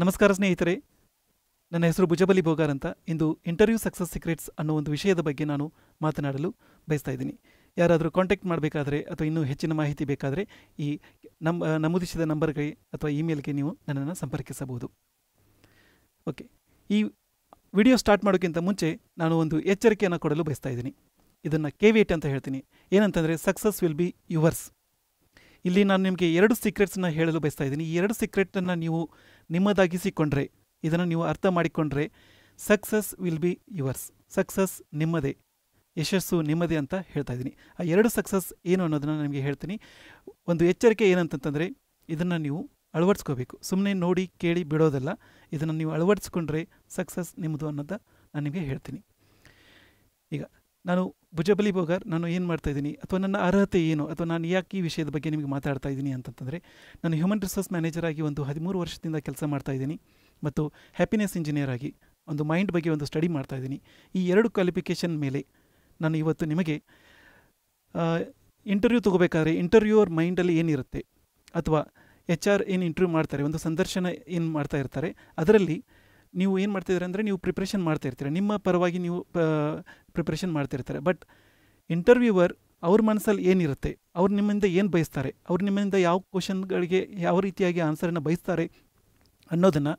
ನಮಸ್ಕಾರ ಸ್ನೇಹಿತರೆ ನನ್ನ ಹೆಸರು ಭುಜಬಲಿ ಬೋಗಾರ್ ಅಂತ ಇಂದು ಇಂಟರ್ವ್ಯೂ ಸಕ್ಸಸ್ ಸೀಕ್ರೆಟ್ಸ್ ಅನ್ನೋ ಒಂದು ವಿಷಯದ ಬಗ್ಗೆ ನಾನು ಮಾತನಾಡಲು ಬಯಸ್ತಾ ಇದ್ದೀನಿ ಯಾರಾದರೂ ಕಾಂಟ್ಯಾಕ್ಟ್ ಮಾಡಬೇಕಾದ್ರೆ ಅಥವಾ ಇನ್ನೂ ಹೆಚ್ಚಿನ ಮಾಹಿತಿ ಬೇಕಾದರೆ ಈ ನಮ್ಮ ನಮೂದಿಸಿದ ನಂಬರ್ಗೆ ಅಥವಾ ಇಮೇಲ್ಗೆ ನೀವು ನನ್ನನ್ನು ಸಂಪರ್ಕಿಸಬಹುದು ಓಕೆ ಈ ವಿಡಿಯೋ ಸ್ಟಾರ್ಟ್ ಮಾಡೋಕ್ಕಿಂತ ಮುಂಚೆ ನಾನು ಒಂದು ಎಚ್ಚರಿಕೆಯನ್ನು ಕೊಡಲು ಬಯಸ್ತಾ ಇದ್ದೀನಿ ಇದನ್ನು ಕೆ ವಿಟ್ ಅಂತ ಹೇಳ್ತೀನಿ ಏನಂತಂದರೆ ಸಕ್ಸಸ್ ವಿಲ್ ಬಿ ಯುವರ್ಸ್ ಇಲ್ಲಿ ನಾನು ನಿಮಗೆ ಎರಡು ಸೀಕ್ರೆಟ್ಸನ್ನು ಹೇಳಲು ಬಯಸ್ತಾ ಇದ್ದೀನಿ ಈ ಎರಡು ಸೀಕ್ರೆಟನ್ನು ನೀವು ನಿಮ್ಮದಾಗಿಸಿಕೊಂಡ್ರೆ ಇದನ್ನು ನೀವು ಅರ್ಥ ಮಾಡಿಕೊಂಡ್ರೆ success will be yours success ನಿಮ್ಮದೇ ಯಶಸ್ಸು ನಿಮ್ಮದೇ ಅಂತ ಹೇಳ್ತಾ ಇದ್ದೀನಿ ಆ ಎರಡು ಸಕ್ಸಸ್ ಏನು ಅನ್ನೋದನ್ನು ನಿಮಗೆ ಹೇಳ್ತೀನಿ ಒಂದು ಎಚ್ಚರಿಕೆ ಏನಂತಂತಂದರೆ ಇದನ್ನು ನೀವು ಅಳವಡಿಸ್ಕೋಬೇಕು ಸುಮ್ಮನೆ ನೋಡಿ ಕೇಳಿ ಬಿಡೋದಲ್ಲ ಇದನ್ನು ನೀವು ಅಳವಡಿಸ್ಕೊಂಡ್ರೆ ಸಕ್ಸಸ್ ನಿಮ್ಮದು ಅನ್ನೋದನ್ನ ನಾನು ನಿಮಗೆ ಹೇಳ್ತೀನಿ ಈಗ ನಾನು ಭುಜಬಲಿ ಬೋಗರ್ ನಾನು ಏನು ಮಾಡ್ತಾ ಇದ್ದೀನಿ ಅಥವಾ ನನ್ನ ಅರ್ಹತೆ ಏನು ಅಥವಾ ನಾನು ಯಾಕೆ ಈ ವಿಷಯದ ಬಗ್ಗೆ ನಿಮಗೆ ಮಾತಾಡ್ತಾ ಇದ್ದೀನಿ ಅಂತಂತಂದರೆ ನಾನು ಹ್ಯೂಮನ್ ರಿಸೋರ್ಸ್ ಮ್ಯಾನೇಜರ್ ಆಗಿ ಒಂದು ಹದಿಮೂರು ವರ್ಷದಿಂದ ಕೆಲಸ ಮಾಡ್ತಾ ಇದ್ದೀನಿ ಮತ್ತು ಹ್ಯಾಪಿನೆಸ್ ಇಂಜಿನಿಯರ್ ಆಗಿ ಒಂದು ಮೈಂಡ್ ಬಗ್ಗೆ ಒಂದು ಸ್ಟಡಿ ಮಾಡ್ತಾ ಇದ್ದೀನಿ ಈ ಎರಡು ಕ್ವಾಲಿಫಿಕೇಷನ್ ಮೇಲೆ ನಾನು ಇವತ್ತು ನಿಮಗೆ ಇಂಟರ್ವ್ಯೂ ತೊಗೋಬೇಕಾದ್ರೆ ಅವ್ರ ಮೈಂಡಲ್ಲಿ ಏನಿರುತ್ತೆ ಅಥವಾ ಎಚ್ ಆರ್ ಏನು ಇಂಟರ್ವ್ಯೂ ಮಾಡ್ತಾರೆ ಒಂದು ಸಂದರ್ಶನ ಏನು ಮಾಡ್ತಾ ಇರ್ತಾರೆ ಅದರಲ್ಲಿ ನೀವು ಏನು ಮಾಡ್ತಿದ್ರೆ ಅಂದರೆ ನೀವು ಪ್ರಿಪ್ರೇಷನ್ ಮಾಡ್ತಾಯಿರ್ತೀರ ನಿಮ್ಮ ಪರವಾಗಿ ನೀವು ಪ್ರಿಪ್ರೇಷನ್ ಮಾಡ್ತಿರ್ತಾರೆ ಬಟ್ ಇಂಟರ್ವ್ಯೂವರ್ ಅವ್ರ ಮನಸ್ಸಲ್ಲಿ ಏನಿರುತ್ತೆ ಅವ್ರು ನಿಮ್ಮಿಂದ ಏನು ಬಯಸ್ತಾರೆ ಅವ್ರು ನಿಮ್ಮಿಂದ ಯಾವ ಕ್ವಶನ್ಗಳಿಗೆ ಯಾವ ರೀತಿಯಾಗಿ ಆನ್ಸರನ್ನು ಬಯಸ್ತಾರೆ ಅನ್ನೋದನ್ನು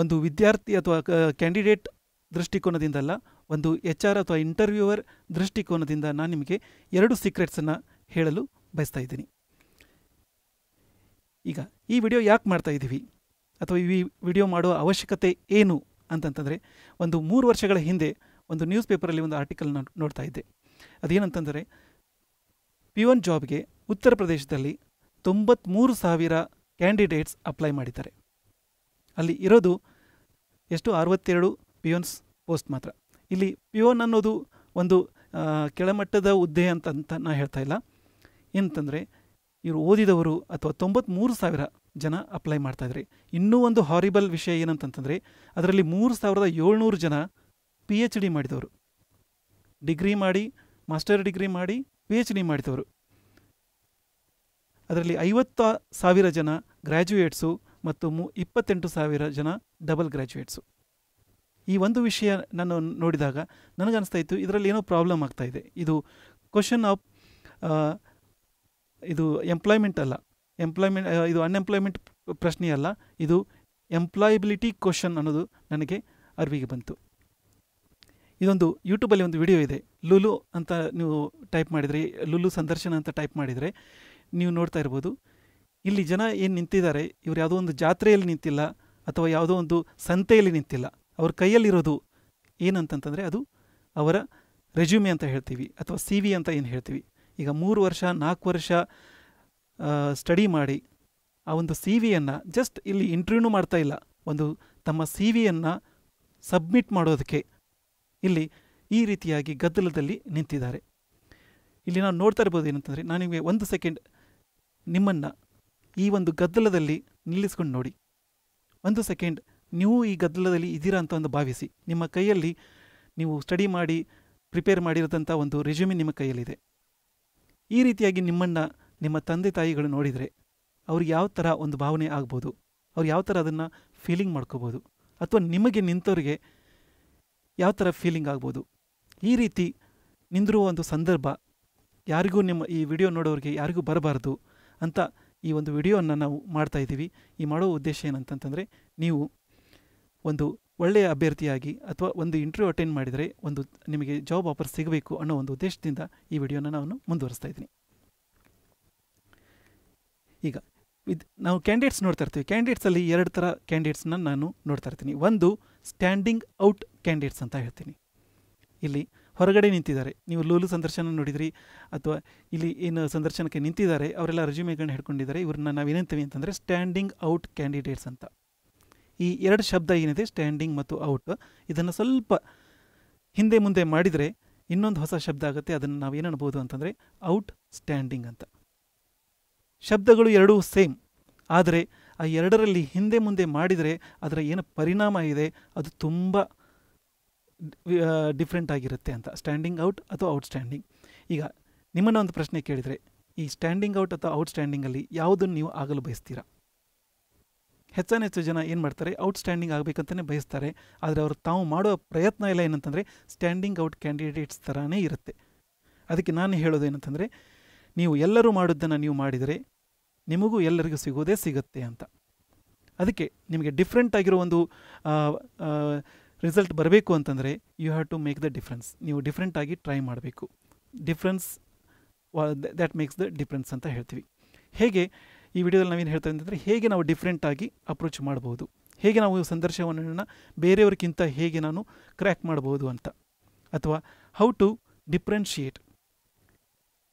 ಒಂದು ವಿದ್ಯಾರ್ಥಿ ಅಥವಾ ಕ್ಯಾಂಡಿಡೇಟ್ ದೃಷ್ಟಿಕೋನದಿಂದಲ್ಲ ಒಂದು ಎಚ್ ಆರ್ ಅಥವಾ ಇಂಟರ್ವ್ಯೂವರ್ ದೃಷ್ಟಿಕೋನದಿಂದ ನಾನು ನಿಮಗೆ ಎರಡು ಸೀಕ್ರೆಟ್ಸನ್ನು ಹೇಳಲು ಬಯಸ್ತಾ ಇದ್ದೀನಿ ಈಗ ಈ ವಿಡಿಯೋ ಯಾಕೆ ಮಾಡ್ತಾ ಇದ್ದೀವಿ ಅಥವಾ ಈ ವಿಡಿಯೋ ಮಾಡುವ ಅವಶ್ಯಕತೆ ಏನು ಅಂತಂತಂದರೆ ಒಂದು ಮೂರು ವರ್ಷಗಳ ಹಿಂದೆ ಒಂದು ನ್ಯೂಸ್ ಪೇಪರಲ್ಲಿ ಒಂದು ಆರ್ಟಿಕಲ್ ನೋಡ್ತಾ ಇದ್ದೆ ಅದೇನಂತಂದರೆ ಪಿ ಒನ್ ಜಾಬ್ಗೆ ಉತ್ತರ ಪ್ರದೇಶದಲ್ಲಿ ತೊಂಬತ್ತ್ಮೂರು ಸಾವಿರ ಕ್ಯಾಂಡಿಡೇಟ್ಸ್ ಅಪ್ಲೈ ಮಾಡಿದ್ದಾರೆ ಅಲ್ಲಿ ಇರೋದು ಎಷ್ಟು ಅರವತ್ತೆರಡು ಪಿಯೋನ್ಸ್ ಪೋಸ್ಟ್ ಮಾತ್ರ ಇಲ್ಲಿ ಪಿ ಒನ್ ಅನ್ನೋದು ಒಂದು ಕೆಳಮಟ್ಟದ ಹುದ್ದೆ ಅಂತ ನಾನು ಹೇಳ್ತಾ ಇಲ್ಲ ಏನಂತಂದರೆ ಇವರು ಓದಿದವರು ಅಥವಾ ತೊಂಬತ್ತ್ಮೂರು ಸಾವಿರ ಜನ ಅಪ್ಲೈ ಮಾಡ್ತಾಯಿದ್ರಿ ಇನ್ನೂ ಒಂದು ಹಾರಿಬಲ್ ವಿಷಯ ಏನಂತಂತಂದರೆ ಅದರಲ್ಲಿ ಮೂರು ಸಾವಿರದ ಏಳ್ನೂರು ಜನ ಪಿ ಎಚ್ ಡಿ ಮಾಡಿದವರು ಡಿಗ್ರಿ ಮಾಡಿ ಮಾಸ್ಟರ್ ಡಿಗ್ರಿ ಮಾಡಿ ಪಿ ಎಚ್ ಡಿ ಮಾಡಿದವರು ಅದರಲ್ಲಿ ಐವತ್ತ ಸಾವಿರ ಜನ ಗ್ರ್ಯಾಜುಯೇಟ್ಸು ಮತ್ತು ಮು ಇಪ್ಪತ್ತೆಂಟು ಸಾವಿರ ಜನ ಡಬಲ್ ಗ್ರ್ಯಾಜುಯೇಟ್ಸು ಈ ಒಂದು ವಿಷಯ ನಾನು ನೋಡಿದಾಗ ನನಗನ್ನಿಸ್ತಾ ಇತ್ತು ಇದರಲ್ಲಿ ಏನೋ ಪ್ರಾಬ್ಲಮ್ ಆಗ್ತಾ ಇದೆ ಇದು ಕ್ವಶನ್ ಆಫ್ ಇದು ಎಂಪ್ಲಾಯ್ಮೆಂಟ್ ಅಲ್ಲ ಎಂಪ್ಲಾಯ್ಮೆಂಟ್ ಇದು ಅನ್ಎಂಪ್ಲಾಯ್ಮೆಂಟ್ ಪ್ರಶ್ನೆ ಅಲ್ಲ ಇದು ಎಂಪ್ಲಾಯಬಿಲಿಟಿ ಕ್ವಶನ್ ಅನ್ನೋದು ನನಗೆ ಅರಿವಿಗೆ ಬಂತು ಇದೊಂದು ಯೂಟ್ಯೂಬಲ್ಲಿ ಒಂದು ವಿಡಿಯೋ ಇದೆ ಲುಲು ಅಂತ ನೀವು ಟೈಪ್ ಮಾಡಿದರೆ ಲುಲು ಸಂದರ್ಶನ ಅಂತ ಟೈಪ್ ಮಾಡಿದರೆ ನೀವು ನೋಡ್ತಾ ಇರ್ಬೋದು ಇಲ್ಲಿ ಜನ ಏನು ನಿಂತಿದ್ದಾರೆ ಇವರು ಯಾವುದೋ ಒಂದು ಜಾತ್ರೆಯಲ್ಲಿ ನಿಂತಿಲ್ಲ ಅಥವಾ ಯಾವುದೋ ಒಂದು ಸಂತೆಯಲ್ಲಿ ನಿಂತಿಲ್ಲ ಅವ್ರ ಕೈಯಲ್ಲಿರೋದು ಏನಂತಂತಂದರೆ ಅದು ಅವರ ರೆಜ್ಯೂಮೆ ಅಂತ ಹೇಳ್ತೀವಿ ಅಥವಾ ಸಿ ವಿ ಅಂತ ಏನು ಹೇಳ್ತೀವಿ ಈಗ ಮೂರು ವರ್ಷ ನಾಲ್ಕು ವರ್ಷ ಸ್ಟಡಿ ಮಾಡಿ ಆ ಒಂದು ಸಿ ವಿಯನ್ನು ಜಸ್ಟ್ ಇಲ್ಲಿ ಇಂಟರ್ವ್ಯೂನೂ ಮಾಡ್ತಾ ಇಲ್ಲ ಒಂದು ತಮ್ಮ ಸಿ ವಿಯನ್ನು ಸಬ್ಮಿಟ್ ಮಾಡೋದಕ್ಕೆ ಇಲ್ಲಿ ಈ ರೀತಿಯಾಗಿ ಗದ್ದಲದಲ್ಲಿ ನಿಂತಿದ್ದಾರೆ ಇಲ್ಲಿ ನಾವು ನೋಡ್ತಾ ಇರ್ಬೋದು ಏನಂತಂದರೆ ನಾನು ನಿಮಗೆ ಒಂದು ಸೆಕೆಂಡ್ ನಿಮ್ಮನ್ನು ಈ ಒಂದು ಗದ್ದಲದಲ್ಲಿ ನಿಲ್ಲಿಸ್ಕೊಂಡು ನೋಡಿ ಒಂದು ಸೆಕೆಂಡ್ ನೀವು ಈ ಗದ್ದಲದಲ್ಲಿ ಇದ್ದೀರಾ ಅಂತ ಒಂದು ಭಾವಿಸಿ ನಿಮ್ಮ ಕೈಯಲ್ಲಿ ನೀವು ಸ್ಟಡಿ ಮಾಡಿ ಪ್ರಿಪೇರ್ ಮಾಡಿರೋದಂಥ ಒಂದು ರೆಸ್ಯೂಮೆ ನಿಮ್ಮ ಕೈಯಲ್ಲಿದೆ ಈ ರೀತಿಯಾಗಿ ನಿಮ್ಮನ್ನು ನಿಮ್ಮ ತಂದೆ ತಾಯಿಗಳು ನೋಡಿದರೆ ಅವ್ರಿಗೆ ಯಾವ ಥರ ಒಂದು ಭಾವನೆ ಆಗ್ಬೋದು ಅವ್ರು ಯಾವ ಥರ ಅದನ್ನು ಫೀಲಿಂಗ್ ಮಾಡ್ಕೋಬೋದು ಅಥವಾ ನಿಮಗೆ ನಿಂತವ್ರಿಗೆ ಯಾವ ಥರ ಫೀಲಿಂಗ್ ಆಗ್ಬೋದು ಈ ರೀತಿ ನಿಂದಿರುವ ಒಂದು ಸಂದರ್ಭ ಯಾರಿಗೂ ನಿಮ್ಮ ಈ ವಿಡಿಯೋ ನೋಡೋರಿಗೆ ಯಾರಿಗೂ ಬರಬಾರ್ದು ಅಂತ ಈ ಒಂದು ವಿಡಿಯೋವನ್ನು ನಾವು ಮಾಡ್ತಾಯಿದ್ದೀವಿ ಇದ್ದೀವಿ ಈ ಮಾಡೋ ಉದ್ದೇಶ ಏನಂತಂತಂದರೆ ನೀವು ಒಂದು ಒಳ್ಳೆಯ ಅಭ್ಯರ್ಥಿಯಾಗಿ ಅಥವಾ ಒಂದು ಇಂಟರ್ವ್ಯೂ ಅಟೆಂಡ್ ಮಾಡಿದರೆ ಒಂದು ನಿಮಗೆ ಜಾಬ್ ಆಫರ್ ಸಿಗಬೇಕು ಅನ್ನೋ ಒಂದು ಉದ್ದೇಶದಿಂದ ಈ ವಿಡಿಯೋನ ನಾನು ಮುಂದುವರಿಸ್ತಾ ಇದ್ದೀನಿ ಈಗ ವಿದ್ ನಾವು ಕ್ಯಾಂಡಿಡೇಟ್ಸ್ ನೋಡ್ತಾ ಇರ್ತೀವಿ ಕ್ಯಾಂಡಿಡೇಟ್ಸಲ್ಲಿ ಎರಡು ಥರ ಕ್ಯಾಂಡಿಡೇಟ್ಸ್ನ ನಾನು ನೋಡ್ತಾ ಇರ್ತೀನಿ ಒಂದು ಸ್ಟ್ಯಾಂಡಿಂಗ್ ಔಟ್ ಕ್ಯಾಂಡಿಡೇಟ್ಸ್ ಅಂತ ಹೇಳ್ತೀನಿ ಇಲ್ಲಿ ಹೊರಗಡೆ ನಿಂತಿದ್ದಾರೆ ನೀವು ಲೂಲು ಸಂದರ್ಶನ ನೋಡಿದ್ರಿ ಅಥವಾ ಇಲ್ಲಿ ಏನು ಸಂದರ್ಶನಕ್ಕೆ ನಿಂತಿದ್ದಾರೆ ಅವರೆಲ್ಲ ರೆಜ್ಯೂಮೆಗಳನ್ನ ಹಿಡ್ಕೊಂಡಿದ್ದಾರೆ ಇವ್ರನ್ನ ನಾವು ಏನಂತೀವಿ ಅಂತಂದರೆ ಸ್ಟ್ಯಾಂಡಿಂಗ್ ಔಟ್ ಕ್ಯಾಂಡಿಡೇಟ್ಸ್ ಅಂತ ಈ ಎರಡು ಶಬ್ದ ಏನಿದೆ ಸ್ಟ್ಯಾಂಡಿಂಗ್ ಮತ್ತು ಔಟ್ ಇದನ್ನು ಸ್ವಲ್ಪ ಹಿಂದೆ ಮುಂದೆ ಮಾಡಿದರೆ ಇನ್ನೊಂದು ಹೊಸ ಶಬ್ದ ಆಗುತ್ತೆ ಅದನ್ನು ನಾವು ಏನು ಅನ್ಬೋದು ಅಂತಂದರೆ ಔಟ್ ಸ್ಟ್ಯಾಂಡಿಂಗ್ ಅಂತ ಶಬ್ದಗಳು ಎರಡೂ ಸೇಮ್ ಆದರೆ ಆ ಎರಡರಲ್ಲಿ ಹಿಂದೆ ಮುಂದೆ ಮಾಡಿದರೆ ಅದರ ಏನು ಪರಿಣಾಮ ಇದೆ ಅದು ತುಂಬ ಡಿಫ್ರೆಂಟ್ ಆಗಿರುತ್ತೆ ಅಂತ ಸ್ಟ್ಯಾಂಡಿಂಗ್ ಔಟ್ ಅಥವಾ ಔಟ್ಸ್ಟ್ಯಾಂಡಿಂಗ್ ಈಗ ನಿಮ್ಮನ್ನ ಒಂದು ಪ್ರಶ್ನೆ ಕೇಳಿದರೆ ಈ ಸ್ಟ್ಯಾಂಡಿಂಗ್ ಔಟ್ ಅಥವಾ ಔಟ್ಸ್ಟ್ಯಾಂಡಿಂಗಲ್ಲಿ ಯಾವುದನ್ನು ನೀವು ಆಗಲು ಬಯಸ್ತೀರಾ ಹೆಚ್ಚಾನ ಹೆಚ್ಚು ಜನ ಏನು ಮಾಡ್ತಾರೆ ಔಟ್ಸ್ಟ್ಯಾಂಡಿಂಗ್ ಆಗಬೇಕಂತಲೇ ಬಯಸ್ತಾರೆ ಆದರೆ ಅವರು ತಾವು ಮಾಡೋ ಪ್ರಯತ್ನ ಇಲ್ಲ ಏನಂತಂದರೆ ಸ್ಟ್ಯಾಂಡಿಂಗ್ ಔಟ್ ಕ್ಯಾಂಡಿಡೇಟ್ಸ್ ಥರನೇ ಇರುತ್ತೆ ಅದಕ್ಕೆ ನಾನು ಹೇಳೋದು ಏನಂತಂದರೆ ನೀವು ಎಲ್ಲರೂ ಮಾಡೋದನ್ನು ನೀವು ಮಾಡಿದರೆ ನಿಮಗೂ ಎಲ್ಲರಿಗೂ ಸಿಗೋದೇ ಸಿಗುತ್ತೆ ಅಂತ ಅದಕ್ಕೆ ನಿಮಗೆ ಡಿಫ್ರೆಂಟ್ ಆಗಿರೋ ಒಂದು ರಿಸಲ್ಟ್ ಬರಬೇಕು ಅಂತಂದರೆ you have to make the difference ನೀವು ಡಿಫ್ರೆಂಟಾಗಿ ಟ್ರೈ ಮಾಡಬೇಕು difference that makes the difference ಅಂತ ಹೇಳ್ತೀವಿ ಹೇಗೆ ಈ ವಿಡಿಯೋದಲ್ಲಿ ನಾವೇನು ಹೇಳ್ತಾ ಅಂತಂದರೆ ಹೇಗೆ ನಾವು ಡಿಫ್ರೆಂಟಾಗಿ ಅಪ್ರೋಚ್ ಮಾಡ್ಬೋದು ಹೇಗೆ ನಾವು ಸಂದರ್ಶನವನ್ನು ಬೇರೆಯವ್ರಿಗಿಂತ ಹೇಗೆ ನಾನು ಕ್ರ್ಯಾಕ್ ಮಾಡ್ಬೋದು ಅಂತ ಅಥವಾ ಹೌ ಟು ಡಿಫ್ರೆನ್ಷಿಯೇಟ್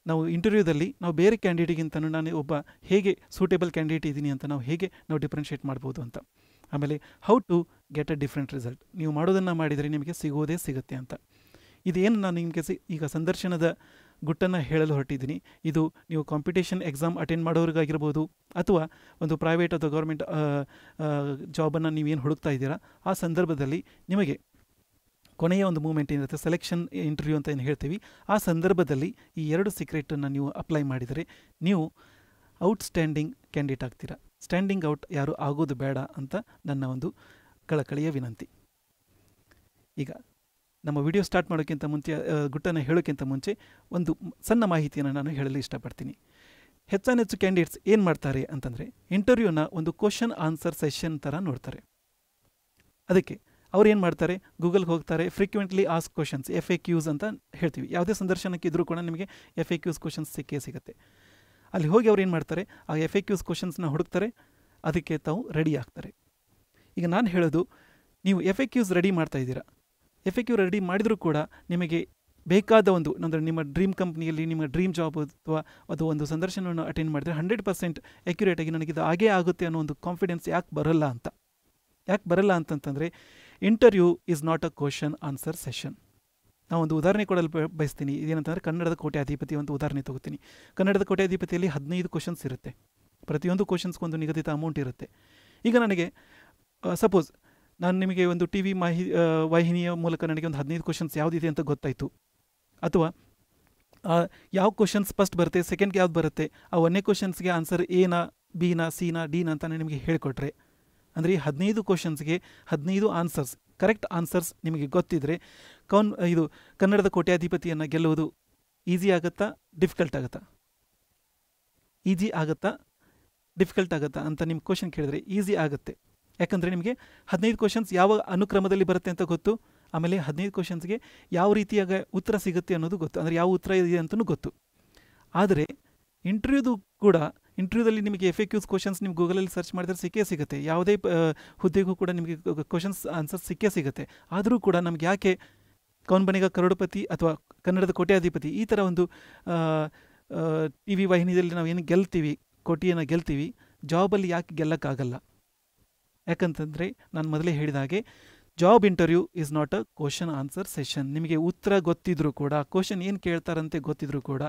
ನಾವು ಇಂಟರ್ವ್ಯೂದಲ್ಲಿ ನಾವು ಬೇರೆ ಕ್ಯಾಂಡಿಡೇಟ್ಗಿಂತಲೂ ನಾನು ಒಬ್ಬ ಹೇಗೆ ಸೂಟೇಬಲ್ ಕ್ಯಾಂಡಿಡೇಟ್ ಇದ್ದೀನಿ ಅಂತ ನಾವು ಹೇಗೆ ನಾವು ಡಿಫ್ರೆನ್ಷಿಯೇಟ್ ಮಾಡ್ಬೋದು ಅಂತ ಆಮೇಲೆ how to get a different result ನೀವು ಮಾಡೋದನ್ನು ಮಾಡಿದರೆ ನಿಮಗೆ ಸಿಗೋದೇ ಸಿಗುತ್ತೆ ಅಂತ ಇದೇನು ನಾನು ನಿಮಗೆ ಸಿ ಈಗ ಸಂದರ್ಶನದ ಗುಟ್ಟನ್ನು ಹೇಳಲು ಹೊರಟಿದ್ದೀನಿ ಇದು ನೀವು ಕಾಂಪಿಟೇಷನ್ ಎಕ್ಸಾಮ್ ಅಟೆಂಡ್ ಮಾಡೋರಿಗಾಗಿರ್ಬೋದು ಅಥವಾ ಒಂದು ಪ್ರೈವೇಟ್ ಅಥವಾ ಗೌರ್ಮೆಂಟ್ ಜಾಬನ್ನು ನೀವೇನು ಹುಡುಕ್ತಾ ಇದ್ದೀರಾ ಆ ಸಂದರ್ಭದಲ್ಲಿ ನಿಮಗೆ ಕೊನೆಯ ಒಂದು ಮೂಮೆಂಟ್ ಏನಿರುತ್ತೆ ಸೆಲೆಕ್ಷನ್ ಇಂಟರ್ವ್ಯೂ ಅಂತ ಏನು ಹೇಳ್ತೀವಿ ಆ ಸಂದರ್ಭದಲ್ಲಿ ಈ ಎರಡು ಸೀಕ್ರೆಟನ್ನು ನೀವು ಅಪ್ಲೈ ಮಾಡಿದರೆ ನೀವು ಔಟ್ಸ್ಟ್ಯಾಂಡಿಂಗ್ ಕ್ಯಾಂಡಿಡೇಟ್ ಆಗ್ತೀರಾ ಸ್ಟ್ಯಾಂಡಿಂಗ್ ಔಟ್ ಯಾರು ಆಗೋದು ಬೇಡ ಅಂತ ನನ್ನ ಒಂದು ಕಳಕಳಿಯ ವಿನಂತಿ ಈಗ ನಮ್ಮ ವಿಡಿಯೋ ಸ್ಟಾರ್ಟ್ ಮಾಡೋಕ್ಕಿಂತ ಮುಂಚೆ ಗುಟ್ಟನ್ನು ಹೇಳೋಕ್ಕಿಂತ ಮುಂಚೆ ಒಂದು ಸಣ್ಣ ಮಾಹಿತಿಯನ್ನು ನಾನು ಹೇಳಲು ಇಷ್ಟಪಡ್ತೀನಿ ಹೆಚ್ಚು ಕ್ಯಾಂಡಿಡೇಟ್ಸ್ ಏನು ಮಾಡ್ತಾರೆ ಅಂತಂದರೆ ಇಂಟರ್ವ್ಯೂನ ಒಂದು ಕ್ವಶನ್ ಆನ್ಸರ್ ಸೆಷನ್ ಥರ ನೋಡ್ತಾರೆ ಅದಕ್ಕೆ ಅವ್ರು ಏನು ಮಾಡ್ತಾರೆ ಗೂಗಲ್ಗೆ ಹೋಗ್ತಾರೆ frequently ask questions F A Qs ಅಂತ ಹೇಳ್ತೀವಿ ಯಾವುದೇ ಸಂದರ್ಶನಕ್ಕಿದ್ರೂ ಕೂಡ ನಿಮಗೆ ಎಫ್ ಎ ಕ್ಯೂಸ್ ಕ್ವಶನ್ಸ್ ಸಿಕ್ಕೇ ಸಿಗುತ್ತೆ ಅಲ್ಲಿ ಹೋಗಿ ಅವ್ರು ಏನು ಮಾಡ್ತಾರೆ ಆ ಎಫ್ ಎ ಕ್ಯೂಸ್ ಕ್ವಶನ್ಸ್ನ ಹುಡುಕ್ತಾರೆ ಅದಕ್ಕೆ ತಾವು ರೆಡಿ ಆಗ್ತಾರೆ ಈಗ ನಾನು ಹೇಳೋದು ನೀವು ಎಫ್ ಎ ಕ್ಯೂಸ್ ರೆಡಿ ಮಾಡ್ತಾ ಇದ್ದೀರಾ ಎಫ್ ಎ ಕ್ಯೂ ರೆಡಿ ಮಾಡಿದರೂ ಕೂಡ ನಿಮಗೆ ಬೇಕಾದ ಒಂದು ಅಂದರೆ ನಿಮ್ಮ ಡ್ರೀಮ್ ಕಂಪ್ನಿಯಲ್ಲಿ ನಿಮ್ಮ ಡ್ರೀಮ್ ಜಾಬ್ ಅಥವಾ ಅದು ಒಂದು ಸಂದರ್ಶನವನ್ನು ಅಟೆಂಡ್ ಮಾಡಿದರೆ ಹಂಡ್ರೆಡ್ ಪರ್ಸೆಂಟ್ ಎಕ್ಯುರೇಟಾಗಿ ನನಗಿದು ಹಾಗೇ ಆಗುತ್ತೆ ಅನ್ನೋ ಒಂದು ಕಾನ್ಫಿಡೆನ್ಸ್ ಯಾಕೆ ಬರಲ್ಲ ಅಂತ ಯಾಕೆ ಬರಲ್ಲ ಅಂತಂತಂದರೆ interview is not a question answer session ನಾವು ಒಂದು ಉದಾಹರಣೆ ಕೊಡಲು ಬಯಸ್ತೀನಿ ಇದೇನಂತಂದರೆ ಕನ್ನಡದ ಅಧಿಪತಿ ಒಂದು ಉದಾಹರಣೆ ತಗೋತೀನಿ ಕನ್ನಡದ ಅಧಿಪತಿಯಲ್ಲಿ ಹದಿನೈದು ಕ್ವಶನ್ಸ್ ಇರುತ್ತೆ ಪ್ರತಿಯೊಂದು ಕ್ವಶನ್ಸ್ಗೆ ಒಂದು ನಿಗದಿತ ಅಮೌಂಟ್ ಇರುತ್ತೆ ಈಗ ನನಗೆ ಸಪೋಸ್ ನಾನು ನಿಮಗೆ ಒಂದು ಟಿ ವಿ ಮಾಹಿ ವಾಹಿನಿಯ ಮೂಲಕ ನನಗೆ ಒಂದು ಹದಿನೈದು ಕ್ವಶನ್ಸ್ ಯಾವುದಿದೆ ಅಂತ ಗೊತ್ತಾಯಿತು ಅಥವಾ ಯಾವ ಕ್ವಶನ್ಸ್ ಫಸ್ಟ್ ಬರುತ್ತೆ ಸೆಕೆಂಡ್ಗೆ ಯಾವ್ದು ಬರುತ್ತೆ ಆ ಒಂದೇ ಕ್ವಶನ್ಸ್ಗೆ ಆನ್ಸರ್ ನಾ ಬಿನ ಡಿ ನಾ ಅಂತ ನಿಮಗೆ ಹೇಳಿಕೊಟ್ರೆ ಅಂದರೆ ಈ ಹದಿನೈದು ಕ್ವಶನ್ಸ್ಗೆ ಹದಿನೈದು ಆನ್ಸರ್ಸ್ ಕರೆಕ್ಟ್ ಆನ್ಸರ್ಸ್ ನಿಮಗೆ ಗೊತ್ತಿದ್ದರೆ ಕೌನ್ ಇದು ಕನ್ನಡದ ಕೋಟ್ಯಾಧಿಪತಿಯನ್ನು ಗೆಲ್ಲುವುದು ಈಸಿ ಆಗುತ್ತಾ ಡಿಫಿಕಲ್ಟ್ ಆಗುತ್ತಾ ಈಸಿ ಆಗುತ್ತಾ ಡಿಫಿಕಲ್ಟ್ ಆಗುತ್ತಾ ಅಂತ ನಿಮ್ಮ ಕ್ವಶನ್ ಕೇಳಿದ್ರೆ ಈಸಿ ಆಗುತ್ತೆ ಯಾಕಂದರೆ ನಿಮಗೆ ಹದಿನೈದು ಕ್ವಶನ್ಸ್ ಯಾವ ಅನುಕ್ರಮದಲ್ಲಿ ಬರುತ್ತೆ ಅಂತ ಗೊತ್ತು ಆಮೇಲೆ ಹದಿನೈದು ಕ್ವಶನ್ಸ್ಗೆ ಯಾವ ರೀತಿಯಾಗ ಉತ್ತರ ಸಿಗುತ್ತೆ ಅನ್ನೋದು ಗೊತ್ತು ಅಂದರೆ ಯಾವ ಉತ್ತರ ಇದೆ ಅಂತಲೂ ಗೊತ್ತು ಆದರೆ ಇಂಟರ್ವ್ಯೂದು ಕೂಡ ಇಂಟರ್ವ್ಯೂದಲ್ಲಿ ನಿಮಗೆ ಎಫ್ ಎ ಕ್ಯೂಸ್ ಕ್ವಶನ್ಸ್ ನಿಮ್ಗೆ ಗೂಗಲಲ್ಲಿ ಸರ್ಚ್ ಮಾಡಿದ್ರೆ ಸಿಕ್ಕೇ ಸಿಗುತ್ತೆ ಯಾವುದೇ ಹುದ್ದೆಗೂ ಕೂಡ ನಿಮಗೆ ಕ್ವಶನ್ಸ್ ಆನ್ಸರ್ ಸಿಕ್ಕೇ ಸಿಗುತ್ತೆ ಆದರೂ ಕೂಡ ನಮ್ಗೆ ಯಾಕೆ ಕೌನ್ಬನಿಗ ಕರೋಡಪತಿ ಅಥವಾ ಕನ್ನಡದ ಕೋಟ್ಯಾಧಿಪತಿ ಈ ಥರ ಒಂದು ಟಿ ವಿ ವಾಹಿನಿಯಲ್ಲಿ ನಾವು ಏನು ಗೆಲ್ತೀವಿ ಕೋಟಿಯನ್ನು ಗೆಲ್ತೀವಿ ಜಾಬಲ್ಲಿ ಯಾಕೆ ಗೆಲ್ಲಕ್ಕಾಗಲ್ಲ ಯಾಕಂತಂದರೆ ನಾನು ಮೊದಲೇ ಹೇಳಿದ ಹಾಗೆ job interview is not a question answer session ನಿಮಗೆ ಉತ್ತರ ಗೊತ್ತಿದ್ರೂ ಕೂಡ ಕ್ವಶನ್ ಏನು ಕೇಳ್ತಾರಂತೆ ಗೊತ್ತಿದ್ದರೂ ಕೂಡ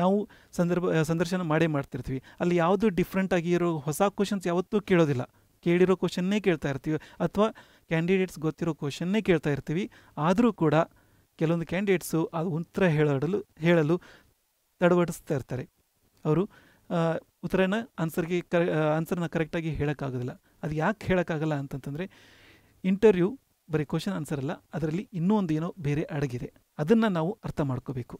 ನಾವು ಸಂದರ್ಭ ಸಂದರ್ಶನ ಮಾಡೇ ಮಾಡ್ತಿರ್ತೀವಿ ಅಲ್ಲಿ ಯಾವುದು ಡಿಫ್ರೆಂಟಾಗಿ ಇರೋ ಹೊಸ ಕ್ವಶನ್ಸ್ ಯಾವತ್ತೂ ಕೇಳೋದಿಲ್ಲ ಕೇಳಿರೋ ಕ್ವಶನ್ನೇ ಕೇಳ್ತಾ ಇರ್ತೀವಿ ಅಥವಾ ಕ್ಯಾಂಡಿಡೇಟ್ಸ್ ಗೊತ್ತಿರೋ ಕ್ವಶನ್ನೇ ಕೇಳ್ತಾ ಇರ್ತೀವಿ ಆದರೂ ಕೂಡ ಕೆಲವೊಂದು ಕ್ಯಾಂಡಿಡೇಟ್ಸು ಅದು ಉತ್ತರ ಹೇಳಲು ಹೇಳಲು ತಡವಡಿಸ್ತಾ ಇರ್ತಾರೆ ಅವರು ಉತ್ತರನ ಆನ್ಸರ್ಗೆ ಕರೆ ಆನ್ಸರ್ನ ಕರೆಕ್ಟಾಗಿ ಹೇಳೋಕ್ಕಾಗೋದಿಲ್ಲ ಅದು ಯಾಕೆ ಹೇಳೋಕ್ಕಾಗಲ್ಲ ಅಂತಂತಂದರೆ ಇಂಟರ್ವ್ಯೂ ಬರೀ ಕ್ವಶನ್ ಆನ್ಸರ್ ಅಲ್ಲ ಅದರಲ್ಲಿ ಇನ್ನೂ ಒಂದು ಏನೋ ಬೇರೆ ಅಡಗಿದೆ ಅದನ್ನು ನಾವು ಅರ್ಥ ಮಾಡ್ಕೋಬೇಕು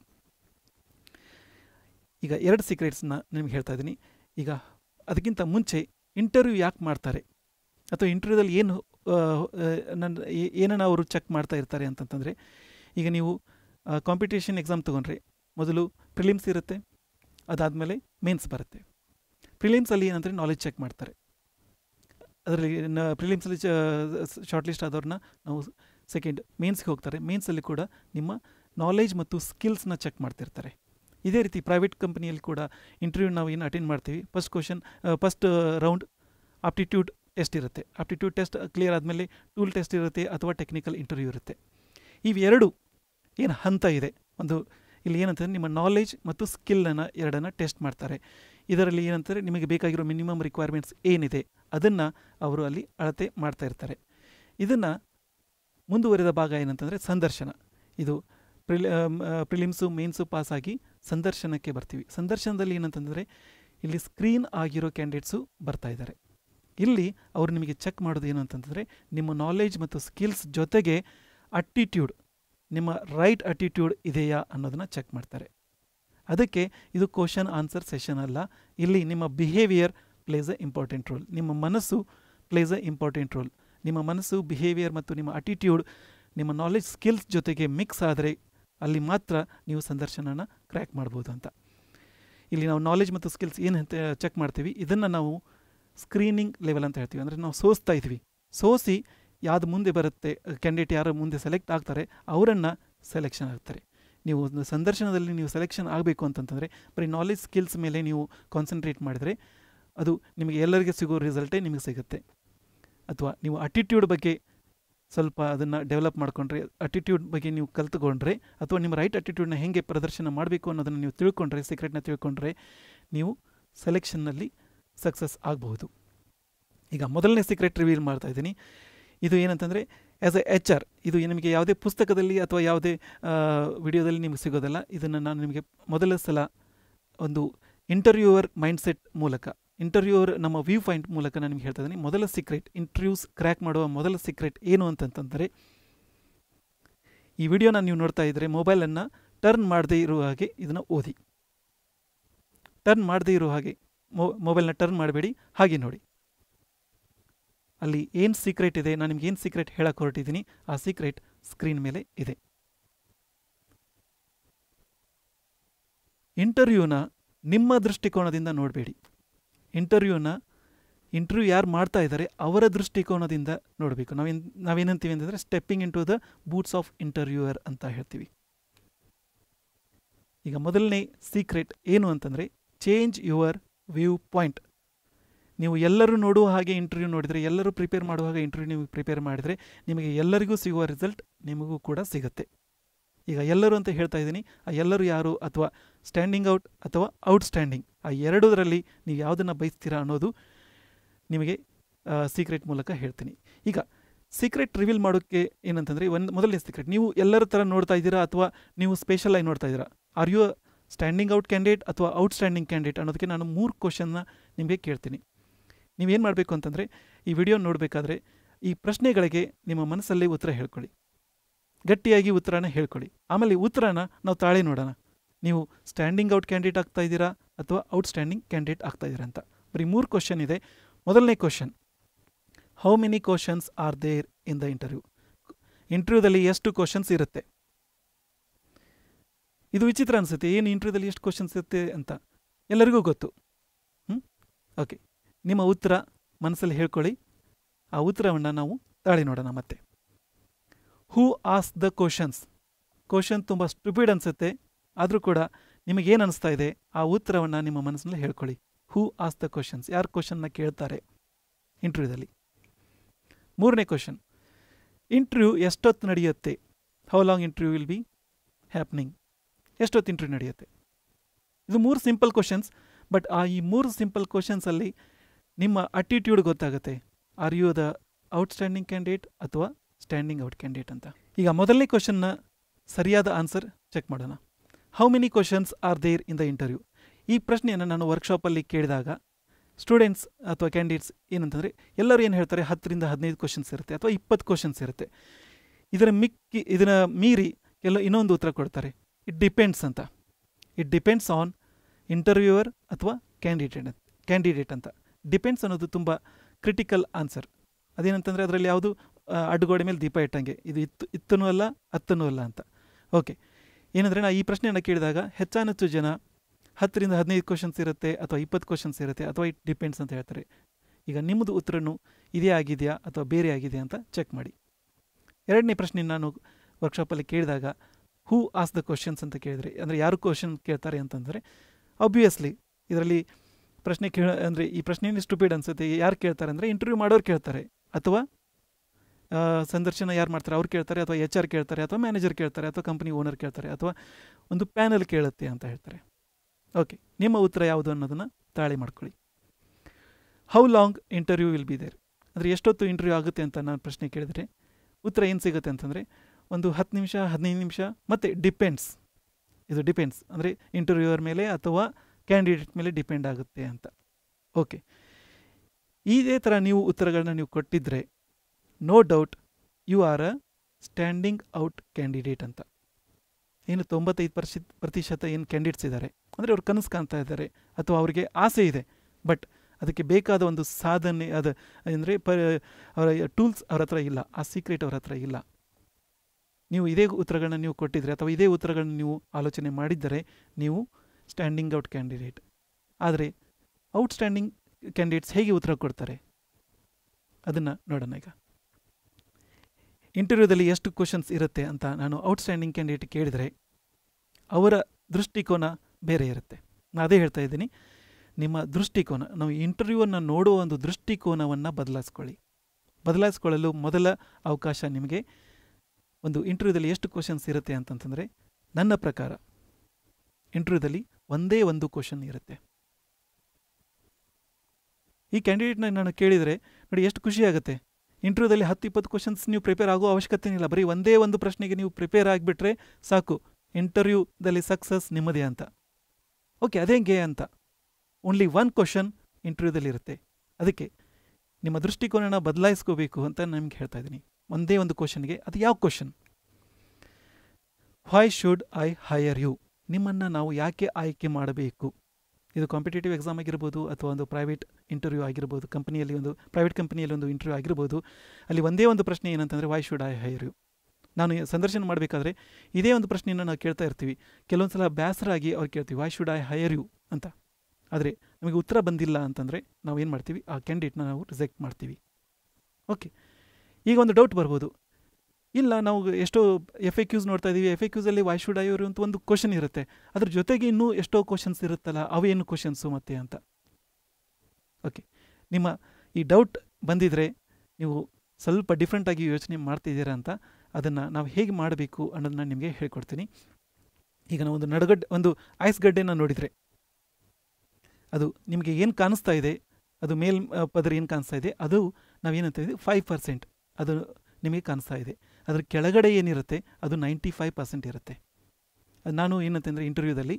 ಈಗ ಎರಡು ಸೀಕ್ರೆಟ್ಸ್ನ ನಿಮ್ಗೆ ಹೇಳ್ತಾ ಇದ್ದೀನಿ ಈಗ ಅದಕ್ಕಿಂತ ಮುಂಚೆ ಇಂಟರ್ವ್ಯೂ ಯಾಕೆ ಮಾಡ್ತಾರೆ ಅಥವಾ ಇಂಟರ್ವ್ಯೂದಲ್ಲಿ ಏನು ನನ್ನ ಏನನ್ನು ಅವರು ಚೆಕ್ ಮಾಡ್ತಾ ಇರ್ತಾರೆ ಅಂತಂತಂದರೆ ಈಗ ನೀವು ಕಾಂಪಿಟೇಷನ್ ಎಕ್ಸಾಮ್ ತೊಗೊಂಡ್ರೆ ಮೊದಲು ಪ್ರಿಲಿಮ್ಸ್ ಇರುತ್ತೆ ಅದಾದಮೇಲೆ ಮೇನ್ಸ್ ಬರುತ್ತೆ ಪ್ರಿಲಿಮ್ಸಲ್ಲಿ ಏನಂದರೆ ನಾಲೆಜ್ ಚೆಕ್ ಮಾಡ್ತಾರೆ ಅದರಲ್ಲಿ ಪ್ರಿಲಿಮ್ಸಲ್ಲಿ ಶಾರ್ಟ್ ಲಿಸ್ಟ್ ಆದವ್ರನ್ನ ನಾವು ಸೆಕೆಂಡ್ ಮೇನ್ಸ್ಗೆ ಹೋಗ್ತಾರೆ ಮೇನ್ಸಲ್ಲಿ ಕೂಡ ನಿಮ್ಮ ನಾಲೆಜ್ ಮತ್ತು ಸ್ಕಿಲ್ಸ್ನ ಚೆಕ್ ಮಾಡ್ತಿರ್ತಾರೆ ಇದೇ ರೀತಿ ಪ್ರೈವೇಟ್ ಕಂಪ್ನಿಯಲ್ಲಿ ಕೂಡ ಇಂಟರ್ವ್ಯೂ ನಾವು ಏನು ಅಟೆಂಡ್ ಮಾಡ್ತೀವಿ first question first round aptitude test ಇರುತ್ತೆ ಆಪ್ಟಿಟ್ಯೂಡ್ ಟೆಸ್ಟ್ ಕ್ಲಿಯರ್ ಆದಮೇಲೆ ಟೂಲ್ ಟೆಸ್ಟ್ ಇರುತ್ತೆ ಅಥವಾ ಟೆಕ್ನಿಕಲ್ ಇಂಟರ್ವ್ಯೂ ಇರುತ್ತೆ ಇವೆರಡು ಏನು ಹಂತ ಇದೆ ಒಂದು ಇಲ್ಲಿ ಏನಂತಂದರೆ ನಿಮ್ಮ ನಾಲೆಜ್ ಮತ್ತು ಸ್ಕಿಲ್ಲನ್ನು ಎರಡನ್ನು ಟೆಸ್ಟ್ ಮಾಡ್ತಾರೆ ಇದರಲ್ಲಿ ಏನಂತಂದರೆ ನಿಮಗೆ ಬೇಕಾಗಿರೋ ಮಿನಿಮಮ್ ರಿಕ್ವೈರ್ಮೆಂಟ್ಸ್ ಏನಿದೆ ಅದನ್ನು ಅವರು ಅಲ್ಲಿ ಅಳತೆ ಮಾಡ್ತಾ ಇರ್ತಾರೆ ಇದನ್ನು ಮುಂದುವರೆದ ಭಾಗ ಏನಂತಂದರೆ ಸಂದರ್ಶನ ಇದು ಪ್ರಿಲಿ ಪ್ರಿಲಿಮ್ಸು ಮೇನ್ಸು ಪಾಸಾಗಿ ಸಂದರ್ಶನಕ್ಕೆ ಬರ್ತೀವಿ ಸಂದರ್ಶನದಲ್ಲಿ ಏನಂತಂದರೆ ಇಲ್ಲಿ ಸ್ಕ್ರೀನ್ ಆಗಿರೋ ಕ್ಯಾಂಡಿಡೇಟ್ಸು ಬರ್ತಾ ಇದ್ದಾರೆ ಇಲ್ಲಿ ಅವರು ನಿಮಗೆ ಚೆಕ್ ಮಾಡೋದು ಏನು ಅಂತಂದರೆ ನಿಮ್ಮ ನಾಲೆಜ್ ಮತ್ತು ಸ್ಕಿಲ್ಸ್ ಜೊತೆಗೆ ಅಟ್ಟಿಟ್ಯೂಡ್ ನಿಮ್ಮ ರೈಟ್ ಅಟಿಟ್ಯೂಡ್ ಇದೆಯಾ ಅನ್ನೋದನ್ನು ಚೆಕ್ ಮಾಡ್ತಾರೆ ಅದಕ್ಕೆ ಇದು ಕ್ವಶನ್ ಆನ್ಸರ್ ಸೆಷನ್ ಅಲ್ಲ ಇಲ್ಲಿ ನಿಮ್ಮ behaviour plays a important role ನಿಮ್ಮ ಮನಸ್ಸು ಪ್ಲೇಸ್ ಅ ಇಂಪಾರ್ಟೆಂಟ್ ರೋಲ್ ನಿಮ್ಮ ಮನಸ್ಸು ಬಿಹೇವಿಯರ್ ಮತ್ತು ನಿಮ್ಮ ಅಟಿಟ್ಯೂಡ್ ನಿಮ್ಮ ನಾಲೆಜ್ ಸ್ಕಿಲ್ಸ್ ಜೊತೆಗೆ ಮಿಕ್ಸ್ ಆದರೆ ಅಲ್ಲಿ ಮಾತ್ರ ನೀವು ಸಂದರ್ಶನನ ಕ್ರ್ಯಾಕ್ ಮಾಡ್ಬೋದು ಅಂತ ಇಲ್ಲಿ ನಾವು ನಾಲೆಜ್ ಮತ್ತು ಸ್ಕಿಲ್ಸ್ ಏನು ಅಂತ ಚೆಕ್ ಮಾಡ್ತೀವಿ ಇದನ್ನು ನಾವು ಸ್ಕ್ರೀನಿಂಗ್ ಲೆವೆಲ್ ಅಂತ ಹೇಳ್ತೀವಿ ಅಂದರೆ ನಾವು ಸೋಸ್ತಾ ಇದ್ವಿ ಸೋಸಿ ಯಾವುದು ಮುಂದೆ ಬರುತ್ತೆ ಕ್ಯಾಂಡಿಡೇಟ್ ಯಾರು ಮುಂದೆ ಸೆಲೆಕ್ಟ್ ಆಗ್ತಾರೆ ಅವರನ್ನು ಸೆಲೆಕ್ಷನ್ ಆಗ್ತಾರೆ ನೀವು ಒಂದು ಸಂದರ್ಶನದಲ್ಲಿ ನೀವು ಸೆಲೆಕ್ಷನ್ ಆಗಬೇಕು ಅಂತಂತಂದರೆ ಬರೀ ನಾಲೆಜ್ ಸ್ಕಿಲ್ಸ್ ಮೇಲೆ ನೀವು ಕಾನ್ಸಂಟ್ರೇಟ್ ಮಾಡಿದರೆ ಅದು ನಿಮಗೆ ಎಲ್ಲರಿಗೆ ಸಿಗೋ ರಿಸಲ್ಟೇ ನಿಮಗೆ ಸಿಗುತ್ತೆ ಅಥವಾ ನೀವು ಅಟಿಟ್ಯೂಡ್ ಬಗ್ಗೆ ಸ್ವಲ್ಪ ಅದನ್ನು ಡೆವಲಪ್ ಮಾಡಿಕೊಂಡ್ರೆ ಅಟಿಟ್ಯೂಡ್ ಬಗ್ಗೆ ನೀವು ಕಲ್ತ್ಕೊಂಡ್ರೆ ಅಥವಾ ನಿಮ್ಮ ರೈಟ್ ಅಟಿಟ್ಯೂಡ್ನ ಹೇಗೆ ಪ್ರದರ್ಶನ ಮಾಡಬೇಕು ಅನ್ನೋದನ್ನು ನೀವು ತಿಳ್ಕೊಂಡ್ರೆ ಸೀಕ್ರೆಟ್ನ ತಿಳ್ಕೊಂಡ್ರೆ ನೀವು ಸೆಲೆಕ್ಷನ್ನಲ್ಲಿ ಸಕ್ಸಸ್ ಆಗಬಹುದು ಈಗ ಮೊದಲನೇ ಸೀಕ್ರೆಟ್ ರಿವೀಲ್ ಮಾಡ್ತಾ ಇದ್ದೀನಿ ಇದು ಏನಂತಂದರೆ ಆ್ಯಸ್ ಎ ಎಚ್ ಆರ್ ಇದು ನಿಮಗೆ ಯಾವುದೇ ಪುಸ್ತಕದಲ್ಲಿ ಅಥವಾ ಯಾವುದೇ ವಿಡಿಯೋದಲ್ಲಿ ನಿಮಗೆ ಸಿಗೋದಲ್ಲ ಇದನ್ನು ನಾನು ನಿಮಗೆ ಮೊದಲ ಸಲ ಒಂದು ಇಂಟರ್ವ್ಯೂವರ್ ಮೈಂಡ್ಸೆಟ್ ಮೂಲಕ ಇಂಟರ್ವ್ಯೂವರ್ ನಮ್ಮ ವ್ಯೂ ಪಾಯಿಂಟ್ ಮೂಲಕ ನಾನು ನಿಮ್ಗೆ ಹೇಳ್ತಾ ಇದ್ದೀನಿ ಮೊದಲ ಸೀಕ್ರೆಟ್ ಇಂಟರ್ವ್ಯೂಸ್ ಕ್ರ್ಯಾಕ್ ಮಾಡುವ ಮೊದಲ ಸೀಕ್ರೆಟ್ ಏನು ಅಂತಂತಂದರೆ ಈ ವಿಡಿಯೋನ ನೀವು ನೋಡ್ತಾ ಇದ್ದರೆ ಮೊಬೈಲನ್ನು ಟರ್ನ್ ಮಾಡದೇ ಇರುವ ಹಾಗೆ ಇದನ್ನು ಓದಿ ಟರ್ನ್ ಮಾಡದೇ ಇರುವ ಹಾಗೆ ಮೊಬೈಲ್ನ ಟರ್ನ್ ಮಾಡಬೇಡಿ ಹಾಗೆ ನೋಡಿ ಅಲ್ಲಿ ಏನು ಸೀಕ್ರೆಟ್ ಇದೆ ನಾನು ನಿಮ್ಗೆ ಏನು ಸೀಕ್ರೆಟ್ ಹೇಳಕ್ಕೆ ಹೊರಟಿದ್ದೀನಿ ಆ ಸೀಕ್ರೆಟ್ ಸ್ಕ್ರೀನ್ ಮೇಲೆ ಇದೆ ಇಂಟರ್ವ್ಯೂನ ನಿಮ್ಮ ದೃಷ್ಟಿಕೋನದಿಂದ ನೋಡಬೇಡಿ ಇಂಟರ್ವ್ಯೂನ ಇಂಟರ್ವ್ಯೂ ಯಾರು ಮಾಡ್ತಾ ಇದ್ದಾರೆ ಅವರ ದೃಷ್ಟಿಕೋನದಿಂದ ನೋಡಬೇಕು ನಾವೇನು ನಾವೇನಂತೀವಿ ಅಂತಂದರೆ stepping into the boots of interviewer ಅಂತ ಹೇಳ್ತೀವಿ ಈಗ ಮೊದಲನೇ ಸೀಕ್ರೆಟ್ ಏನು ಅಂತಂದರೆ ಚೇಂಜ್ ಯುವರ್ ವ್ಯೂ ಪಾಯಿಂಟ್ ನೀವು ಎಲ್ಲರೂ ನೋಡುವ ಹಾಗೆ ಇಂಟರ್ವ್ಯೂ ನೋಡಿದರೆ ಎಲ್ಲರೂ ಪ್ರಿಪೇರ್ ಮಾಡುವ ಹಾಗೆ ಇಂಟರ್ವ್ಯೂ ನೀವು ಪ್ರಿಪೇರ್ ಮಾಡಿದರೆ ನಿಮಗೆ ಎಲ್ಲರಿಗೂ ಸಿಗುವ ರಿಸಲ್ಟ್ ನಿಮಗೂ ಕೂಡ ಸಿಗುತ್ತೆ ಈಗ ಎಲ್ಲರೂ ಅಂತ ಹೇಳ್ತಾ ಇದ್ದೀನಿ ಆ ಎಲ್ಲರೂ ಯಾರು ಅಥವಾ ಸ್ಟ್ಯಾಂಡಿಂಗ್ ಔಟ್ ಅಥವಾ ಔಟ್ಸ್ಟ್ಯಾಂಡಿಂಗ್ ಆ ಎರಡರಲ್ಲಿ ನೀವು ಯಾವುದನ್ನು ಬಯಸ್ತೀರಾ ಅನ್ನೋದು ನಿಮಗೆ ಸೀಕ್ರೆಟ್ ಮೂಲಕ ಹೇಳ್ತೀನಿ ಈಗ ಸೀಕ್ರೆಟ್ ರಿವೀಲ್ ಮಾಡೋಕ್ಕೆ ಏನಂತಂದರೆ ಒಂದು ಮೊದಲನೇ ಸೀಕ್ರೆಟ್ ನೀವು ಎಲ್ಲರ ಥರ ನೋಡ್ತಾ ಇದ್ದೀರಾ ಅಥವಾ ನೀವು ಸ್ಪೆಷಲ್ ಆಗಿ ನೋಡ್ತಾ ಇದ್ದೀರಾ are you standing out candidate ಅಥವಾ ಔಟ್ಸ್ಟ್ಯಾಂಡಿಂಗ್ ಕ್ಯಾಂಡಿಡೇಟ್ ಅನ್ನೋದಕ್ಕೆ ನಾನು ಮೂರು ಕ್ವಶನ್ನ ನಿಮಗೆ ಕೇಳ್ತೀನಿ ನೀವೇನು ಮಾಡಬೇಕು ಅಂತಂದರೆ ಈ ವಿಡಿಯೋ ನೋಡಬೇಕಾದ್ರೆ ಈ ಪ್ರಶ್ನೆಗಳಿಗೆ ನಿಮ್ಮ ಮನಸ್ಸಲ್ಲಿ ಉತ್ತರ ಹೇಳ್ಕೊಳ್ಳಿ ಗಟ್ಟಿಯಾಗಿ ಉತ್ತರನ ಹೇಳ್ಕೊಳ್ಳಿ ಆಮೇಲೆ ಉತ್ತರನ ನಾವು ತಾಳಿ ನೋಡೋಣ ನೀವು ಸ್ಟ್ಯಾಂಡಿಂಗ್ ಔಟ್ ಕ್ಯಾಂಡಿಡೇಟ್ ಆಗ್ತಾ ಇದ್ದೀರಾ ಅಥವಾ ಔಟ್ ಸ್ಟ್ಯಾಂಡಿಂಗ್ ಕ್ಯಾಂಡಿಡೇಟ್ ಆಗ್ತಾ ಇದ್ದೀರಾ ಅಂತ ಬರೀ ಮೂರು ಕ್ವಶನ್ ಇದೆ ಮೊದಲನೇ question how many questions are there in the interview ಇಂಟರ್ವ್ಯೂದಲ್ಲಿ ಎಷ್ಟು ಕ್ವಶನ್ಸ್ ಇರುತ್ತೆ ಇದು ವಿಚಿತ್ರ ಅನಿಸುತ್ತೆ ಏನು ಇಂಟರ್ವ್ಯೂದಲ್ಲಿ ಎಷ್ಟು ಕ್ವಶನ್ಸ್ ಇರುತ್ತೆ ಅಂತ ಎಲ್ಲರಿಗೂ ಗೊತ್ತು ಹ್ಞೂ ಓಕೆ ನಿಮ್ಮ ಉತ್ತರ ಮನಸ್ಸಲ್ಲಿ ಹೇಳ್ಕೊಳ್ಳಿ ಆ ಉತ್ತರವನ್ನು ನಾವು ತಾಳಿ ನೋಡೋಣ ಮತ್ತೆ ಹೂ ಆಸ್ ದ ಕ್ವಶನ್ಸ್ ಕ್ವಶನ್ ತುಂಬ ಸ್ಟುಪಿಡ್ ಅನಿಸುತ್ತೆ ಆದರೂ ಕೂಡ ನಿಮಗೇನು ಅನಿಸ್ತಾ ಇದೆ ಆ ಉತ್ತರವನ್ನು ನಿಮ್ಮ ಮನಸ್ಸಿನಲ್ಲಿ ಹೇಳ್ಕೊಳ್ಳಿ ಹೂ ಆಸ್ ದ ಕ್ವಶನ್ಸ್ ಯಾರು ಕ್ವಶನ್ನ ಕೇಳ್ತಾರೆ ಇಂಟರ್ವ್ಯೂದಲ್ಲಿ ಮೂರನೇ ಕ್ವಶನ್ ಇಂಟರ್ವ್ಯೂ ಎಷ್ಟೊತ್ತು ನಡೆಯುತ್ತೆ how long interview will be happening ಎಷ್ಟೊತ್ತು ಇಂಟರ್ವ್ಯೂ ನಡೆಯುತ್ತೆ ಇದು ಮೂರು ಸಿಂಪಲ್ ಕ್ವಶನ್ಸ್ ಬಟ್ ಆ ಈ ಮೂರು ಸಿಂಪಲ್ ಕ್ವಶನ್ಸಲ್ಲಿ ನಿಮ್ಮ ಅಟಿಟ್ಯೂಡ್ ಗೊತ್ತಾಗುತ್ತೆ are you the outstanding candidate ಅಥವಾ ಸ್ಟ್ಯಾಂಡಿಂಗ್ ಔಟ್ ಕ್ಯಾಂಡಿಡೇಟ್ ಅಂತ ಈಗ ಮೊದಲನೇ ಕ್ವಶನ್ನ ಸರಿಯಾದ ಆನ್ಸರ್ ಚೆಕ್ ಮಾಡೋಣ how many questions are there in the interview ಈ ಪ್ರಶ್ನೆಯನ್ನು ನಾನು ವರ್ಕ್ಶಾಪಲ್ಲಿ ಕೇಳಿದಾಗ ಸ್ಟೂಡೆಂಟ್ಸ್ ಅಥವಾ ಕ್ಯಾಂಡಿಡೇಟ್ಸ್ ಏನಂತಂದರೆ ಎಲ್ಲರೂ ಏನು ಹೇಳ್ತಾರೆ ಹತ್ತರಿಂದ ಹದಿನೈದು ಕ್ವಶನ್ಸ್ ಇರುತ್ತೆ ಅಥವಾ ಇಪ್ಪತ್ತು ಕ್ವಶನ್ಸ್ ಇರುತ್ತೆ ಇದರ ಮಿಕ್ಕಿ ಇದನ್ನ ಮೀರಿ ಎಲ್ಲ ಇನ್ನೊಂದು ಉತ್ತರ ಕೊಡ್ತಾರೆ ಇಟ್ ಡಿಪೆಂಡ್ಸ್ ಅಂತ ಇಟ್ ಡಿಪೆಂಡ್ಸ್ ಆನ್ ಇಂಟರ್ವ್ಯೂವರ್ ಅಥವಾ ಕ್ಯಾಂಡಿಡೇಟ್ ಕ್ಯಾಂಡಿಡೇಟ್ ಅಂತ ಡಿಪೆಂಡ್ಸ್ ಅನ್ನೋದು ತುಂಬ ಕ್ರಿಟಿಕಲ್ ಆನ್ಸರ್ ಅದೇನಂತಂದರೆ ಅದರಲ್ಲಿ ಯಾವುದು ಅಡ್ಗೋಡೆ ಮೇಲೆ ದೀಪ ಇಟ್ಟಂಗೆ ಇದು ಇತ್ತು ಇತ್ತನೂ ಅಲ್ಲ ಹತ್ತನೂ ಅಲ್ಲ ಅಂತ ಓಕೆ ಏನಂದರೆ ನಾ ಈ ಪ್ರಶ್ನೆಯನ್ನು ಕೇಳಿದಾಗ ಹೆಚ್ಚಾನೆಚ್ಚು ಜನ ಹತ್ತರಿಂದ ಹದಿನೈದು ಕ್ವಶನ್ಸ್ ಇರುತ್ತೆ ಅಥವಾ ಇಪ್ಪತ್ತು ಕ್ವಶನ್ಸ್ ಇರುತ್ತೆ ಅಥವಾ ಇಟ್ ಡಿಪೆಂಡ್ಸ್ ಅಂತ ಹೇಳ್ತಾರೆ ಈಗ ನಿಮ್ಮದು ಉತ್ತರನು ಇದೇ ಆಗಿದೆಯಾ ಅಥವಾ ಬೇರೆ ಆಗಿದೆಯಾ ಅಂತ ಚೆಕ್ ಮಾಡಿ ಎರಡನೇ ಪ್ರಶ್ನೆ ನಾನು ವರ್ಕ್ಶಾಪಲ್ಲಿ ಕೇಳಿದಾಗ ಹೂ ಆಸ್ ದ ಕ್ವಶನ್ಸ್ ಅಂತ ಕೇಳಿದರೆ ಅಂದರೆ ಯಾರು ಕ್ವಶನ್ ಕೇಳ್ತಾರೆ ಅಂತಂದರೆ ಅಬ್ವಿಯಸ್ಲಿ ಇದರಲ್ಲಿ ಪ್ರಶ್ನೆ ಕೇಳ ಅಂದರೆ ಈ ಪ್ರಶ್ನೆಯೇ ಸ್ಟುಪಿಡ್ ಅನ್ಸುತ್ತೆ ಯಾರು ಕೇಳ್ತಾರೆ ಅಂದರೆ ಇಂಟರ್ವ್ಯೂ ಮಾಡೋರು ಕೇಳ್ತಾರೆ ಅಥವಾ ಸಂದರ್ಶನ ಯಾರು ಮಾಡ್ತಾರೆ ಅವ್ರು ಕೇಳ್ತಾರೆ ಅಥವಾ ಎಚ್ ಆರ್ ಕೇಳ್ತಾರೆ ಅಥವಾ ಮ್ಯಾನೇಜರ್ ಕೇಳ್ತಾರೆ ಅಥವಾ ಕಂಪ್ನಿ ಓನರ್ ಕೇಳ್ತಾರೆ ಅಥವಾ ಒಂದು ಪ್ಯಾನೆಲ್ ಕೇಳುತ್ತೆ ಅಂತ ಹೇಳ್ತಾರೆ ಓಕೆ ನಿಮ್ಮ ಉತ್ತರ ಯಾವುದು ಅನ್ನೋದನ್ನು ತಾಳಿ ಮಾಡ್ಕೊಳ್ಳಿ how long interview will be there ಅಂದರೆ ಎಷ್ಟೊತ್ತು ಇಂಟರ್ವ್ಯೂ ಆಗುತ್ತೆ ಅಂತ ನಾನು ಪ್ರಶ್ನೆ ಕೇಳಿದರೆ ಉತ್ತರ ಏನು ಸಿಗುತ್ತೆ ಅಂತಂದರೆ ಒಂದು ಹತ್ತು ನಿಮಿಷ ಹದಿನೈದು ನಿಮಿಷ ಮತ್ತು ಡಿಪೆಂಡ್ಸ್ ಇದು ಡಿಪೆಂಡ್ಸ್ ಅಂದರೆ ಇಂಟರ್ವ್ಯೂವರ್ ಮೇಲೆ ಅಥವಾ ಕ್ಯಾಂಡಿಡೇಟ್ ಮೇಲೆ ಡಿಪೆಂಡ್ ಆಗುತ್ತೆ ಅಂತ ಓಕೆ ಇದೇ ಥರ ನೀವು ಉತ್ತರಗಳನ್ನ ನೀವು ಕೊಟ್ಟಿದ್ದರೆ no doubt you are a standing out candidate ಅಂತ ಏನು ತೊಂಬತ್ತೈದು ಪರ್ಶಿ ಪ್ರತಿಶತ ಏನು ಕ್ಯಾಂಡಿಡೇಟ್ಸ್ ಇದ್ದಾರೆ ಅಂದರೆ ಅವ್ರು ಕನಸು ಕಾಣ್ತಾ ಇದ್ದಾರೆ ಅಥವಾ ಅವರಿಗೆ ಆಸೆ ಇದೆ ಬಟ್ ಅದಕ್ಕೆ ಬೇಕಾದ ಒಂದು ಸಾಧನೆ ಅದು ಅಂದರೆ ಪ ಅವರ ಟೂಲ್ಸ್ ಅವ್ರ ಹತ್ರ ಇಲ್ಲ ಆ ಸೀಕ್ರೆಟ್ ಅವ್ರ ಹತ್ರ ಇಲ್ಲ ನೀವು ಇದೇ ಉತ್ತರಗಳನ್ನ ನೀವು ಕೊಟ್ಟಿದ್ದರೆ ಅಥವಾ ಇದೇ ಉತ್ತರಗಳನ್ನ ನೀವು ಆಲೋಚನೆ ಮಾಡಿದ್ದರೆ ನೀವು ಸ್ಟ್ಯಾಂಡಿಂಗ್ ಔಟ್ ಕ್ಯಾಂಡಿಡೇಟ್ ಆದರೆ ಔಟ್ಸ್ಟ್ಯಾಂಡಿಂಗ್ ಕ್ಯಾಂಡಿಡೇಟ್ಸ್ ಹೇಗೆ ಉತ್ತರ ಕೊಡ್ತಾರೆ ಅದನ್ನು ನೋಡೋಣ ಈಗ ಇಂಟರ್ವ್ಯೂದಲ್ಲಿ ಎಷ್ಟು ಕ್ವಶನ್ಸ್ ಇರುತ್ತೆ ಅಂತ ನಾನು ಔಟ್ಸ್ಟ್ಯಾಂಡಿಂಗ್ ಕ್ಯಾಂಡಿಡೇಟ್ ಕೇಳಿದರೆ ಅವರ ದೃಷ್ಟಿಕೋನ ಬೇರೆ ಇರುತ್ತೆ ನಾನು ಅದೇ ಹೇಳ್ತಾ ಇದ್ದೀನಿ ನಿಮ್ಮ ದೃಷ್ಟಿಕೋನ ನಾವು ಇಂಟರ್ವ್ಯೂವನ್ನು ನೋಡುವ ಒಂದು ದೃಷ್ಟಿಕೋನವನ್ನು ಬದಲಾಯಿಸ್ಕೊಳ್ಳಿ ಬದಲಾಯಿಸ್ಕೊಳ್ಳಲು ಮೊದಲ ಅವಕಾಶ ನಿಮಗೆ ಒಂದು ಇಂಟರ್ವ್ಯೂದಲ್ಲಿ ಎಷ್ಟು ಕ್ವಶನ್ಸ್ ಇರುತ್ತೆ ಅಂತಂತಂದರೆ ನನ್ನ ಪ್ರಕಾರ ಇಂಟರ್ವ್ಯೂದಲ್ಲಿ ಒಂದೇ ಒಂದು ಕ್ವಶನ್ ಇರುತ್ತೆ ಈ ಕ್ಯಾಂಡಿಡೇಟ್ನ ನಾನು ಕೇಳಿದರೆ ನೋಡಿ ಎಷ್ಟು ಖುಷಿಯಾಗುತ್ತೆ ಇಂಟರ್ವ್ಯೂದಲ್ಲಿ ಹತ್ತು ಇಪ್ಪತ್ತು ಕ್ವಶನ್ಸ್ ನೀವು ಪ್ರಿಪೇರ್ ಆಗೋ ಅವಶ್ಯಕತೆ ಇಲ್ಲ ಬರೀ ಒಂದೇ ಒಂದು ಪ್ರಶ್ನೆಗೆ ನೀವು ಪ್ರಿಪೇರ್ ಆಗಿಬಿಟ್ರೆ ಸಾಕು ಇಂಟರ್ವ್ಯೂದಲ್ಲಿ ಸಕ್ಸಸ್ ನಿಮ್ಮದೇ ಅಂತ ಓಕೆ ಅದೇ ಅದೇಂಗೆ ಅಂತ ಓನ್ಲಿ ಒನ್ ಕ್ವಶನ್ ಇಂಟರ್ವ್ಯೂದಲ್ಲಿ ಇರುತ್ತೆ ಅದಕ್ಕೆ ನಿಮ್ಮ ದೃಷ್ಟಿಕೋನ ಬದಲಾಯಿಸ್ಕೋಬೇಕು ಅಂತ ನಿಮ್ಗೆ ಹೇಳ್ತಾ ಇದ್ದೀನಿ ಒಂದೇ ಒಂದು ಕ್ವಶನ್ಗೆ ಅದು ಯಾವ question why should I hire you ನಿಮ್ಮನ್ನು ನಾವು ಯಾಕೆ ಆಯ್ಕೆ ಮಾಡಬೇಕು ಇದು ಕಾಂಪಿಟೇಟಿವ್ ಎಕ್ಸಾಮ್ ಆಗಿರ್ಬೋದು ಅಥವಾ ಒಂದು ಪ್ರೈವೇಟ್ ಇಂಟರ್ವ್ಯೂ ಆಗಿರ್ಬೋದು ಕಂಪನಿಯಲ್ಲಿ ಒಂದು ಪ್ರೈವೇಟ್ ಕಂಪನಿಯಲ್ಲಿ ಒಂದು ಇಂಟರ್ವ್ಯೂ ಆಗಿರ್ಬೋದು ಅಲ್ಲಿ ಒಂದೇ ಒಂದು ಪ್ರಶ್ನೆ ಏನಂತಂದರೆ why should I hire you ನಾನು ಸಂದರ್ಶನ ಮಾಡಬೇಕಾದ್ರೆ ಇದೇ ಒಂದು ಪ್ರಶ್ನೆಯನ್ನು ನಾವು ಕೇಳ್ತಾ ಇರ್ತೀವಿ ಕೆಲವೊಂದು ಸಲ ಬೇಸರಾಗಿ ಅವ್ರು ಕೇಳ್ತೀವಿ why should I hire you ಅಂತ ಆದರೆ ನಮಗೆ ಉತ್ತರ ಬಂದಿಲ್ಲ ಅಂತಂದರೆ ನಾವು ಏನು ಮಾಡ್ತೀವಿ ಆ ಕ್ಯಾಂಡಿಡೇಟ್ನ ನಾವು ರಿಜೆಕ್ಟ್ ಮಾಡ್ತೀವಿ ಓಕೆ ಈಗ ಒಂದು ಡೌಟ್ ಬರ್ಬೋದು ಇಲ್ಲ ನಾವು ಎಷ್ಟೋ ಎಫ್ ಎ ಕ್ಯೂಸ್ ನೋಡ್ತಾ ಇದ್ದೀವಿ ಎಫ್ ಎ ಕ್ಯೂಸಲ್ಲಿ ವೈ ಶುಡ್ ಐ ಅಂತ ಒಂದು ಕ್ವಶನ್ ಇರುತ್ತೆ ಅದ್ರ ಜೊತೆಗೆ ಇನ್ನೂ ಎಷ್ಟೋ ಕ್ವಶನ್ಸ್ ಇರುತ್ತಲ್ಲ ಅವೇನು ಕ್ವಶನ್ಸು ಮತ್ತೆ ಅಂತ ಓಕೆ ನಿಮ್ಮ ಈ ಡೌಟ್ ಬಂದಿದ್ರೆ ನೀವು ಸ್ವಲ್ಪ ಡಿಫ್ರೆಂಟಾಗಿ ಯೋಚನೆ ಮಾಡ್ತಿದ್ದೀರಾ ಅಂತ ಅದನ್ನು ನಾವು ಹೇಗೆ ಮಾಡಬೇಕು ಅನ್ನೋದನ್ನ ನಿಮಗೆ ಹೇಳ್ಕೊಡ್ತೀನಿ ಈಗ ನಾವು ಒಂದು ನಡುಗಡ್ಡೆ ಒಂದು ಐಸ್ ಗಡ್ಡೆನ ನೋಡಿದರೆ ಅದು ನಿಮಗೆ ಏನು ಕಾಣಿಸ್ತಾ ಇದೆ ಅದು ಮೇಲ್ ಪದರ ಏನು ಕಾಣಿಸ್ತಾ ಇದೆ ಅದು ನಾವೇನಂತ ಫೈವ್ ಪರ್ಸೆಂಟ್ ಅದು ನಿಮಗೆ ಕಾಣಿಸ್ತಾ ಇದೆ ಅದರ ಕೆಳಗಡೆ ಏನಿರುತ್ತೆ ಅದು ನೈಂಟಿ ಫೈವ್ ಪರ್ಸೆಂಟ್ ಇರುತ್ತೆ ಅದು ನಾನು ಏನಂತಂದರೆ ಇಂಟರ್ವ್ಯೂದಲ್ಲಿ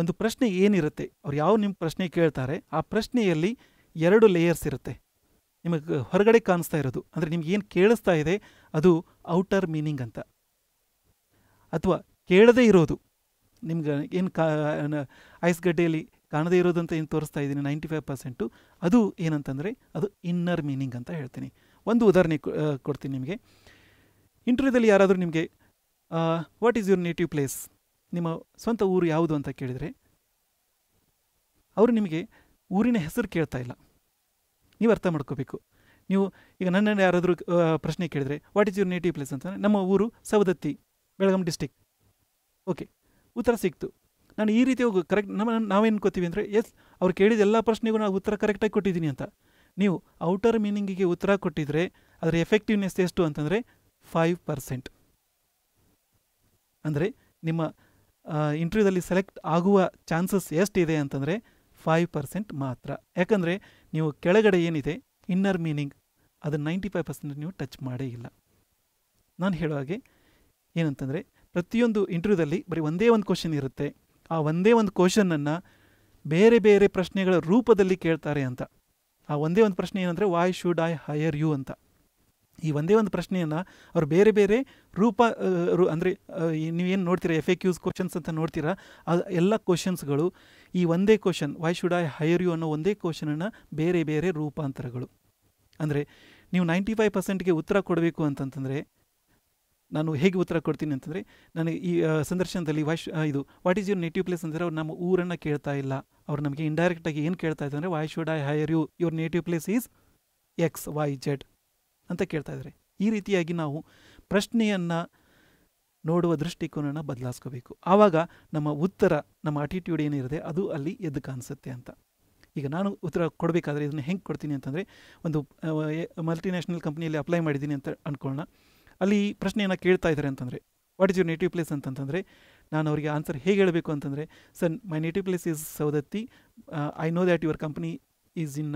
ಒಂದು ಪ್ರಶ್ನೆ ಏನಿರುತ್ತೆ ಅವ್ರು ಯಾವ ನಿಮ್ಮ ಪ್ರಶ್ನೆ ಕೇಳ್ತಾರೆ ಆ ಪ್ರಶ್ನೆಯಲ್ಲಿ ಎರಡು ಲೇಯರ್ಸ್ ಇರುತ್ತೆ ನಿಮಗೆ ಹೊರಗಡೆ ಕಾಣಿಸ್ತಾ ಇರೋದು ಅಂದರೆ ನಿಮ್ಗೆ ಏನು ಕೇಳಿಸ್ತಾ ಇದೆ ಅದು ಔಟರ್ ಮೀನಿಂಗ್ ಅಂತ ಅಥವಾ ಕೇಳದೇ ಇರೋದು ನಿಮ್ಗೆ ಏನು ಕಾ ಐಸ್ ಗಡ್ಡೆಯಲ್ಲಿ ಕಾಣದೇ ಅಂತ ಏನು ತೋರಿಸ್ತಾ ಇದ್ದೀನಿ ನೈಂಟಿ ಫೈವ್ ಪರ್ಸೆಂಟು ಅದು ಏನಂತಂದರೆ ಅದು ಇನ್ನರ್ ಮೀನಿಂಗ್ ಅಂತ ಹೇಳ್ತೀನಿ ಒಂದು ಉದಾಹರಣೆ ಕೊಡ್ತೀನಿ ನಿಮಗೆ ಇಂಟರ್ವ್ಯೂದಲ್ಲಿ ಯಾರಾದರೂ ನಿಮಗೆ what is your native place ನಿಮ್ಮ ಸ್ವಂತ ಊರು ಯಾವುದು ಅಂತ ಕೇಳಿದರೆ ಅವರು ನಿಮಗೆ ಊರಿನ ಹೆಸರು ಕೇಳ್ತಾ ಇಲ್ಲ ನೀವು ಅರ್ಥ ಮಾಡ್ಕೋಬೇಕು ನೀವು ಈಗ ನನ್ನನ್ನು ಯಾರಾದರೂ ಪ್ರಶ್ನೆ ಕೇಳಿದರೆ what is your native place ಅಂತ ನಮ್ಮ ಊರು ಸವದತ್ತಿ ಬೆಳಗಾಂ ಡಿಸ್ಟಿಕ್ ಓಕೆ ಉತ್ತರ ಸಿಕ್ತು ನಾನು ಈ ರೀತಿ ಹೋಗಿ ಕರೆಕ್ಟ್ ನಮ್ಮ ನಾವೇನು ಕೊತ್ತೀವಿ ಅಂದರೆ ಎಸ್ ಅವ್ರು ಕೇಳಿದ ಎಲ್ಲ ಪ್ರಶ್ನೆಗೂ ನಾನು ಉತ್ತರ ಕರೆಕ್ಟಾಗಿ ಕೊಟ್ಟಿದ್ದೀನಿ ಅಂತ ನೀವು ಔಟರ್ ಮೀನಿಂಗಿಗೆ ಉತ್ತರ ಕೊಟ್ಟಿದ್ರೆ ಅದರ ಎಫೆಕ್ಟಿವ್ನೆಸ್ ಎಷ್ಟು ಅಂತಂದರೆ ಫೈವ್ ಪರ್ಸೆಂಟ್ ಅಂದರೆ ನಿಮ್ಮ ಇಂಟರ್ವ್ಯೂದಲ್ಲಿ ಸೆಲೆಕ್ಟ್ ಆಗುವ ಚಾನ್ಸಸ್ ಎಷ್ಟಿದೆ ಅಂತಂದರೆ ಫೈವ್ ಪರ್ಸೆಂಟ್ ಮಾತ್ರ ಯಾಕಂದರೆ ನೀವು ಕೆಳಗಡೆ ಏನಿದೆ ಇನ್ನರ್ ಮೀನಿಂಗ್ ಅದನ್ನು ನೈಂಟಿ ಫೈವ್ ಪರ್ಸೆಂಟ್ ನೀವು ಟಚ್ ಮಾಡೇ ಇಲ್ಲ ನಾನು ಹೇಳೋ ಹಾಗೆ ಏನಂತಂದರೆ ಪ್ರತಿಯೊಂದು ಇಂಟರ್ವ್ಯೂದಲ್ಲಿ ಬರೀ ಒಂದೇ ಒಂದು ಕ್ವಶನ್ ಇರುತ್ತೆ ಆ ಒಂದೇ ಒಂದು ಕ್ವಶನನ್ನು ಬೇರೆ ಬೇರೆ ಪ್ರಶ್ನೆಗಳ ರೂಪದಲ್ಲಿ ಕೇಳ್ತಾರೆ ಅಂತ ಆ ಒಂದೇ ಒಂದು ಪ್ರಶ್ನೆ ಏನಂದರೆ why should I hire you ಅಂತ ಈ ಒಂದೇ ಒಂದು ಪ್ರಶ್ನೆಯನ್ನು ಅವ್ರು ಬೇರೆ ಬೇರೆ ರೂಪ ರೂ ಅಂದರೆ ನೀವೇನು ನೋಡ್ತೀರಾ ಎಫ್ ಎ ಕ್ಯೂಸ್ ಕ್ವಶನ್ಸ್ ಅಂತ ನೋಡ್ತೀರಾ ಅದು ಎಲ್ಲ ಕ್ವಶನ್ಸ್ಗಳು ಈ ಒಂದೇ question why should I hire you ಅನ್ನೋ ಒಂದೇ ಕ್ವಶನನ್ನು ಬೇರೆ ಬೇರೆ ರೂಪಾಂತರಗಳು ಅಂದರೆ ನೀವು ನೈಂಟಿ ಫೈವ್ ಪರ್ಸೆಂಟ್ಗೆ ಉತ್ತರ ಕೊಡಬೇಕು ಅಂತಂತಂದರೆ ನಾನು ಹೇಗೆ ಉತ್ತರ ಕೊಡ್ತೀನಿ ಅಂತಂದರೆ ನನಗೆ ಈ ಸಂದರ್ಶನದಲ್ಲಿ ವೈಶ್ ಇದು what is your native place ಅಂದರೆ ಅವ್ರು ನಮ್ಮ ಊರನ್ನು ಕೇಳ್ತಾ ಇಲ್ಲ ಅವ್ರು ನಮಗೆ ಇಂಡೈರೆಕ್ಟಾಗಿ ಏನು ಕೇಳ್ತಾ ಇದ್ದಾರೆ why should I hire you your native place is X Y Z ಅಂತ ಕೇಳ್ತಾ ಇದ್ದಾರೆ ಈ ರೀತಿಯಾಗಿ ನಾವು ಪ್ರಶ್ನೆಯನ್ನು ನೋಡುವ ದೃಷ್ಟಿಕೋನನ ಬದಲಾಯಿಸ್ಕೋಬೇಕು ಆವಾಗ ನಮ್ಮ ಉತ್ತರ ನಮ್ಮ ಅಟಿಟ್ಯೂಡ್ ಏನಿರುತ್ತೆ ಅದು ಅಲ್ಲಿ ಎದ್ದು ಕಾಣಿಸುತ್ತೆ ಅಂತ ಈಗ ನಾನು ಉತ್ತರ ಕೊಡಬೇಕಾದ್ರೆ ಇದನ್ನು ಹೆಂಗೆ ಕೊಡ್ತೀನಿ ಅಂತಂದರೆ ಒಂದು ಮಲ್ಟಿನ್ಯಾಷನಲ್ ಕಂಪ್ನಿಯಲ್ಲಿ ಅಪ್ಲೈ ಮಾಡಿದ್ದೀನಿ ಅಂತ ಅಂದ್ಕೊಳ್ಳೋಣ ಅಲ್ಲಿ ಪ್ರಶ್ನೆಯನ್ನು ಕೇಳ್ತಾ ಇದ್ದಾರೆ ಅಂತಂದರೆ what is your native place ಅಂತಂತಂದರೆ ನಾನು ಅವರಿಗೆ ಆನ್ಸರ್ ಹೇಗೆ ಹೇಳಬೇಕು ಅಂತಂದರೆ sir my native place is Saundatti I know that your company is in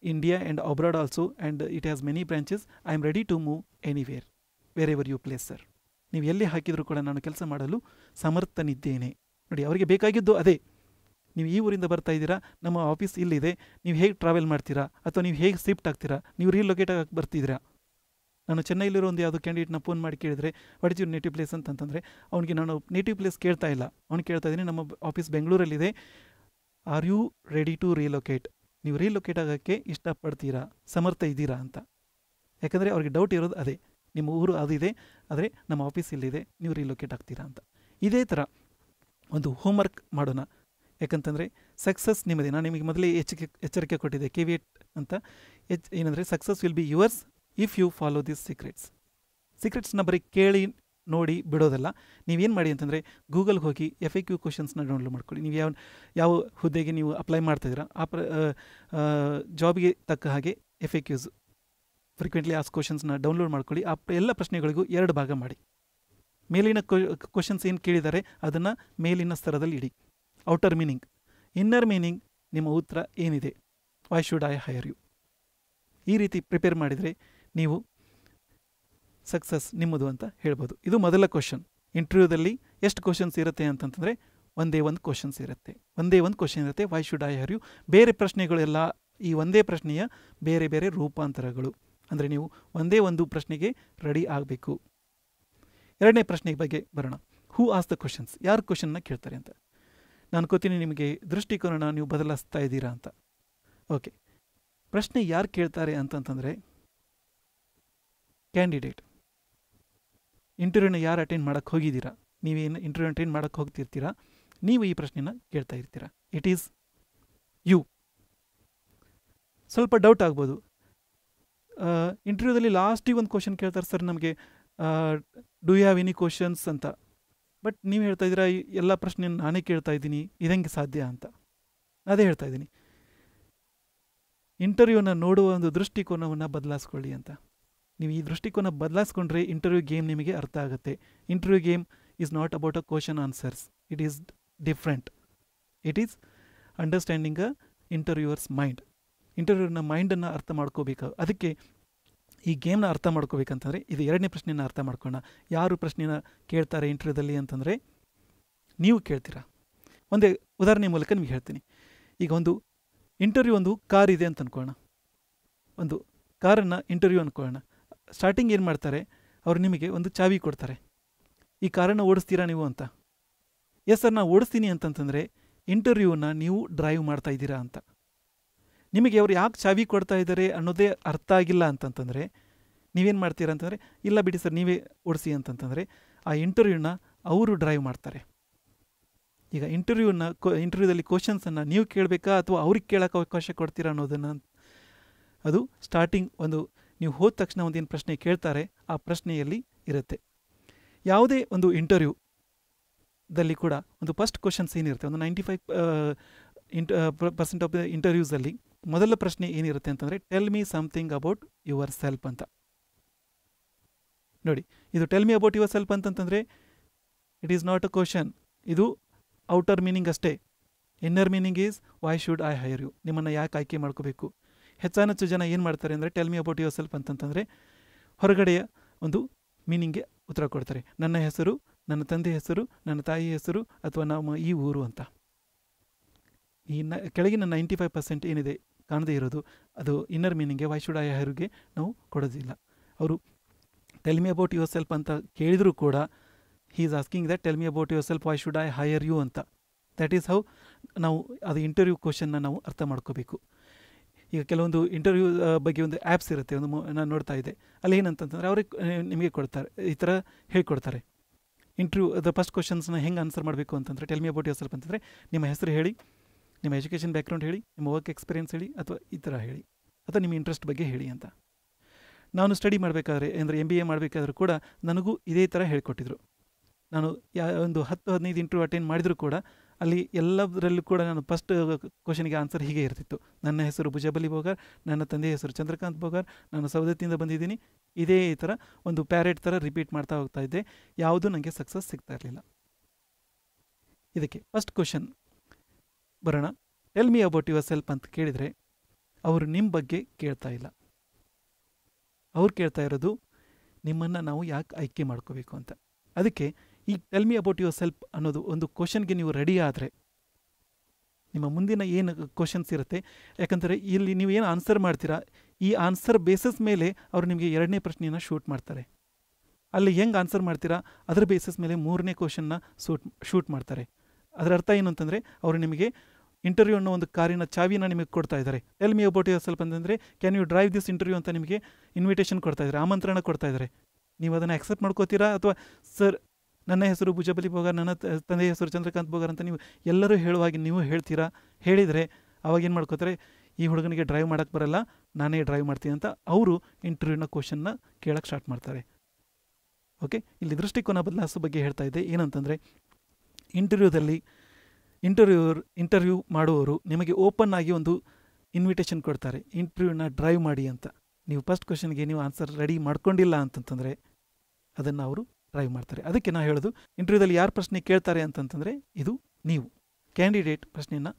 India and abroad also and it has many branches. I am ready to move anywhere, wherever you place sir. ನೀವು ಎಲ್ಲಿ ಹಾಕಿದರೂ ಕೂಡ ನಾನು ಕೆಲಸ ಮಾಡಲು ಸಮರ್ಥನಿದ್ದೇನೆ ನೋಡಿ ಅವರಿಗೆ ಬೇಕಾಗಿದ್ದು ಅದೇ ನೀವು ಈ ಊರಿಂದ ಬರ್ತಾ ಇದ್ದೀರಾ ನಮ್ಮ ಆಫೀಸ್ ಇಲ್ಲಿದೆ ನೀವು ಹೇಗೆ ಟ್ರಾವೆಲ್ ಮಾಡ್ತೀರಾ ಅಥವಾ ನೀವು ಹೇಗೆ ಶಿಫ್ಟ್ ಆಗ್ತೀರಾ ನೀವು ರೀಲೊಕೇಟ್ ಆಗಿ ಬರ್ತಿದ್ದೀರಾ ನಾನು ಚೆನ್ನೈಲಿರೋ ಒಂದು ಯಾವುದೋ ಕ್ಯಾಂಡಿಡೇಟ್ನ ಫೋನ್ ಮಾಡಿ ಕೇಳಿದರೆ ವಾಟ್ ಇಸ್ ನೇಟಿವ್ ಪ್ಲೇಸ್ ಅಂತಂತಂದರೆ ಅವನಿಗೆ ನಾನು ನೇಟಿವ್ ಪ್ಲೇಸ್ ಕೇಳ್ತಾ ಇಲ್ಲ ಅವ್ನು ಕೇಳ್ತಾ ಇದ್ದೀನಿ ನಮ್ಮ ಆಫೀಸ್ ಬೆಂಗಳೂರಲ್ಲಿದೆ are you ready to relocate ನೀವು ರೀಲೊಕೇಟ್ ಆಗೋಕ್ಕೆ ಇಷ್ಟಪಡ್ತೀರಾ ಸಮರ್ಥ ಇದ್ದೀರಾ ಅಂತ ಯಾಕಂದರೆ ಅವ್ರಿಗೆ ಡೌಟ್ ಇರೋದು ಅದೇ ನಿಮ್ಮ ಊರು ಅದಿದೆ ಆದರೆ ನಮ್ಮ ಆಫೀಸ್ ಇಲ್ಲಿದೆ ನೀವು ರೀಲೊಕೇಟ್ ಆಗ್ತೀರಾ ಅಂತ ಇದೇ ಥರ ಒಂದು ಹೋಮ್ವರ್ಕ್ ಮಾಡೋಣ ಯಾಕಂತಂದರೆ ಸಕ್ಸಸ್ ನಿಮ್ಮದೇ ನಾನು ನಿಮಗೆ ಮೊದಲೇ ಎಚ್ಚರಿಕೆ ಎಚ್ಚರಿಕೆ ಕೊಟ್ಟಿದ್ದೆ ಕೆ ವಿ ಎಟ್ ಅಂತ ಎಚ್ ಏನಂದರೆ success will be yours if you follow this secrets ಸೀಕ್ರೆಟ್ಸ್ನ ಬರೀ ಕೇಳಿ ನೋಡಿ ಬಿಡೋದಲ್ಲ ನೀವೇನು ಮಾಡಿ ಅಂತಂದರೆ ಗೂಗಲ್ಗೆ ಹೋಗಿ ಎಫ್ ಎ ಕ್ಯೂ ಕ್ವಶನ್ಸ್ನ ಡೌನ್ಲೋಡ್ ಮಾಡ್ಕೊಳ್ಳಿ ನೀವು ಯಾವ ಯಾವ ಹುದ್ದೆಗೆ ನೀವು ಅಪ್ಲೈ ಮಾಡ್ತಾಯಿದ್ದೀರಾ ಆ ಪ್ರ ಜಾಬ್ಗೆ ತಕ್ಕ ಹಾಗೆ ಎಫ್ ಎ ಕ್ಯೂಸ್ ಫ್ರೀಕ್ವೆಂಟ್ಲಿ ಆಸ್ ಕ್ವಶನ್ಸ್ನ ಡೌನ್ಲೋಡ್ ಮಾಡ್ಕೊಳ್ಳಿ ಆ ಎಲ್ಲ ಪ್ರಶ್ನೆಗಳಿಗೂ ಎರಡು ಭಾಗ ಮಾಡಿ ಮೇಲಿನ ಕ್ವಶನ್ಸ್ ಏನು ಕೇಳಿದ್ದಾರೆ ಅದನ್ನು ಮೇಲಿನ ಸ್ತರದಲ್ಲಿ ಇಡಿ ಔಟರ್ ಮೀನಿಂಗ್ ಇನ್ನರ್ ಮೀನಿಂಗ್ ನಿಮ್ಮ ಉತ್ತರ ಏನಿದೆ why should I hire you ಈ ರೀತಿ ಪ್ರಿಪೇರ್ ಮಾಡಿದರೆ ನೀವು ಸಕ್ಸಸ್ ನಿಮ್ಮದು ಅಂತ ಹೇಳ್ಬೋದು ಇದು ಮೊದಲ ಕ್ವಶನ್ ಇಂಟರ್ವ್ಯೂದಲ್ಲಿ ಎಷ್ಟು ಕ್ವಶನ್ಸ್ ಇರುತ್ತೆ ಅಂತಂತಂದರೆ ಒಂದೇ ಒಂದು ಕ್ವಶನ್ಸ್ ಇರುತ್ತೆ ಒಂದೇ ಒಂದು ಕ್ವಶನ್ ಇರುತ್ತೆ why should I hire you ಬೇರೆ ಪ್ರಶ್ನೆಗಳೆಲ್ಲ ಈ ಒಂದೇ ಪ್ರಶ್ನೆಯ ಬೇರೆ ಬೇರೆ ರೂಪಾಂತರಗಳು ಅಂದರೆ ನೀವು ಒಂದೇ ಒಂದು ಪ್ರಶ್ನೆಗೆ ರೆಡಿ ಆಗಬೇಕು ಎರಡನೇ ಪ್ರಶ್ನೆ ಬಗ್ಗೆ ಬರೋಣ ಹೂ ಆಸ್ ದ ಕ್ವಶನ್ಸ್ ಯಾರು ಕ್ವಶನ್ನ ಕೇಳ್ತಾರೆ ಅಂತ ನಾನು ಕೂತೀನಿ ನಿಮಗೆ ದೃಷ್ಟಿಕೋನ ನೀವು ಬದಲಾಯಿಸ್ತಾ ಇದ್ದೀರಾ ಅಂತ ಓಕೆ ಪ್ರಶ್ನೆ ಯಾರು ಕೇಳ್ತಾರೆ ಅಂತಂತಂದರೆ ಕ್ಯಾಂಡಿಡೇಟ್ ಇಂಟರ್ವ್ಯೂನ ಯಾರು ಅಟೆಂಡ್ ಮಾಡೋಕ್ಕೆ ಹೋಗಿದ್ದೀರಾ ನೀವೇನು ಇಂಟರ್ವ್ಯೂ ಅಟೆಂಡ್ ಮಾಡೋಕ್ಕೆ ಹೋಗ್ತಿರ್ತೀರಾ ನೀವು ಈ ಪ್ರಶ್ನೆನ ಕೇಳ್ತಾ ಇರ್ತೀರಾ ಇಟ್ ಈಸ್ ಯು ಸ್ವಲ್ಪ ಡೌಟ್ ಆಗ್ಬೋದು ಇಂಟರ್ವ್ಯೂದಲ್ಲಿ ಲಾಸ್ಟಿಗೆ ಒಂದು ಕ್ವಶನ್ ಕೇಳ್ತಾರೆ ಸರ್ ನಮಗೆ do you have any questions ಅಂತ ಬಟ್ ನೀವು ಹೇಳ್ತಾ ಇದ್ದೀರಾ ಎಲ್ಲ ಪ್ರಶ್ನೆಯನ್ನು ನಾನೇ ಕೇಳ್ತಾ ಇದ್ದೀನಿ ಇದಂಗೆ ಸಾಧ್ಯ ಅಂತ ಅದೇ ಹೇಳ್ತಾ ಇದ್ದೀನಿ ಇಂಟರ್ವ್ಯೂನ ನೋಡುವ ಒಂದು ದೃಷ್ಟಿಕೋನವನ್ನು ಬದಲಾಯಿಸ್ಕೊಳ್ಳಿ ಅಂತ ನೀವು ಈ ದೃಷ್ಟಿಕೋನ ಬದಲಾಯಿಸ್ಕೊಂಡ್ರೆ ಇಂಟರ್ವ್ಯೂ ಗೇಮ್ ನಿಮಗೆ ಅರ್ಥ ಆಗುತ್ತೆ interview game is not about a question answers it is different it is understanding a interviewer's mind ಇಂಟರ್ವ್ಯೂರ್ನ ಮೈಂಡನ್ನು ಅರ್ಥ ಮಾಡ್ಕೋಬೇಕು ಅದಕ್ಕೆ ಈ ಗೇಮ್ನ ಅರ್ಥ ಮಾಡ್ಕೋಬೇಕಂತಂದರೆ ಇದು ಎರಡನೇ ಪ್ರಶ್ನೆಯನ್ನು ಅರ್ಥ ಮಾಡ್ಕೋಣ ಯಾರು ಪ್ರಶ್ನೆನ ಕೇಳ್ತಾರೆ ಇಂಟರ್ವ್ಯೂದಲ್ಲಿ ಅಂತಂದರೆ ನೀವು ಕೇಳ್ತೀರಾ ಒಂದೇ ಉದಾಹರಣೆ ಮೂಲಕ ನಿಮ್ಗೆ ಹೇಳ್ತೀನಿ ಈಗ ಒಂದು ಇಂಟರ್ವ್ಯೂ ಒಂದು ಕಾರ್ ಇದೆ ಅಂತ ಅಂದ್ಕೊಳ್ಳೋಣ ಒಂದು ಕಾರನ್ನು ಇಂಟರ್ವ್ಯೂ ಅಂದ್ಕೊಳ್ಳೋಣ ಸ್ಟಾರ್ಟಿಂಗ್ ಏನು ಮಾಡ್ತಾರೆ ಅವ್ರು ನಿಮಗೆ ಒಂದು ಚಾವಿ ಕೊಡ್ತಾರೆ ಈ ಕಾರನ್ನು ಓಡಿಸ್ತೀರಾ ನೀವು ಅಂತ ಎಸ್ ಸರ್ ನಾನು ಓಡಿಸ್ತೀನಿ ಅಂತಂತಂದರೆ ಇಂಟರ್ವ್ಯೂನ ನೀವು ಡ್ರೈವ್ ಮಾಡ್ತಾ ಇದ್ದೀರಾ ಅಂತ ನಿಮಗೆ ಅವ್ರು ಯಾಕೆ ಚಾವಿ ಕೊಡ್ತಾ ಇದ್ದಾರೆ ಅನ್ನೋದೇ ಅರ್ಥ ಆಗಿಲ್ಲ ಅಂತಂತಂದರೆ ನೀವೇನು ಮಾಡ್ತೀರಾ ಅಂತಂದರೆ ಇಲ್ಲ ಬಿಡಿ ಸರ್ ನೀವೇ ಓಡಿಸಿ ಅಂತಂತಂದರೆ ಆ ಇಂಟರ್ವ್ಯೂನ ಅವರು ಡ್ರೈವ್ ಮಾಡ್ತಾರೆ ಈಗ ಇಂಟರ್ವ್ಯೂನ ಕೊ ಇಂಟರ್ವ್ಯೂದಲ್ಲಿ ಕ್ವಶನ್ಸನ್ನು ನೀವು ಕೇಳಬೇಕಾ ಅಥವಾ ಅವ್ರಿಗೆ ಕೇಳೋಕೆ ಅವಕಾಶ ಕೊಡ್ತೀರಾ ಅನ್ನೋದನ್ನು ಅದು ಸ್ಟಾರ್ಟಿಂಗ್ ಒಂದು ನೀವು ಹೋದ ತಕ್ಷಣ ಒಂದೇನು ಪ್ರಶ್ನೆ ಕೇಳ್ತಾರೆ ಆ ಪ್ರಶ್ನೆಯಲ್ಲಿ ಇರುತ್ತೆ ಯಾವುದೇ ಒಂದು ಇಂಟರ್ವ್ಯೂ ದಲ್ಲಿ ಕೂಡ ಒಂದು ಫಸ್ಟ್ ಕ್ವಶನ್ಸ್ ಏನಿರುತ್ತೆ ಒಂದು ನೈಂಟಿ ಫೈವ್ ಇಂಟ ಪರ್ಸೆಂಟ್ ಆಫ್ ದ ಇಂಟರ್ವ್ಯೂಸಲ್ಲಿ ಮೊದಲ ಪ್ರಶ್ನೆ ಏನಿರುತ್ತೆ ಅಂತಂದರೆ tell me something about yourself ಅಂತ ನೋಡಿ ಇದು tell me about yourself ಅಂತಂದ್ರೆ it is not a question ಇದು ಔಟರ್ ಮೀನಿಂಗ್ ಅಷ್ಟೇ inner meaning is why should I hire you ನಿಮ್ಮನ್ನು ಯಾಕೆ ಆಯ್ಕೆ ಮಾಡ್ಕೋಬೇಕು ಹೆಚ್ಚಾನೆಚ್ಚು ಜನ ಏನು ಮಾಡ್ತಾರೆ ಅಂದರೆ ಟೆಲ್ ಅಬೌಟ್ ಯುವರ್ ಸೆಲ್ಫ್ ಅಂತಂತಂದರೆ ಹೊರಗಡೆಯ ಒಂದು ಮೀನಿಂಗ್ಗೆ ಉತ್ತರ ಕೊಡ್ತಾರೆ ನನ್ನ ಹೆಸರು ನನ್ನ ತಂದೆ ಹೆಸರು ನನ್ನ ತಾಯಿ ಹೆಸರು ಅಥವಾ ನಮ್ಮ ಈ ಊರು ಅಂತ ಈ ನ ಕೆಳಗಿನ ನೈಂಟಿ ಫೈವ್ ಪರ್ಸೆಂಟ್ ಏನಿದೆ ಕಾಣದೇ ಇರೋದು ಅದು ಇನ್ನರ್ ಮೀನಿಂಗ್ಗೆ ವೈಶುಡ್ ಆಯ ಹರಿಗೆ ನಾವು ಕೊಡೋದಿಲ್ಲ ಅವರು ಟೆಲ್ ಅಬೌಟ್ ಯುವರ್ ಸೆಲ್ಫ್ ಅಂತ ಕೇಳಿದರೂ ಕೂಡ he is asking that tell me about yourself why should I hire you ಅಂತ ದ್ಯಾಟ್ ಈಸ್ ಹೌ ನಾವು ಅದು ಇಂಟರ್ವ್ಯೂ ಕ್ವಶನ್ನ ನಾವು ಅರ್ಥ ಮಾಡ್ಕೋಬೇಕು ಈಗ ಕೆಲವೊಂದು ಇಂಟರ್ವ್ಯೂ ಬಗ್ಗೆ ಒಂದು ಆ್ಯಪ್ಸ್ ಇರುತ್ತೆ ಒಂದು ನಾನು ನೋಡ್ತಾ ಇದ್ದೆ ಅಲ್ಲಿ ಏನಂತಂತಂದರೆ ಅವ್ರಿಗೆ ನಿಮಗೆ ಕೊಡ್ತಾರೆ ಈ ಥರ ಹೇಳ್ಕೊಡ್ತಾರೆ ಇಂಟರ್ವ್ಯೂ ಅದ ಫಸ್ಟ್ ಕ್ವಶನ್ಸ್ನ ಹೆಂಗೆ ಆನ್ಸರ್ ಮಾಡಬೇಕು ಅಂತಂದರೆ ಟೆಲ್ ಮಿ ಅಬೌಟ್ ಹೆಸರು ಅಂತಂದರೆ ನಿಮ್ಮ ಹೆಸರು ಹೇಳಿ ನಿಮ್ಮ ಎಜುಕೇಷನ್ ಬ್ಯಾಕ್ಗ್ರೌಂಡ್ ಹೇಳಿ ನಿಮ್ಮ ವರ್ಕ್ ಎಕ್ಸ್ಪೀರಿಯನ್ಸ್ ಹೇಳಿ ಅಥವಾ ಈ ಥರ ಹೇಳಿ ಅಥವಾ ನಿಮ್ಮ ಇಂಟ್ರೆಸ್ಟ್ ಬಗ್ಗೆ ಹೇಳಿ ಅಂತ ನಾನು ಸ್ಟಡಿ ಮಾಡಬೇಕಾದ್ರೆ ಅಂದರೆ ಎಮ್ ಬಿ ಎ ಮಾಡಬೇಕಾದ್ರೂ ಕೂಡ ನನಗೂ ಇದೇ ಥರ ಹೇಳಿಕೊಟ್ಟಿದ್ರು ನಾನು ಯಾ ಒಂದು ಹತ್ತು ಹದಿನೈದು ಇಂಟರ್ವ್ಯೂ ಅಟೆಂಡ್ ಮಾಡಿದರೂ ಕೂಡ ಅಲ್ಲಿ ಎಲ್ಲದರಲ್ಲೂ ಕೂಡ ನಾನು ಫಸ್ಟ್ ಕ್ವಶನಿಗೆ ಆನ್ಸರ್ ಹೀಗೆ ಇರ್ತಿತ್ತು ನನ್ನ ಹೆಸರು ಭುಜಬಲಿ ಬೋಗರ್ ನನ್ನ ತಂದೆಯ ಹೆಸರು ಚಂದ್ರಕಾಂತ್ ಬೋಗರ್ ನಾನು ಸೌದತ್ತಿಂದ ಬಂದಿದ್ದೀನಿ ಇದೇ ಥರ ಒಂದು ಪ್ಯಾರೆಟ್ ಥರ ರಿಪೀಟ್ ಮಾಡ್ತಾ ಹೋಗ್ತಾ ಇದ್ದೆ ಯಾವುದೂ ನನಗೆ ಸಕ್ಸಸ್ ಸಿಗ್ತಾ ಇರಲಿಲ್ಲ ಇದಕ್ಕೆ ಫಸ್ಟ್ ಕ್ವಶನ್ ಬರೋಣ tell me about yourself ಅಂತ ಕೇಳಿದರೆ ಅವರು ನಿಮ್ಮ ಬಗ್ಗೆ ಕೇಳ್ತಾ ಇಲ್ಲ ಅವ್ರು ಕೇಳ್ತಾ ಇರೋದು ನಿಮ್ಮನ್ನು ನಾವು ಯಾಕೆ ಆಯ್ಕೆ ಮಾಡ್ಕೋಬೇಕು ಅಂತ ಅದಕ್ಕೆ ಈ tell me about yourself ಅನ್ನೋದು ಒಂದು ಕ್ವಶನ್ಗೆ ನೀವು ರೆಡಿ ಆದರೆ ನಿಮ್ಮ ಮುಂದಿನ ಏನು ಕ್ವಶನ್ಸ್ ಇರುತ್ತೆ ಯಾಕಂದರೆ ಇಲ್ಲಿ ನೀವು ಏನು ಆನ್ಸರ್ ಮಾಡ್ತೀರಾ ಈ ಆನ್ಸರ್ ಬೇಸಸ್ ಮೇಲೆ ಅವರು ನಿಮಗೆ ಎರಡನೇ ಪ್ರಶ್ನೆಯನ್ನು ಶೂಟ್ ಮಾಡ್ತಾರೆ ಅಲ್ಲಿ ಹೆಂಗೆ ಆನ್ಸರ್ ಮಾಡ್ತೀರಾ ಅದರ ಬೇಸಸ್ ಮೇಲೆ ಮೂರನೇ ಕ್ವಶನ್ನ ಶೂಟ್ ಶೂಟ್ ಮಾಡ್ತಾರೆ ಅದರ ಅರ್ಥ ಏನು ಅಂತಂದರೆ ಅವರು ನಿಮಗೆ ಇಂಟರ್ವ್ಯೂ ಅನ್ನೋ ಒಂದು ಕಾರಿನ ಚಾವಿನ ನಿಮಗೆ ಕೊಡ್ತಾ ಇದ್ದಾರೆ tell me about yourself ಅಂತಂದರೆ can you drive this interview ಅಂತ ನಿಮಗೆ ಇನ್ವಿಟೇಷನ್ ಕೊಡ್ತಾ ಇದ್ದಾರೆ ಆಮಂತ್ರಣ ಕೊಡ್ತಾ ಇದ್ದಾರೆ ನೀವು ಅದನ್ನು ಆಕ್ಸೆಪ್ಟ್ ಮಾಡ್ಕೋತೀರಾ ಅಥವಾ ಸರ್ ನನ್ನ ಹೆಸರು ಭುಜಬಲಿ ಬೋಗರ್ ನನ್ನ ತಂದೆ ಹೆಸರು ಚಂದ್ರಕಾಂತ್ ಬೋಗಾರ್ ಅಂತ ನೀವು ಎಲ್ಲರೂ ಹೇಳುವಾಗ ನೀವು ಹೇಳ್ತೀರಾ ಹೇಳಿದರೆ ಅವಾಗೇನು ಮಾಡ್ಕೋತಾರೆ ಈ ಹುಡುಗನಿಗೆ ಡ್ರೈವ್ ಮಾಡೋಕ್ಕೆ ಬರಲ್ಲ ನಾನೇ ಡ್ರೈವ್ ಮಾಡ್ತೀನಿ ಅಂತ ಅವರು ಇಂಟರ್ವ್ಯೂನ ಕ್ವಶನ್ನ ಕೇಳೋಕ್ಕೆ ಸ್ಟಾರ್ಟ್ ಮಾಡ್ತಾರೆ ಓಕೆ ಇಲ್ಲಿ ದೃಷ್ಟಿಕೋನ ಬದಲಾಸು ಬಗ್ಗೆ ಹೇಳ್ತಾ ಇದ್ದೆ ಏನಂತಂದರೆ ಇಂಟರ್ವ್ಯೂದಲ್ಲಿ ಇಂಟರ್ವ್ಯೂರ್ ಇಂಟರ್ವ್ಯೂ ಮಾಡುವವರು ನಿಮಗೆ ಓಪನ್ ಆಗಿ ಒಂದು ಇನ್ವಿಟೇಷನ್ ಕೊಡ್ತಾರೆ ಇಂಟರ್ವ್ಯೂನ ಡ್ರೈವ್ ಮಾಡಿ ಅಂತ ನೀವು ಫಸ್ಟ್ ಕ್ವಶನ್ಗೆ ನೀವು ಆನ್ಸರ್ ರೆಡಿ ಮಾಡ್ಕೊಂಡಿಲ್ಲ ಅಂತಂತಂದರೆ ಅದನ್ನು ಅವರು ಡ್ರೈವ್ ಮಾಡ್ತಾರೆ ಅದಕ್ಕೆ ನಾನು ಹೇಳೋದು ಇಂಟರ್ವ್ಯೂದಲ್ಲಿ ಯಾರು ಪ್ರಶ್ನೆ ಕೇಳ್ತಾರೆ ಅಂತಂತಂದರೆ ಇದು ನೀವು ಕ್ಯಾಂಡಿಡೇಟ್ ಪ್ರಶ್ನೆಯನ್ನು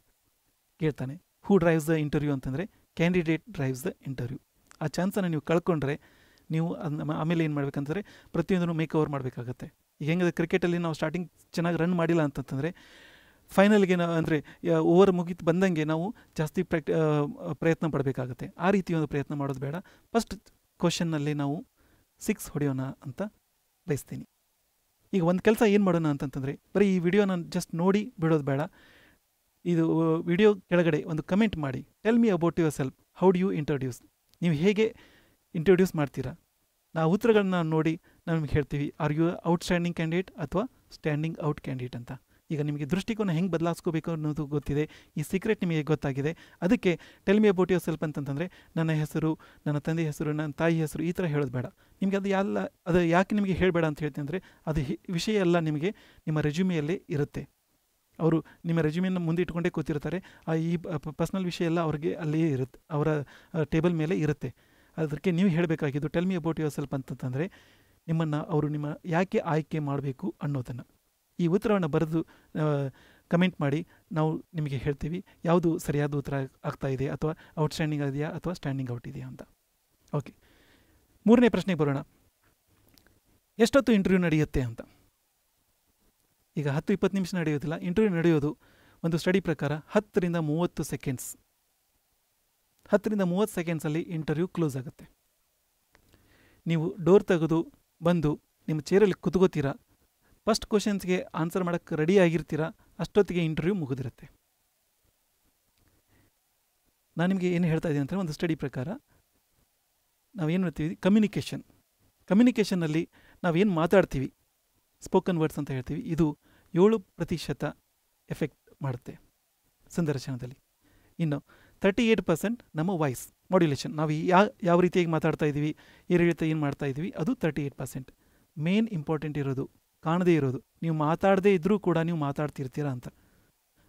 ಕೇಳ್ತಾನೆ ಹೂ ಡ್ರೈವ್ಸ್ ದ ಇಂಟರ್ವ್ಯೂ ಅಂತಂದರೆ ಕ್ಯಾಂಡಿಡೇಟ್ ಡ್ರೈವ್ಸ್ ದ ಇಂಟರ್ವ್ಯೂ ಆ ಚಾನ್ಸನ್ನು ನೀವು ಕಳ್ಕೊಂಡ್ರೆ ನೀವು ಅದನ್ನ ಆಮೇಲೆ ಏನು ಮಾಡಬೇಕಂತಂದ್ರೆ ಪ್ರತಿಯೊಂದನ್ನು ಮೇಕ್ ಓವರ್ ಮಾಡಬೇಕಾಗತ್ತೆ ಈಗ ಕ್ರಿಕೆಟಲ್ಲಿ ನಾವು ಸ್ಟಾರ್ಟಿಂಗ್ ಚೆನ್ನಾಗಿ ರನ್ ಮಾಡಿಲ್ಲ ಅಂತಂತಂದರೆ ಫೈನಲ್ಗೆ ನಾವು ಅಂದರೆ ಓವರ್ ಮುಗಿತು ಬಂದಂಗೆ ನಾವು ಜಾಸ್ತಿ ಪ್ರಾಕ್ಟಿ ಪ್ರಯತ್ನ ಪಡಬೇಕಾಗತ್ತೆ ಆ ರೀತಿ ಒಂದು ಪ್ರಯತ್ನ ಮಾಡೋದು ಬೇಡ ಫಸ್ಟ್ ಕ್ವಶನ್ನಲ್ಲಿ ನಾವು ಸಿಕ್ಸ್ ಹೊಡೆಯೋಣ ಅಂತ ಬಯಸ್ತೀನಿ ಈಗ ಒಂದು ಕೆಲಸ ಏನು ಮಾಡೋಣ ಅಂತಂತಂದರೆ ಬರೀ ಈ ವಿಡಿಯೋನ ಜಸ್ಟ್ ನೋಡಿ ಬಿಡೋದು ಬೇಡ ಇದು ವಿಡಿಯೋ ಕೆಳಗಡೆ ಒಂದು ಕಮೆಂಟ್ ಮಾಡಿ tell me about yourself how do you introduce ನೀವು ಹೇಗೆ ಇಂಟ್ರೊಡ್ಯೂಸ್ ಮಾಡ್ತೀರಾ ನಾವು ಉತ್ತರಗಳನ್ನ ನೋಡಿ ನಮಗೆ ಹೇಳ್ತೀವಿ ಆರ್ ಯು ಔಟ್ಸ್ಟ್ಯಾಂಡಿಂಗ್ ಕ್ಯಾಂಡಿಡೇಟ್ ಅಥವಾ ಸ್ಟ್ಯಾಂಡಿಂಗ್ ಔಟ್ ಕ್ಯಾಂಡಿಡೇಟ್ ಅಂತ ಈಗ ನಿಮಗೆ ದೃಷ್ಟಿಕೋನ ಹೆಂಗೆ ಬದಲಾಯಿಸ್ಕೋಬೇಕು ಅನ್ನೋದು ಗೊತ್ತಿದೆ ಈ ಸೀಕ್ರೆಟ್ ನಿಮಗೆ ಗೊತ್ತಾಗಿದೆ ಅದಕ್ಕೆ tell me about yourself ಅಂತಂತಂದರೆ ನನ್ನ ಹೆಸರು ನನ್ನ ತಂದೆ ಹೆಸರು ನನ್ನ ತಾಯಿ ಹೆಸರು ಈ ಥರ ಹೇಳೋದು ಬೇಡ ನಿಮಗೆ ಅದು ಎಲ್ಲ ಅದು ಯಾಕೆ ನಿಮಗೆ ಹೇಳಬೇಡ ಅಂತ ಹೇಳ್ತೀನಿ ಅಂದರೆ ಅದು ವಿಷಯ ಎಲ್ಲ ನಿಮಗೆ ನಿಮ್ಮ ರೆಜ್ಯೂಮಿಯಲ್ಲಿ ಇರುತ್ತೆ ಅವರು ನಿಮ್ಮ ರೆಜ್ಯೂಮಿನ ಮುಂದೆ ಇಟ್ಕೊಂಡೇ ಕೂತಿರ್ತಾರೆ ಆ ಈ ಪರ್ಸ್ನಲ್ ವಿಷಯ ಎಲ್ಲ ಅವ್ರಿಗೆ ಅಲ್ಲಿಯೇ ಇರುತ್ತೆ ಅವರ ಟೇಬಲ್ ಮೇಲೆ ಇರುತ್ತೆ ಅದಕ್ಕೆ ನೀವು ಹೇಳಬೇಕಾಗಿದ್ದು ಟೆಲ್ ಮಿ ಅಬೌಟ್ ಸೆಲ್ಫ್ ಅಂತಂತಂದರೆ ನಿಮ್ಮನ್ನು ಅವರು ನಿಮ್ಮ ಯಾಕೆ ಆಯ್ಕೆ ಮಾಡಬೇಕು ಅನ್ನೋದನ್ನು ಈ ಉತ್ತರವನ್ನು ಬರೆದು ಕಮೆಂಟ್ ಮಾಡಿ ನಾವು ನಿಮಗೆ ಹೇಳ್ತೀವಿ ಯಾವುದು ಸರಿಯಾದ ಉತ್ತರ ಆಗ್ತಾ ಇದೆ ಅಥವಾ ಔಟ್ಸ್ಟ್ಯಾಂಡಿಂಗ್ ಇದೆಯಾ ಅಥವಾ ಸ್ಟ್ಯಾಂಡಿಂಗ್ ಔಟ್ ಇದೆಯಾ ಅಂತ ಓಕೆ ಮೂರನೇ ಪ್ರಶ್ನೆಗೆ ಬರೋಣ ಎಷ್ಟೊತ್ತು ಇಂಟರ್ವ್ಯೂ ನಡೆಯುತ್ತೆ ಅಂತ ಈಗ ಹತ್ತು ಇಪ್ಪತ್ತು ನಿಮಿಷ ನಡೆಯೋದಿಲ್ಲ ಇಂಟರ್ವ್ಯೂ ನಡೆಯೋದು ಒಂದು ಸ್ಟಡಿ ಪ್ರಕಾರ ಹತ್ತರಿಂದ ಮೂವತ್ತು ಸೆಕೆಂಡ್ಸ್ ಹತ್ತರಿಂದ ಮೂವತ್ತು ಸೆಕೆಂಡ್ಸಲ್ಲಿ ಇಂಟರ್ವ್ಯೂ ಕ್ಲೋಸ್ ಆಗುತ್ತೆ ನೀವು ಡೋರ್ ತೆಗೆದು ಬಂದು ನಿಮ್ಮ ಚೇರಲ್ಲಿ ಕುತ್ಕೋತೀರಾ ಫಸ್ಟ್ ಕ್ವಶನ್ಸ್ಗೆ ಆನ್ಸರ್ ಮಾಡೋಕ್ಕೆ ರೆಡಿ ಆಗಿರ್ತೀರಾ ಅಷ್ಟೊತ್ತಿಗೆ ಇಂಟರ್ವ್ಯೂ ಮುಗಿದಿರುತ್ತೆ ನಾನು ನಿಮಗೆ ಏನು ಹೇಳ್ತಾ ಇದ್ದೀನಿ ಅಂದರೆ ಒಂದು ಸ್ಟಡಿ ಪ್ರಕಾರ ನಾವು ಏನು ಮಾಡ್ತೀವಿ ಕಮ್ಯುನಿಕೇಷನ್ ನಾವು ಏನು ಮಾತಾಡ್ತೀವಿ ಸ್ಪೋಕನ್ ವರ್ಡ್ಸ್ ಅಂತ ಹೇಳ್ತೀವಿ ಇದು ಏಳು ಪ್ರತಿಶತ ಎಫೆಕ್ಟ್ ಮಾಡುತ್ತೆ ಸಂದರ್ಶನದಲ್ಲಿ ಇನ್ನು ತರ್ಟಿ ಏಯ್ಟ್ ಪರ್ಸೆಂಟ್ ನಮ್ಮ ವಾಯ್ಸ್ ಮಾಡ್ಯುಲೇಷನ್ ನಾವು ಯಾವ ಯಾವ ರೀತಿಯಾಗಿ ಮಾತಾಡ್ತಾ ಇದ್ದೀವಿ ಈ ಏನು ಮಾಡ್ತಾ ಅದು thirty eight percent main important ಇರೋದು ಕಾಣದೇ ಇರೋದು ನೀವು ಮಾತಾಡದೇ ಇದ್ದರೂ ಕೂಡ ನೀವು ಮಾತಾಡ್ತಿರ್ತೀರಾ ಅಂತ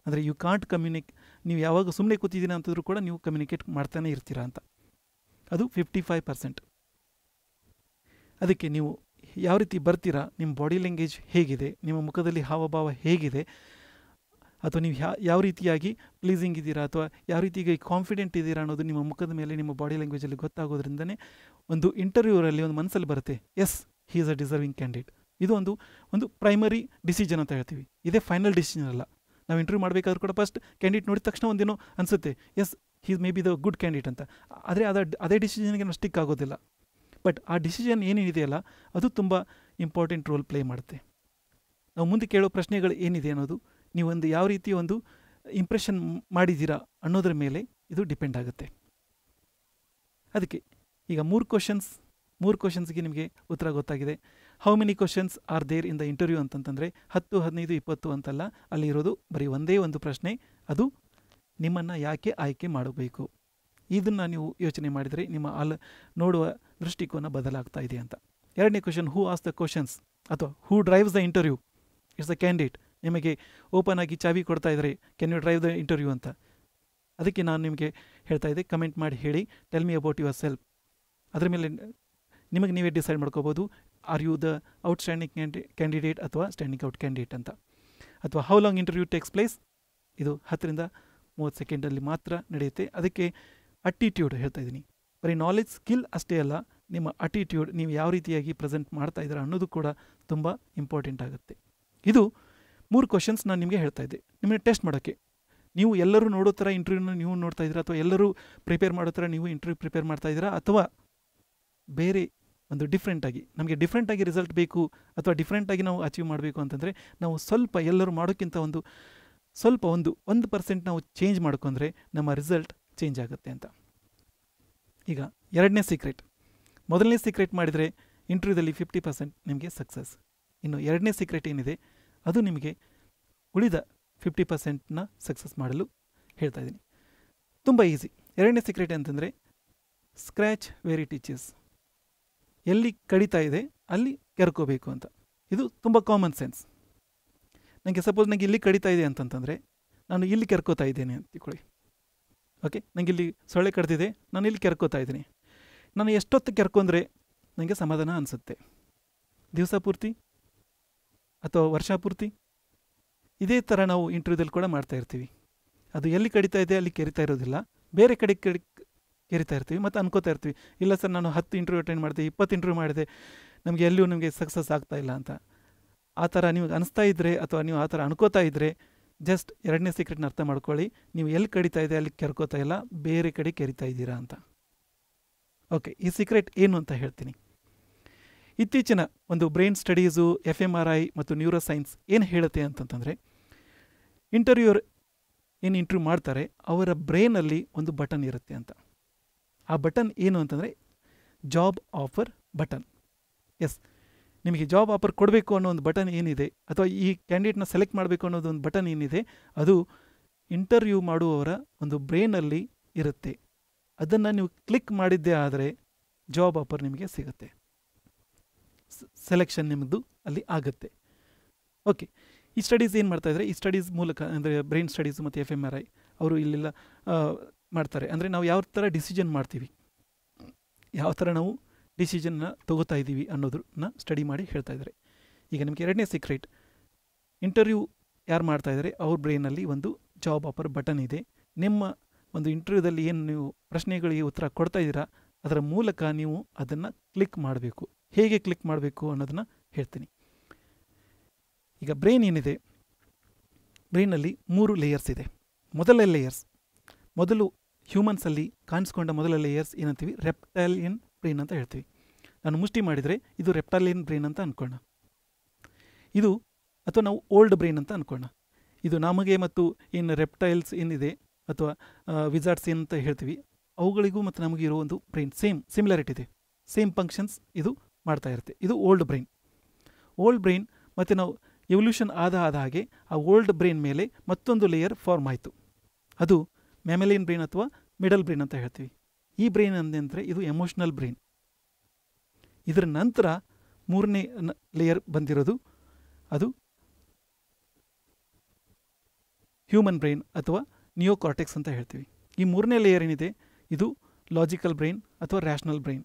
ಅಂದರೆ ಯು ಕಾಂಟ್ ಕಮ್ಯುನಿಕ್ ನೀವು ಯಾವಾಗ ಸುಮ್ಮನೆ ಕೂತಿದ್ದೀರಾ ಅಂತಂದ್ರೂ ಕೂಡ ನೀವು ಕಮ್ಯುನಿಕೇಟ್ ಮಾಡ್ತಾನೆ ಇರ್ತೀರಾ ಅಂತ ಅದು ಫಿಫ್ಟಿ ಫೈವ್ ಪರ್ಸೆಂಟ್ ಅದಕ್ಕೆ ನೀವು ಯಾವ ರೀತಿ ಬರ್ತೀರಾ ನಿಮ್ಮ ಬಾಡಿ ಲ್ಯಾಂಗ್ವೇಜ್ ಹೇಗಿದೆ ನಿಮ್ಮ ಮುಖದಲ್ಲಿ ಹಾವಭಾವ ಹೇಗಿದೆ ಅಥವಾ ನೀವು ಯಾ ಯಾವ ರೀತಿಯಾಗಿ ಪ್ಲೀಸಿಂಗ್ ಇದ್ದೀರಾ ಅಥವಾ ಯಾವ ರೀತಿಯಾಗಿ ಕಾನ್ಫಿಡೆಂಟ್ ಇದ್ದೀರಾ ಅನ್ನೋದು ನಿಮ್ಮ ಮುಖದ ಮೇಲೆ ನಿಮ್ಮ ಬಾಡಿ ಲ್ಯಾಂಗ್ವೇಜಲ್ಲಿ ಗೊತ್ತಾಗೋದ್ರಿಂದನೇ ಒಂದು ಇಂಟರ್ವ್ಯೂರಲ್ಲಿ ಒಂದು ಮನಸ್ಸಲ್ಲಿ ಬರುತ್ತೆ yes he is a deserving candidate ಇದು ಒಂದು ಒಂದು ಪ್ರೈಮರಿ ಡಿಸಿಷನ್ ಅಂತ ಹೇಳ್ತೀವಿ ಇದೇ ಫೈನಲ್ ಡಿಸಿಷನ್ ಅಲ್ಲ ನಾವು ಇಂಟರ್ವ್ಯೂ ಮಾಡಬೇಕಾದ್ರೂ ಕೂಡ ಫಸ್ಟ್ ಕ್ಯಾಂಡಿಡೇಟ್ ನೋಡಿದ ತಕ್ಷಣ ಒಂದೇನೋ ಅನಿಸುತ್ತೆ yes he's maybe the good candidate ಅಂತ ಆದರೆ ಅದ ಅದೇ ಡಿಸಿಷನ್ಗೆ ನಾವು ಸ್ಟಿಕ್ ಆಗೋದಿಲ್ಲ ಬಟ್ ಆ ಡಿಸಿಷನ್ ಏನೇನಿದೆಯಲ್ಲ ಅದು ತುಂಬ ಇಂಪಾರ್ಟೆಂಟ್ ರೋಲ್ ಪ್ಲೇ ಮಾಡುತ್ತೆ ನಾವು ಮುಂದೆ ಕೇಳೋ ಪ್ರಶ್ನೆಗಳು ಏನಿದೆ ಅನ್ನೋದು ನೀವೊಂದು ಯಾವ ರೀತಿ ಒಂದು ಇಂಪ್ರೆಷನ್ ಮಾಡಿದ್ದೀರಾ ಅನ್ನೋದ್ರ ಮೇಲೆ ಇದು ಡಿಪೆಂಡ್ ಆಗುತ್ತೆ ಅದಕ್ಕೆ ಈಗ ಮೂರು ಕ್ವಶನ್ಸ್ ಮೂರು ಕ್ವಶನ್ಸ್ಗೆ ನಿಮಗೆ ಉತ್ತರ ಗೊತ್ತಾಗಿದೆ how many questions are there in the interview ಅಂತಂತಂದರೆ ಹತ್ತು ಹದಿನೈದು ಇಪ್ಪತ್ತು ಅಂತಲ್ಲ ಅಲ್ಲಿರೋದು ಬರೀ ಒಂದೇ ಒಂದು ಪ್ರಶ್ನೆ ಅದು ನಿಮ್ಮನ್ನು ಯಾಕೆ ಆಯ್ಕೆ ಮಾಡಬೇಕು ಇದನ್ನು ನೀವು ಯೋಚನೆ ಮಾಡಿದರೆ ನಿಮ್ಮ ಅಲ್ಲ ನೋಡುವ ದೃಷ್ಟಿಕೋನ ಬದಲಾಗ್ತಾ ಇದೆ ಅಂತ ಎರಡನೇ ಕ್ವಶನ್ ಹೂ ಆಸ್ ದ ಕ್ವಶನ್ಸ್ ಅಥವಾ who drives the interview it's the candidate ನಿಮಗೆ ಓಪನ್ ಆಗಿ ಚಾವಿ ಕೊಡ್ತಾ ಇದ್ದರೆ can you drive the interview ಅಂತ ಅದಕ್ಕೆ ನಾನು ನಿಮಗೆ ಹೇಳ್ತಾ ಇದ್ದೆ ಕಮೆಂಟ್ ಮಾಡಿ ಹೇಳಿ tell me about yourself ಅದರ ಮೇಲೆ ನಿಮಗೆ ನೀವೇ ಡಿಸೈಡ್ ಮಾಡ್ಕೋಬೋದು are you the outstanding ಕ್ಯಾಂಡಿ ಕ್ಯಾಂಡಿಡೇಟ್ ಅಥವಾ ಸ್ಟ್ಯಾಂಡಿಂಗ್ ಔಟ್ ಕ್ಯಾಂಡಿಡೇಟ್ ಅಂತ ಅಥವಾ how long interview takes place ಇದು ಹತ್ತರಿಂದ ಮೂವತ್ತು ಸೆಕೆಂಡಲ್ಲಿ ಮಾತ್ರ ನಡೆಯುತ್ತೆ ಅದಕ್ಕೆ ಅಟ್ಟಿಟ್ಯೂಡ್ ಹೇಳ್ತಾ ಇದ್ದೀನಿ ಬರೀ ನಾಲೆಜ್ ಸ್ಕಿಲ್ ಅಷ್ಟೇ ಅಲ್ಲ ನಿಮ್ಮ ಅಟಿಟ್ಯೂಡ್ ನೀವು ಯಾವ ರೀತಿಯಾಗಿ ಪ್ರೆಸೆಂಟ್ ಮಾಡ್ತಾ ಇದ್ದೀರಾ ಅನ್ನೋದು ಕೂಡ ತುಂಬ ಇಂಪಾರ್ಟೆಂಟ್ ಆಗುತ್ತೆ ಇದು ಮೂರು ಕ್ವಶನ್ಸ್ ನಾನು ನಿಮಗೆ ಹೇಳ್ತಾ ಇದ್ದೆ ನಿಮ್ಮನ್ನ ಟೆಸ್ಟ್ ಮಾಡೋಕ್ಕೆ ನೀವು ಎಲ್ಲರೂ ನೋಡೋ ಥರ ಇಂಟರ್ವ್ಯೂನ ನೀವು ನೋಡ್ತಾ ಇದ್ದೀರಾ ಅಥವಾ ಎಲ್ಲರೂ ಪ್ರಿಪೇರ್ ಮಾಡೋ ಥರ ನೀವು ಇಂಟರ್ವ್ಯೂ ಪ್ರಿಪೇರ್ ಮಾಡ್ತಾ ಇದ್ದೀರಾ ಅಥವಾ ಬೇರೆ ಒಂದು ಡಿಫ್ರೆಂಟಾಗಿ ನಮಗೆ ಡಿಫ್ರೆಂಟಾಗಿ ರಿಸಲ್ಟ್ ಬೇಕು ಅಥವಾ ಡಿಫ್ರೆಂಟಾಗಿ ನಾವು ಅಚೀವ್ ಮಾಡಬೇಕು ಅಂತಂದರೆ ನಾವು ಸ್ವಲ್ಪ ಎಲ್ಲರೂ ಮಾಡೋಕ್ಕಿಂತ ಒಂದು ಸ್ವಲ್ಪ ಒಂದು ಒಂದು ಪರ್ಸೆಂಟ್ ನಾವು ಚೇಂಜ್ ಮಾಡ್ಕೊಂಡ್ರೆ ನಮ್ಮ ರಿಸಲ್ಟ್ ಚೇಂಜ್ ಆಗುತ್ತೆ ಅಂತ ಈಗ ಎರಡನೇ ಸೀಕ್ರೆಟ್ ಮೊದಲನೇ ಸೀಕ್ರೆಟ್ ಮಾಡಿದರೆ ಇಂಟರ್ವ್ಯೂದಲ್ಲಿ ಫಿಫ್ಟಿ ಪರ್ಸೆಂಟ್ ನಿಮಗೆ ಸಕ್ಸಸ್ ಇನ್ನು ಎರಡನೇ ಸೀಕ್ರೆಟ್ ಏನಿದೆ ಅದು ನಿಮಗೆ ಉಳಿದ ಫಿಫ್ಟಿ ಪರ್ಸೆಂಟ್ನ ಸಕ್ಸಸ್ ಮಾಡಲು ಹೇಳ್ತಾ ಇದ್ದೀನಿ ತುಂಬ ಈಸಿ ಎರಡನೇ ಸೀಕ್ರೆಟ್ ಅಂತಂದರೆ ಸ್ಕ್ರ್ಯಾಚ್ ವೆರಿ ಟೀಚಸ್ ಎಲ್ಲಿ ಕಡಿತಾ ಇದೆ ಅಲ್ಲಿ ಕೆರ್ಕೋಬೇಕು ಅಂತ ಇದು ತುಂಬ ಕಾಮನ್ ಸೆನ್ಸ್ ನನಗೆ ಸಪೋಸ್ ನನಗೆ ಇಲ್ಲಿ ಕಡಿತಾ ಇದೆ ಅಂತಂತಂದರೆ ನಾನು ಇಲ್ಲಿ ಕೆರ್ಕೋತಾ ಇದ್ದೇನೆ ಅಂತ ತಿಳ್ಕೊಳ್ಳಿ ಓಕೆ ನನಗೆ ಇಲ್ಲಿ ಸೊಳ್ಳೆ ಕಡ್ದಿದೆ ನಾನು ಇಲ್ಲಿ ಕೆರ್ಕೋತಾ ಇದ್ದೀನಿ ನಾನು ಎಷ್ಟೊತ್ತು ಕೆರ್ಕೊಂಡ್ರೆ ನನಗೆ ಸಮಾಧಾನ ಅನಿಸುತ್ತೆ ದಿವಸ ಪೂರ್ತಿ ಅಥವಾ ವರ್ಷ ಪೂರ್ತಿ ಇದೇ ಥರ ನಾವು ಇಂಟರ್ವ್ಯೂದಲ್ಲಿ ಕೂಡ ಮಾಡ್ತಾ ಇರ್ತೀವಿ ಅದು ಎಲ್ಲಿ ಕಡಿತಾ ಇದೆ ಅಲ್ಲಿ ಕೆರಿತಾ ಇರೋದಿಲ್ಲ ಬೇರೆ ಕಡೆ ಕಡಿ ಕೇರಿತಾ ಇರ್ತೀವಿ ಮತ್ತು ಅನ್ಕೋತಾ ಇರ್ತೀವಿ ಇಲ್ಲ ಸರ್ ನಾನು ಹತ್ತು ಇಂಟರ್ವ್ಯೂ ಅಟೆಂಡ್ ಮಾಡಿದೆ ಇಪ್ಪತ್ತು ಇಂಟರ್ವ್ಯೂ ಮಾಡಿದೆ ನಮಗೆ ಎಲ್ಲೂ ನಿಮಗೆ ಸಕ್ಸಸ್ ಆಗ್ತಾ ಇಲ್ಲ ಅಂತ ಆ ಥರ ನಿಮಗೆ ಅನಿಸ್ತಾ ಇದ್ದರೆ ಅಥವಾ ನೀವು ಆ ಥರ ಅನ್ಕೋತಾ ಇದ್ದರೆ ಜಸ್ಟ್ ಎರಡನೇ ಸೀಕ್ರೆಟ್ನ ಅರ್ಥ ಮಾಡ್ಕೊಳ್ಳಿ ನೀವು ಎಲ್ಲಿ ಕಡಿತಾ ಇದೆ ಅಲ್ಲಿ ಕೆರ್ಕೋತಾ ಇಲ್ಲ ಬೇರೆ ಕಡೆ ಕೆರಿತಾ ಇದ್ದೀರಾ ಅಂತ ಓಕೆ ಈ ಸೀಕ್ರೆಟ್ ಏನು ಅಂತ ಹೇಳ್ತೀನಿ ಇತ್ತೀಚಿನ ಒಂದು brain studies F M R I ಮತ್ತು ನ್ಯೂರೋ ಸೈನ್ಸ್ ಏನು ಹೇಳುತ್ತೆ ಅಂತಂತಂದರೆ ಇಂಟರ್ವ್ಯೂರ್ ಏನು ಇಂಟರ್ವ್ಯೂ ಮಾಡ್ತಾರೆ ಅವರ ಬ್ರೈನಲ್ಲಿ ಒಂದು ಬಟನ್ ಇರುತ್ತೆ ಅಂತ ಆ ಬಟನ್ ಏನು ಅಂತಂದರೆ ಜಾಬ್ ಆಫರ್ ಬಟನ್ ಎಸ್ ನಿಮಗೆ ಜಾಬ್ ಆಫರ್ ಕೊಡಬೇಕು ಅನ್ನೋ ಒಂದು ಬಟನ್ ಏನಿದೆ ಅಥವಾ ಈ ಕ್ಯಾಂಡಿಡೇಟ್ನ ಸೆಲೆಕ್ಟ್ ಮಾಡಬೇಕು ಅನ್ನೋದು ಒಂದು ಬಟನ್ ಏನಿದೆ ಅದು ಇಂಟರ್ವ್ಯೂ ಮಾಡುವವರ ಒಂದು ಬ್ರೈನಲ್ಲಿ ಇರುತ್ತೆ ಅದನ್ನು ನೀವು ಕ್ಲಿಕ್ ಮಾಡಿದ್ದೇ ಆದರೆ ಜಾಬ್ ಆಫರ್ ನಿಮಗೆ ಸಿಗುತ್ತೆ ಸೆಲೆಕ್ಷನ್ ನಿಮ್ಮದು ಅಲ್ಲಿ ಆಗುತ್ತೆ ಓಕೆ ಈ ಸ್ಟಡೀಸ್ ಏನು ಮಾಡ್ತಾಯಿದ್ರೆ ಈ ಸ್ಟಡೀಸ್ ಮೂಲಕ ಅಂದರೆ ಬ್ರೈನ್ ಸ್ಟಡೀಸ್ ಮತ್ತು ಎಫ್ ಎಮ್ ಆರ್ ಐ ಅವರು ಇಲ್ಲೆಲ್ಲ ಮಾಡ್ತಾರೆ ಅಂದರೆ ನಾವು ಯಾವ ಥರ ಡಿಸಿಷನ್ ಮಾಡ್ತೀವಿ ಯಾವ ಥರ ನಾವು ಡಿಸಿಷನ್ನ ತಗೋತಾ ಇದ್ದೀವಿ ಅನ್ನೋದನ್ನ ಸ್ಟಡಿ ಮಾಡಿ ಹೇಳ್ತಾ ಇದ್ದಾರೆ ಈಗ ನಿಮಗೆ ಎರಡನೇ ಸೀಕ್ರೆಟ್ ಇಂಟರ್ವ್ಯೂ ಯಾರು ಮಾಡ್ತಾ ಇದ್ದಾರೆ ಅವ್ರ ಬ್ರೈನಲ್ಲಿ ಒಂದು ಜಾಬ್ ಆಫರ್ ಬಟನ್ ಇದೆ ನಿಮ್ಮ ಒಂದು ಇಂಟರ್ವ್ಯೂದಲ್ಲಿ ಏನು ನೀವು ಪ್ರಶ್ನೆಗಳಿಗೆ ಉತ್ತರ ಕೊಡ್ತಾ ಇದ್ದೀರಾ ಅದರ ಮೂಲಕ ನೀವು ಅದನ್ನು ಕ್ಲಿಕ್ ಮಾಡಬೇಕು ಹೇಗೆ ಕ್ಲಿಕ್ ಮಾಡಬೇಕು ಅನ್ನೋದನ್ನು ಹೇಳ್ತೀನಿ ಈಗ ಬ್ರೈನ್ ಏನಿದೆ ಬ್ರೈನಲ್ಲಿ ಮೂರು ಲೇಯರ್ಸ್ ಇದೆ ಮೊದಲ ಲೇಯರ್ಸ್ ಮೊದಲು ಹ್ಯೂಮನ್ಸಲ್ಲಿ ಕಾಣಿಸ್ಕೊಂಡ ಮೊದಲ ಲೇಯರ್ಸ್ ಏನಂತೀವಿ ರೆಪ್ಟಾಲಿಯನ್ ಬ್ರೈನ್ ಅಂತ ಹೇಳ್ತೀವಿ ನಾನು ಮುಷ್ಟಿ ಮಾಡಿದರೆ ಇದು ರೆಪ್ಟಾಲಿಯನ್ ಬ್ರೈನ್ ಅಂತ ಅಂದ್ಕೋಣ ಇದು ಅಥವಾ ನಾವು ಓಲ್ಡ್ ಬ್ರೈನ್ ಅಂತ ಅಂದ್ಕೋಣ ಇದು ನಮಗೆ ಮತ್ತು ಏನು ರೆಪ್ಟೈಲ್ಸ್ ಏನಿದೆ ಅಥವಾ ವಿಜಾರ್ಟ್ಸ್ ಅಂತ ಹೇಳ್ತೀವಿ ಅವುಗಳಿಗೂ ಮತ್ತು ನಮಗೆ ಇರೋ ಒಂದು ಬ್ರೈನ್ ಸೇಮ್ ಸಿಮಿಲಾರಿಟಿ ಇದೆ ಸೇಮ್ ಫಂಕ್ಷನ್ಸ್ ಇದು ಮಾಡ್ತಾ ಇರುತ್ತೆ ಇದು ಓಲ್ಡ್ ಬ್ರೈನ್ ಓಲ್ಡ್ ಬ್ರೈನ್ ಮತ್ತು ನಾವು ಎವಲ್ಯೂಷನ್ ಆದ ಆದ ಹಾಗೆ ಆ ಓಲ್ಡ್ ಬ್ರೈನ್ ಮೇಲೆ ಮತ್ತೊಂದು ಲೇಯರ್ ಫಾರ್ಮ್ ಆಯಿತು ಅದು ಮ್ಯಾಮೆಲಿಯನ್ ಬ್ರೈನ್ ಅಥವಾ ಮಿಡಲ್ ಬ್ರೈನ್ ಅಂತ ಹೇಳ್ತೀವಿ ಈ ಬ್ರೈನ್ ಅಂದರೆ ಇದು ಎಮೋಷ್ನಲ್ ಬ್ರೈನ್ ಇದರ ನಂತರ ಮೂರನೇ ಲೇಯರ್ ಬಂದಿರೋದು ಅದು ಹ್ಯೂಮನ್ ಬ್ರೈನ್ ಅಥವಾ ನಿಯೋಕಾರ್ಟೆಕ್ಸ್ ಅಂತ ಹೇಳ್ತೀವಿ ಈ ಮೂರನೇ ಲೇಯರ್ ಏನಿದೆ ಇದು ಲಾಜಿಕಲ್ ಬ್ರೈನ್ ಅಥವಾ ರ್ಯಾಷನಲ್ ಬ್ರೈನ್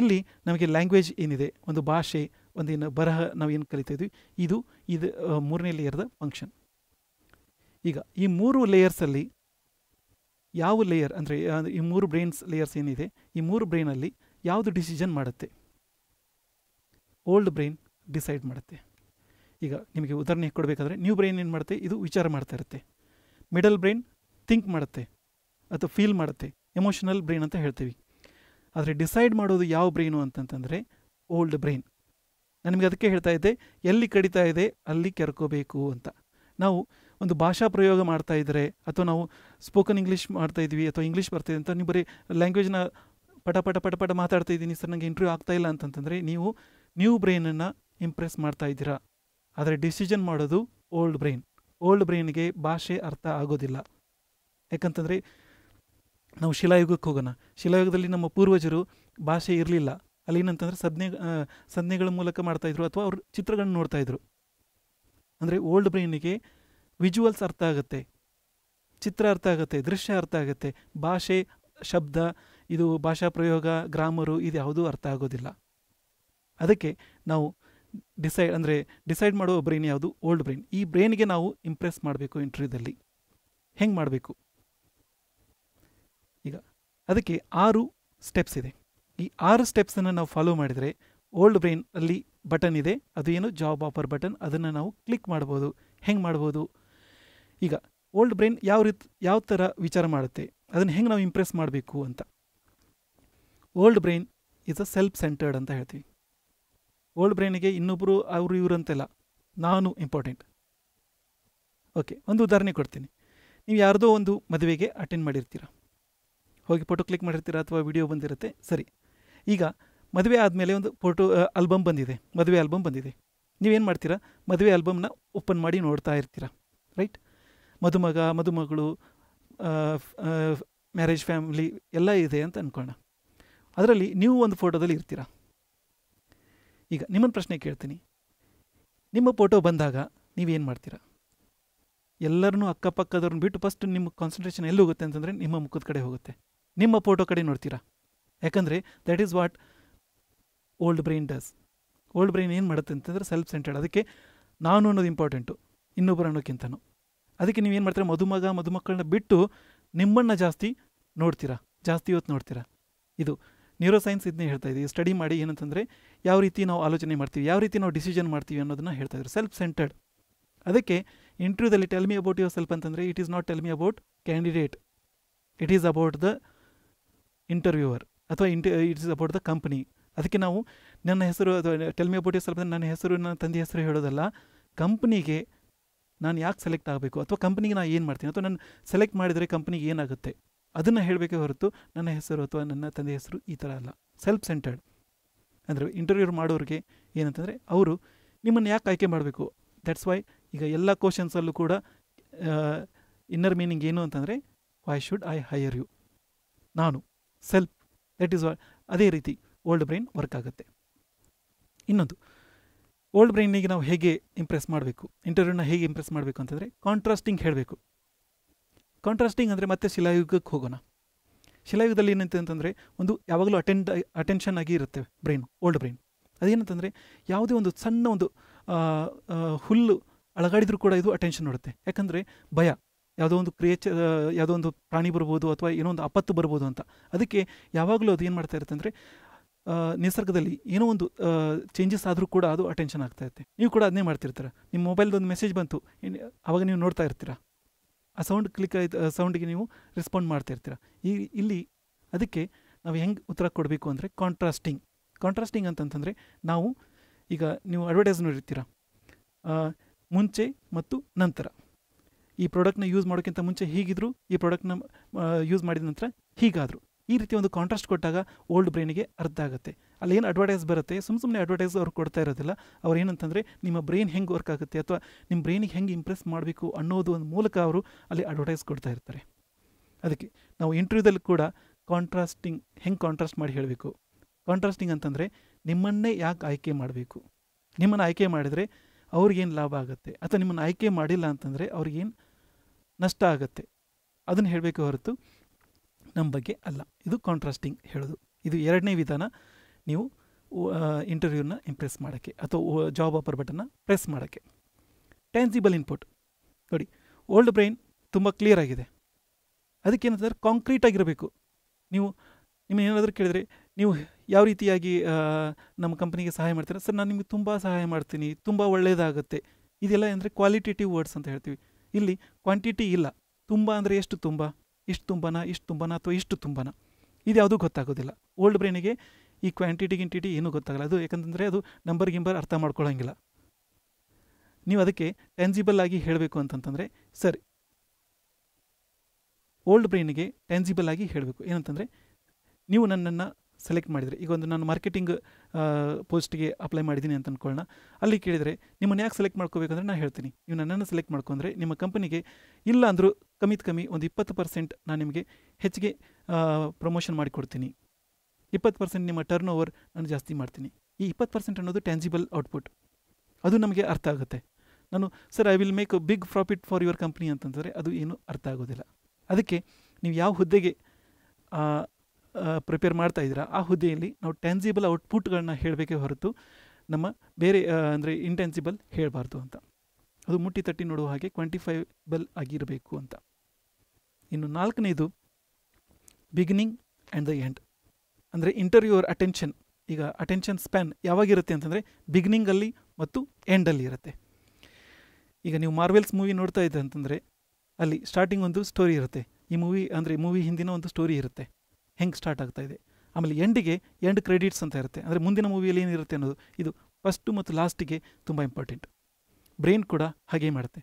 ಇಲ್ಲಿ ನಮಗೆ ಲ್ಯಾಂಗ್ವೇಜ್ ಏನಿದೆ ಒಂದು ಭಾಷೆ ಏನು ಬರಹ ನಾವು ಏನು ಕಲಿತಾ ಇದು ಇದು ಮೂರನೇ ಲೇಯರ್ದ ಫಂಕ್ಷನ್ ಈಗ ಈ ಮೂರು ಲೇಯರ್ಸಲ್ಲಿ ಯಾವ ಲೇಯರ್ ಅಂದರೆ ಈ ಮೂರು ಬ್ರೈನ್ಸ್ ಲೇಯರ್ಸ್ ಏನಿದೆ ಈ ಮೂರು ಬ್ರೈನಲ್ಲಿ ಯಾವುದು ಡಿಸಿಷನ್ ಮಾಡುತ್ತೆ ಓಲ್ಡ್ ಬ್ರೈನ್ ಡಿಸೈಡ್ ಮಾಡುತ್ತೆ ಈಗ ನಿಮಗೆ ಉದಾಹರಣೆ ಕೊಡಬೇಕಾದ್ರೆ ನ್ಯೂ ಬ್ರೈನ್ ಏನು ಮಾಡುತ್ತೆ ಇದು ವಿಚಾರ ಮಾಡ್ತಾ ಇರುತ್ತೆ ಮಿಡಲ್ ಬ್ರೈನ್ ಥಿಂಕ್ ಮಾಡುತ್ತೆ ಅಥವಾ ಫೀಲ್ ಮಾಡುತ್ತೆ ಎಮೋಷನಲ್ ಬ್ರೈನ್ ಅಂತ ಹೇಳ್ತೀವಿ ಆದರೆ ಡಿಸೈಡ್ ಮಾಡೋದು ಯಾವ ಬ್ರೈನು ಅಂತಂತಂದರೆ ಓಲ್ಡ್ ಬ್ರೈನ್ ನಾನು ನಿಮಗೆ ಅದಕ್ಕೆ ಹೇಳ್ತಾ ಇದ್ದೆ ಎಲ್ಲಿ ಕಡಿತಾ ಇದೆ ಅಲ್ಲಿ ಕೆರ್ಕೋಬೇಕು ಅಂತ ನಾವು ಒಂದು ಭಾಷಾ ಪ್ರಯೋಗ ಮಾಡ್ತಾ ಇದ್ದರೆ ಅಥವಾ ನಾವು ಸ್ಪೋಕನ್ ಇಂಗ್ಲೀಷ್ ಮಾಡ್ತಾ ಇದ್ವಿ ಅಥವಾ ಇಂಗ್ಲೀಷ್ ಬರ್ತಾ ಅಂತ ನೀವು ಬರೀ ಲ್ಯಾಂಗ್ವೇಜ್ನ ಪಟ ಪಟ ಪಟ ಪಟ ಮಾತಾಡ್ತಾ ಇದ್ದೀನಿ ಸರ್ ನನಗೆ ಇಂಟ್ರ್ಯೂ ಆಗ್ತಾ ಇಲ್ಲ ಅಂತಂತಂದರೆ ನೀವು ನ್ಯೂ ಬ್ರೈನನ್ನು ಇಂಪ್ರೆಸ್ ಮಾಡ್ತಾ ಇದ್ದೀರಾ ಆದರೆ ಡಿಸಿಷನ್ ಮಾಡೋದು ಓಲ್ಡ್ ಬ್ರೈನ್ ಓಲ್ಡ್ ಬ್ರೈನ್ಗೆ ಭಾಷೆ ಅರ್ಥ ಆಗೋದಿಲ್ಲ ಯಾಕಂತಂದರೆ ನಾವು ಶಿಲಾಯುಗಕ್ಕೆ ಹೋಗೋಣ ಶಿಲಾಯುಗದಲ್ಲಿ ನಮ್ಮ ಪೂರ್ವಜರು ಭಾಷೆ ಇರಲಿಲ್ಲ ಅಲ್ಲಿ ಏನಂತಂದರೆ ಸದ್ನೆ ಸಜ್ಞೆಗಳ ಮೂಲಕ ಮಾಡ್ತಾಯಿದ್ರು ಅಥವಾ ಅವರು ಚಿತ್ರಗಳನ್ನು ನೋಡ್ತಾಯಿದ್ರು ಅಂದರೆ ಓಲ್ಡ್ ಬ್ರೈನಿಗೆ ವಿಜುವಲ್ಸ್ ಅರ್ಥ ಆಗುತ್ತೆ ಚಿತ್ರ ಅರ್ಥ ಆಗುತ್ತೆ ದೃಶ್ಯ ಅರ್ಥ ಆಗುತ್ತೆ ಭಾಷೆ ಶಬ್ದ ಇದು ಭಾಷಾ ಪ್ರಯೋಗ ಗ್ರಾಮರು ಇದು ಯಾವುದೂ ಅರ್ಥ ಆಗೋದಿಲ್ಲ ಅದಕ್ಕೆ ನಾವು ಡಿಸೈಡ್ ಅಂದರೆ ಡಿಸೈಡ್ ಮಾಡುವ ಬ್ರೈನ್ ಯಾವುದು ಓಲ್ಡ್ ಬ್ರೈನ್ ಈ ಬ್ರೈನ್ಗೆ ನಾವು ಇಂಪ್ರೆಸ್ ಮಾಡಬೇಕು ಇಂಟರ್ವ್ಯೂದಲ್ಲಿ ಹೆಂಗೆ ಮಾಡಬೇಕು ಈಗ ಅದಕ್ಕೆ ಆರು ಸ್ಟೆಪ್ಸ್ ಇದೆ ಈ ಆರು ಸ್ಟೆಪ್ಸನ್ನು ನಾವು ಫಾಲೋ ಮಾಡಿದರೆ ಓಲ್ಡ್ ಬ್ರೈನ್ ಅಲ್ಲಿ ಬಟನ್ ಇದೆ ಅದು ಏನು ಜಾಬ್ ಆಫರ್ ಬಟನ್ ಅದನ್ನು ನಾವು ಕ್ಲಿಕ್ ಮಾಡ್ಬೋದು ಹೆಂಗೆ ಮಾಡ್ಬೋದು ಈಗ ಓಲ್ಡ್ ಬ್ರೈನ್ ಯಾವ ರೀತಿ ಯಾವ ಥರ ವಿಚಾರ ಮಾಡುತ್ತೆ ಅದನ್ನು ಹೆಂಗೆ ನಾವು ಇಂಪ್ರೆಸ್ ಮಾಡಬೇಕು ಅಂತ old brain is a self centred ಅಂತ ಹೇಳ್ತೀವಿ ಓಲ್ಡ್ ಬ್ರೈನಿಗೆ ಇನ್ನೊಬ್ಬರು ಅವರು ಇವರು ಅಂತೆಲ್ಲ ನಾನು ಇಂಪಾರ್ಟೆಂಟ್ ಓಕೆ ಒಂದು ಉದಾಹರಣೆ ಕೊಡ್ತೀನಿ ನೀವು ಯಾರ್ದೋ ಒಂದು ಮದುವೆಗೆ ಅಟೆಂಡ್ ಮಾಡಿರ್ತೀರ ಹೋಗಿ ಫೋಟೋ ಕ್ಲಿಕ್ ಮಾಡಿರ್ತೀರ ಅಥವಾ ವಿಡಿಯೋ ಬಂದಿರುತ್ತೆ ಸರಿ ಈಗ ಮದುವೆ ಆದಮೇಲೆ ಒಂದು ಫೋಟೋ ಆಲ್ಬಮ್ ಬಂದಿದೆ ಮದುವೆ ಆಲ್ಬಮ್ ಬಂದಿದೆ ನೀವೇನು ಮಾಡ್ತೀರಾ ಮದುವೆ ಆಲ್ಬಮ್ನ ಓಪನ್ ಮಾಡಿ ನೋಡ್ತಾ ಇರ್ತೀರ ರೈಟ್ ಮದುಮಗ ಮದುಮಗಳು ಮ್ಯಾರೇಜ್ ಫ್ಯಾಮಿಲಿ ಎಲ್ಲ ಇದೆ ಅಂತ ಅಂದ್ಕೋಣ ಅದರಲ್ಲಿ ನೀವು ಒಂದು ಫೋಟೋದಲ್ಲಿ ಇರ್ತೀರಾ ಈಗ ನಿಮ್ಮನ್ನು ಪ್ರಶ್ನೆ ಕೇಳ್ತೀನಿ ನಿಮ್ಮ ಫೋಟೋ ಬಂದಾಗ ನೀವೇನು ಮಾಡ್ತೀರಾ ಎಲ್ಲರನ್ನೂ ಅಕ್ಕಪಕ್ಕದವ್ರನ್ನ ಬಿಟ್ಟು ಫಸ್ಟ್ ನಿಮ್ಮ ಕಾನ್ಸಂಟ್ರೇಷನ್ ಎಲ್ಲಿ ಹೋಗುತ್ತೆ ಅಂತಂದರೆ ನಿಮ್ಮ ಮುಖದ ಕಡೆ ಹೋಗುತ್ತೆ ನಿಮ್ಮ ಫೋಟೋ ಕಡೆ ನೋಡ್ತೀರಾ ಯಾಕಂದರೆ that is what old brain does old brain ಏನು ಮಾಡುತ್ತೆ ಅಂತಂದರೆ ಸೆಲ್ಫ್ ಸೆಂಟರ್ಡ್ ಅದಕ್ಕೆ ನಾನು ಅನ್ನೋದು ಇಂಪಾರ್ಟೆಂಟು ಇನ್ನೊಬ್ಬರು ಅನ್ನೋಕ್ಕಿಂತನೂ ಅದಕ್ಕೆ ನೀವೇನು ಮಾಡ್ತೀರಾ ಮದುಮಗ ಮಧುಮಕ್ಕಳನ್ನ ಬಿಟ್ಟು ನಿಮ್ಮನ್ನು ಜಾಸ್ತಿ ನೋಡ್ತೀರಾ ಜಾಸ್ತಿ ಇವತ್ತು ನೋಡ್ತೀರಾ ಇದು ನ್ಯೂರೋ ಸೈನ್ಸ್ ಇದನ್ನೇ ಹೇಳ್ತಾ ಇದ್ದೀವಿ ಸ್ಟಡಿ ಮಾಡಿ ಏನಂತಂದರೆ ಯಾವ ರೀತಿ ನಾವು ಆಲೋಚನೆ ಮಾಡ್ತೀವಿ ಯಾವ ರೀತಿ ನಾವು ಡಿಸಿಷನ್ ಮಾಡ್ತೀವಿ ಅನ್ನೋದನ್ನ ಹೇಳ್ತಾ ಇದ್ದಾರೆ ಸೆಲ್ಫ್ ಸೆಂಟರ್ಡ್ ಅದಕ್ಕೆ ಇಂಟರ್ವ್ಯೂದಲ್ಲಿ tell me about yourself ಅಂತಂದರೆ it is not tell me about candidate it is about the interviewer ಅಥವಾ ಇಂಟರ್ it is about the company ಅದಕ್ಕೆ ನಾವು ನನ್ನ ಹೆಸರು ಅಥವಾ tell me about yourself ನನ್ನ ಹೆಸರು ನನ್ನ ತಂದೆ ಹೆಸರು ಹೇಳೋದಲ್ಲ ಕಂಪ್ನಿಗೆ ನಾನು ಯಾಕೆ ಸೆಲೆಕ್ಟ್ ಆಗಬೇಕು ಅಥವಾ ಕಂಪ್ನಿಗೆ ನಾನು ಏನು ಮಾಡ್ತೀನಿ ಅಥವಾ ನಾನು ಸೆಲೆಕ್ಟ್ ಮಾಡಿದರೆ ಕಂಪ್ನಿಗೆ ಏನಾಗುತ್ತೆ ಅದನ್ನು ಹೇಳಬೇಕೇ ಹೊರತು ನನ್ನ ಹೆಸರು ಅಥವಾ ನನ್ನ ತಂದೆ ಹೆಸರು ಈ ಥರ ಅಲ್ಲ ಸೆಲ್ಫ್ ಸೆಂಟರ್ಡ್ ಅಂದರೆ ಇಂಟರ್ವ್ಯೂ ಮಾಡೋರಿಗೆ ಏನಂತಂದರೆ ಅವರು ನಿಮ್ಮನ್ನು ಯಾಕೆ ಆಯ್ಕೆ ಮಾಡಬೇಕು ದ್ಯಾಟ್ಸ್ ವೈ ಈಗ ಎಲ್ಲ ಕ್ವಶನ್ಸಲ್ಲೂ ಕೂಡ ಇನ್ನರ್ ಮೀನಿಂಗ್ ಏನು ಅಂತಂದರೆ why should I hire you ನಾನು ಸೆಲ್ಫ್ ದಟ್ ಈಸ್ ಅದೇ ರೀತಿ ಓಲ್ಡ್ ಬ್ರೈನ್ ವರ್ಕ್ ಆಗುತ್ತೆ ಇನ್ನೊಂದು ಓಲ್ಡ್ ಬ್ರೈನಿಗೆ ನಾವು ಹೇಗೆ ಇಂಪ್ರೆಸ್ ಮಾಡಬೇಕು ಇಂಟರ್ವ್ಯೂನ ಹೇಗೆ ಇಂಪ್ರೆಸ್ ಮಾಡಬೇಕು ಅಂತಂದರೆ ಕಾಂಟ್ರಾಸ್ಟಿಂಗ್ ಹೇಳಬೇಕು ಕಾಂಟ್ರಾಸ್ಟಿಂಗ್ ಅಂದರೆ ಮತ್ತೆ ಶಿಲಾಯುಗಕ್ಕೆ ಹೋಗೋಣ ಶಿಲಾಯುಗದಲ್ಲಿ ಏನಂತಂದರೆ ಅಂತಂದರೆ ಒಂದು ಯಾವಾಗಲೂ ಅಟೆಂಡ್ ಅಟೆನ್ಷನ್ ಆಗಿ ಇರುತ್ತೆ ಬ್ರೈನ್ ಓಲ್ಡ್ ಬ್ರೈನ್ ಅದೇನಂತಂದರೆ ಯಾವುದೇ ಒಂದು ಸಣ್ಣ ಒಂದು ಹುಲ್ಲು ಅಳಗಾಡಿದ್ರೂ ಕೂಡ ಇದು ಅಟೆನ್ಷನ್ ನೋಡುತ್ತೆ ಯಾಕಂದರೆ ಭಯ ಯಾವುದೋ ಒಂದು ಕ್ರಿಯೇಚ ಯಾವುದೋ ಒಂದು ಪ್ರಾಣಿ ಬರ್ಬೋದು ಅಥವಾ ಏನೋ ಒಂದು ಅಪತ್ತು ಬರ್ಬೋದು ಅಂತ ಅದಕ್ಕೆ ಯಾವಾಗಲೂ ಅದು ಏನು ಮಾಡ್ತಾ ಇರುತ್ತೆ ಅಂದರೆ ನಿಸರ್ಗದಲ್ಲಿ ಏನೋ ಒಂದು ಚೇಂಜಸ್ ಆದರೂ ಕೂಡ ಅದು ಅಟೆನ್ಷನ್ ಆಗ್ತಾ ಇರುತ್ತೆ ನೀವು ಕೂಡ ಅದನ್ನೇ ಮಾಡ್ತಿರ್ತೀರ ನಿಮ್ಮ ಮೊಬೈಲ್ದು ಒಂದು ಮೆಸೇಜ್ ಬಂತು ಅವಾಗ ನೀವು ನೋಡ್ತಾ ಇರ್ತೀರ ಆ ಸೌಂಡ್ ಕ್ಲಿಕ್ ಆಯ್ತು ಸೌಂಡಿಗೆ ನೀವು ರೆಸ್ಪಾಂಡ್ ಮಾಡ್ತಾ ಇರ್ತೀರ ಈ ಇಲ್ಲಿ ಅದಕ್ಕೆ ನಾವು ಹೆಂಗೆ ಉತ್ತರ ಕೊಡಬೇಕು ಅಂದರೆ ಕಾಂಟ್ರಾಸ್ಟಿಂಗ್ ಕಾಂಟ್ರಾಸ್ಟಿಂಗ್ ಅಂತಂತಂದರೆ ನಾವು ಈಗ ನೀವು ಅಡ್ವರ್ಟೈಸ್ ನೋಡಿರ್ತೀರ ಮುಂಚೆ ಮತ್ತು ನಂತರ ಈ ಪ್ರಾಡಕ್ಟ್ನ ಯೂಸ್ ಮಾಡೋಕ್ಕಿಂತ ಮುಂಚೆ ಹೀಗಿದ್ರು ಈ ಪ್ರಾಡಕ್ಟ್ನ ಯೂಸ್ ಮಾಡಿದ ನಂತರ ಹೀಗಾದರು ಈ ರೀತಿ ಒಂದು ಕಾಂಟ್ರಾಸ್ಟ್ ಕೊಟ್ಟಾಗ ಓಲ್ಡ್ ಬ್ರೈನಿಗೆ ಅರ್ಥ ಆಗುತ್ತೆ ಅಲ್ಲಿ ಏನು ಅಡ್ವರ್ಟೈಸ್ ಬರುತ್ತೆ ಸುಮ್ಮ ಸುಮ್ಮನೆ ಅಡ್ವರ್ಟೈಸ್ ಅವ್ರು ಕೊಡ್ತಾ ಇರೋದಿಲ್ಲ ಅವ್ರು ಏನಂತಂದರೆ ನಿಮ್ಮ ಬ್ರೈನ್ ಹೆಂಗೆ ವರ್ಕ್ ಆಗುತ್ತೆ ಅಥವಾ ನಿಮ್ಮ ಬ್ರೈನಿಗೆ ಹೆಂಗೆ ಇಂಪ್ರೆಸ್ ಮಾಡಬೇಕು ಅನ್ನೋದು ಒಂದು ಮೂಲಕ ಅವರು ಅಲ್ಲಿ ಅಡ್ವರ್ಟೈಸ್ ಕೊಡ್ತಾ ಇರ್ತಾರೆ ಅದಕ್ಕೆ ನಾವು ಇಂಟರ್ವ್ಯೂದಲ್ಲಿ ಕೂಡ ಕಾಂಟ್ರಾಸ್ಟಿಂಗ್ ಹೆಂಗೆ ಕಾಂಟ್ರಾಸ್ಟ್ ಮಾಡಿ ಹೇಳಬೇಕು ಕಾಂಟ್ರಾಸ್ಟಿಂಗ್ ಅಂತಂದರೆ ನಿಮ್ಮನ್ನೇ ಯಾಕೆ ಆಯ್ಕೆ ಮಾಡಬೇಕು ನಿಮ್ಮನ್ನು ಆಯ್ಕೆ ಮಾಡಿದರೆ ಅವ್ರಿಗೇನು ಲಾಭ ಆಗುತ್ತೆ ಅಥವಾ ನಿಮ್ಮನ್ನು ಆಯ್ಕೆ ಮಾಡಿಲ್ಲ ಅಂತಂದರೆ ಅವ್ರಿಗೇನು ನಷ್ಟ ಆಗುತ್ತೆ ಅದನ್ನು ಹೇಳಬೇಕು ಹೊರತು ನಮ್ಮ ಬಗ್ಗೆ ಅಲ್ಲ ಇದು ಕಾಂಟ್ರಾಸ್ಟಿಂಗ್ ಹೇಳೋದು ಇದು ಎರಡನೇ ವಿಧಾನ ನೀವು ಇಂಟರ್ವ್ಯೂನ ಇಂಪ್ರೆಸ್ ಮಾಡೋಕ್ಕೆ ಅಥವಾ ಜಾಬ್ ಆಫರ್ ಬಟನ್ನ ಪ್ರೆಸ್ ಮಾಡೋಕ್ಕೆ ಟ್ಯಾನ್ಸಿಬಲ್ ಇನ್ಪುಟ್ ನೋಡಿ ಓಲ್ಡ್ ಬ್ರೈನ್ ತುಂಬ ಕ್ಲಿಯರ್ ಆಗಿದೆ ಅದಕ್ಕೇನಂತಂದರೆ ಕಾಂಕ್ರೀಟ್ ಆಗಿರಬೇಕು ನೀವು ನಿಮ್ಮ ಏನಾದರೂ ಕೇಳಿದರೆ ನೀವು ಯಾವ ರೀತಿಯಾಗಿ ನಮ್ಮ ಕಂಪ್ನಿಗೆ ಸಹಾಯ ಮಾಡ್ತೀರ ಸರ್ ನಾನು ನಿಮಗೆ ತುಂಬ ಸಹಾಯ ಮಾಡ್ತೀನಿ ತುಂಬ ಒಳ್ಳೆಯದಾಗುತ್ತೆ ಇದೆಲ್ಲ ಅಂದರೆ ಕ್ವಾಲಿಟೇಟಿವ್ ವರ್ಡ್ಸ್ ಅಂತ ಹೇಳ್ತೀವಿ ಇಲ್ಲಿ ಕ್ವಾಂಟಿಟಿ ಇಲ್ಲ ತುಂಬ ಅಂದರೆ ಎಷ್ಟು ತುಂಬ ಇಷ್ಟು ತುಂಬನ ಇಷ್ಟು ತುಂಬನ ಅಥವಾ ಇಷ್ಟು ತುಂಬನ ಇದು ಯಾವುದೂ ಗೊತ್ತಾಗೋದಿಲ್ಲ ಓಲ್ಡ್ ಬ್ರೈನಿಗೆ ಈ ಕ್ವಾಂಟಿಟಿ ಗಿಂಟಿಟಿ ಏನೂ ಗೊತ್ತಾಗಲ್ಲ ಅದು ಯಾಕಂತಂದರೆ ಅದು ನಂಬರ್ ಗಿಂಬರ್ ಅರ್ಥ ಮಾಡ್ಕೊಳ್ಳೋಂಗಿಲ್ಲ ನೀವು ಅದಕ್ಕೆ ಟೆನ್ಜಿಬಲ್ ಆಗಿ ಹೇಳಬೇಕು ಅಂತಂತಂದರೆ ಸರಿ ಓಲ್ಡ್ ಬ್ರೈನಿಗೆ ಟೆನ್ಜಿಬಲ್ ಆಗಿ ಹೇಳಬೇಕು ಏನಂತಂದರೆ ನೀವು ನನ್ನನ್ನು ಸೆಲೆಕ್ಟ್ ಮಾಡಿದರೆ ಈಗ ಒಂದು ನಾನು ಮಾರ್ಕೆಟಿಂಗ್ ಪೋಸ್ಟ್ಗೆ ಅಪ್ಲೈ ಮಾಡಿದ್ದೀನಿ ಅಂತ ಅಂದ್ಕೊಳ್ಳೋಣ ಅಲ್ಲಿ ಕೇಳಿದರೆ ನಿಮ್ಮನ್ನು ಯಾಕೆ ಸೆಲೆಕ್ಟ್ ಮಾಡ್ಕೋಬೇಕಂದ್ರೆ ನಾನು ಹೇಳ್ತೀನಿ ನೀವು ನನ್ನನ್ನು ಸೆಲೆಕ್ಟ್ ಮಾಡ್ಕೊಂಡ್ರೆ ನಿಮ್ಮ ಕಂಪನಿಗೆ ಇಲ್ಲ ಅಂದರೂ ಕಮಿತ್ ಕಮ್ಮಿ ಒಂದು ಇಪ್ಪತ್ತು ಪರ್ಸೆಂಟ್ ನಾನು ನಿಮಗೆ ಹೆಚ್ಚಿಗೆ ಪ್ರಮೋಷನ್ ಮಾಡಿಕೊಡ್ತೀನಿ ಇಪ್ಪತ್ತು ಪರ್ಸೆಂಟ್ ನಿಮ್ಮ ಟರ್ನ್ ಓವರ್ ನಾನು ಜಾಸ್ತಿ ಮಾಡ್ತೀನಿ ಈ ಇಪ್ಪತ್ತು ಪರ್ಸೆಂಟ್ ಅನ್ನೋದು ಟ್ಯಾಂಜಿಬಲ್ ಔಟ್ಪುಟ್ ಅದು ನಮಗೆ ಅರ್ಥ ಆಗುತ್ತೆ ನಾನು sir I will make a big profit for your company ಅಂತಂದರೆ ಅದು ಏನೂ ಅರ್ಥ ಆಗೋದಿಲ್ಲ ಅದಕ್ಕೆ ನೀವು ಯಾವ ಹುದ್ದೆಗೆ ಪ್ರಿಪೇರ್ ಮಾಡ್ತಾ ಇದ್ದೀರಾ ಆ ಹುದ್ದೆಯಲ್ಲಿ ನಾವು ಟ್ಯಾನ್ಸಿಬಲ್ ಔಟ್ಪುಟ್ಗಳನ್ನ ಹೇಳಬೇಕೇ ಹೊರತು ನಮ್ಮ ಬೇರೆ ಅಂದರೆ ಇಂಟೆನ್ಸಿಬಲ್ ಹೇಳಬಾರ್ದು ಅಂತ ಅದು ಮುಟ್ಟಿ ತಟ್ಟಿ ನೋಡುವ ಹಾಗೆ ಕ್ವಾಂಟಿಫೈಬಲ್ ಆಗಿರಬೇಕು ಅಂತ ಇನ್ನು ನಾಲ್ಕನೇದು ಬಿಗಿನಿಂಗ್ ಆ್ಯಂಡ್ ದ ಎಂಡ್ ಅಂದರೆ ಇಂಟರ್ವ್ಯೂವರ್ ಅಟೆನ್ಷನ್ ಈಗ ಅಟೆನ್ಷನ್ ಸ್ಪ್ಯಾನ್ ಯಾವಾಗಿರುತ್ತೆ ಅಂತಂದರೆ ಬಿಗಿನಿಂಗಲ್ಲಿ ಮತ್ತು ಎಂಡಲ್ಲಿ ಇರುತ್ತೆ ಈಗ ನೀವು ಮಾರ್ವೆಲ್ಸ್ ಮೂವಿ ನೋಡ್ತಾ ಅಂತಂದರೆ ಅಲ್ಲಿ ಸ್ಟಾರ್ಟಿಂಗ್ ಒಂದು ಸ್ಟೋರಿ ಇರುತ್ತೆ ಈ ಮೂವಿ ಅಂದರೆ ಮೂವಿ ಹಿಂದಿನ ಒಂದು ಸ್ಟೋರಿ ಇರುತ್ತೆ ಹೆಂಗೆ ಸ್ಟಾರ್ಟ್ ಆಗ್ತಾ ಇದೆ ಆಮೇಲೆ ಎಂಡಿಗೆ ಎಂಡ್ ಕ್ರೆಡಿಟ್ಸ್ ಅಂತ ಇರುತ್ತೆ ಅಂದರೆ ಮುಂದಿನ ಮೂವಿಯಲ್ಲಿ ಏನಿರುತ್ತೆ ಅನ್ನೋದು ಇದು ಫಸ್ಟು ಮತ್ತು ಲಾಸ್ಟಿಗೆ ತುಂಬ ಇಂಪಾರ್ಟೆಂಟ್ ಬ್ರೈನ್ ಕೂಡ ಹಾಗೆ ಮಾಡುತ್ತೆ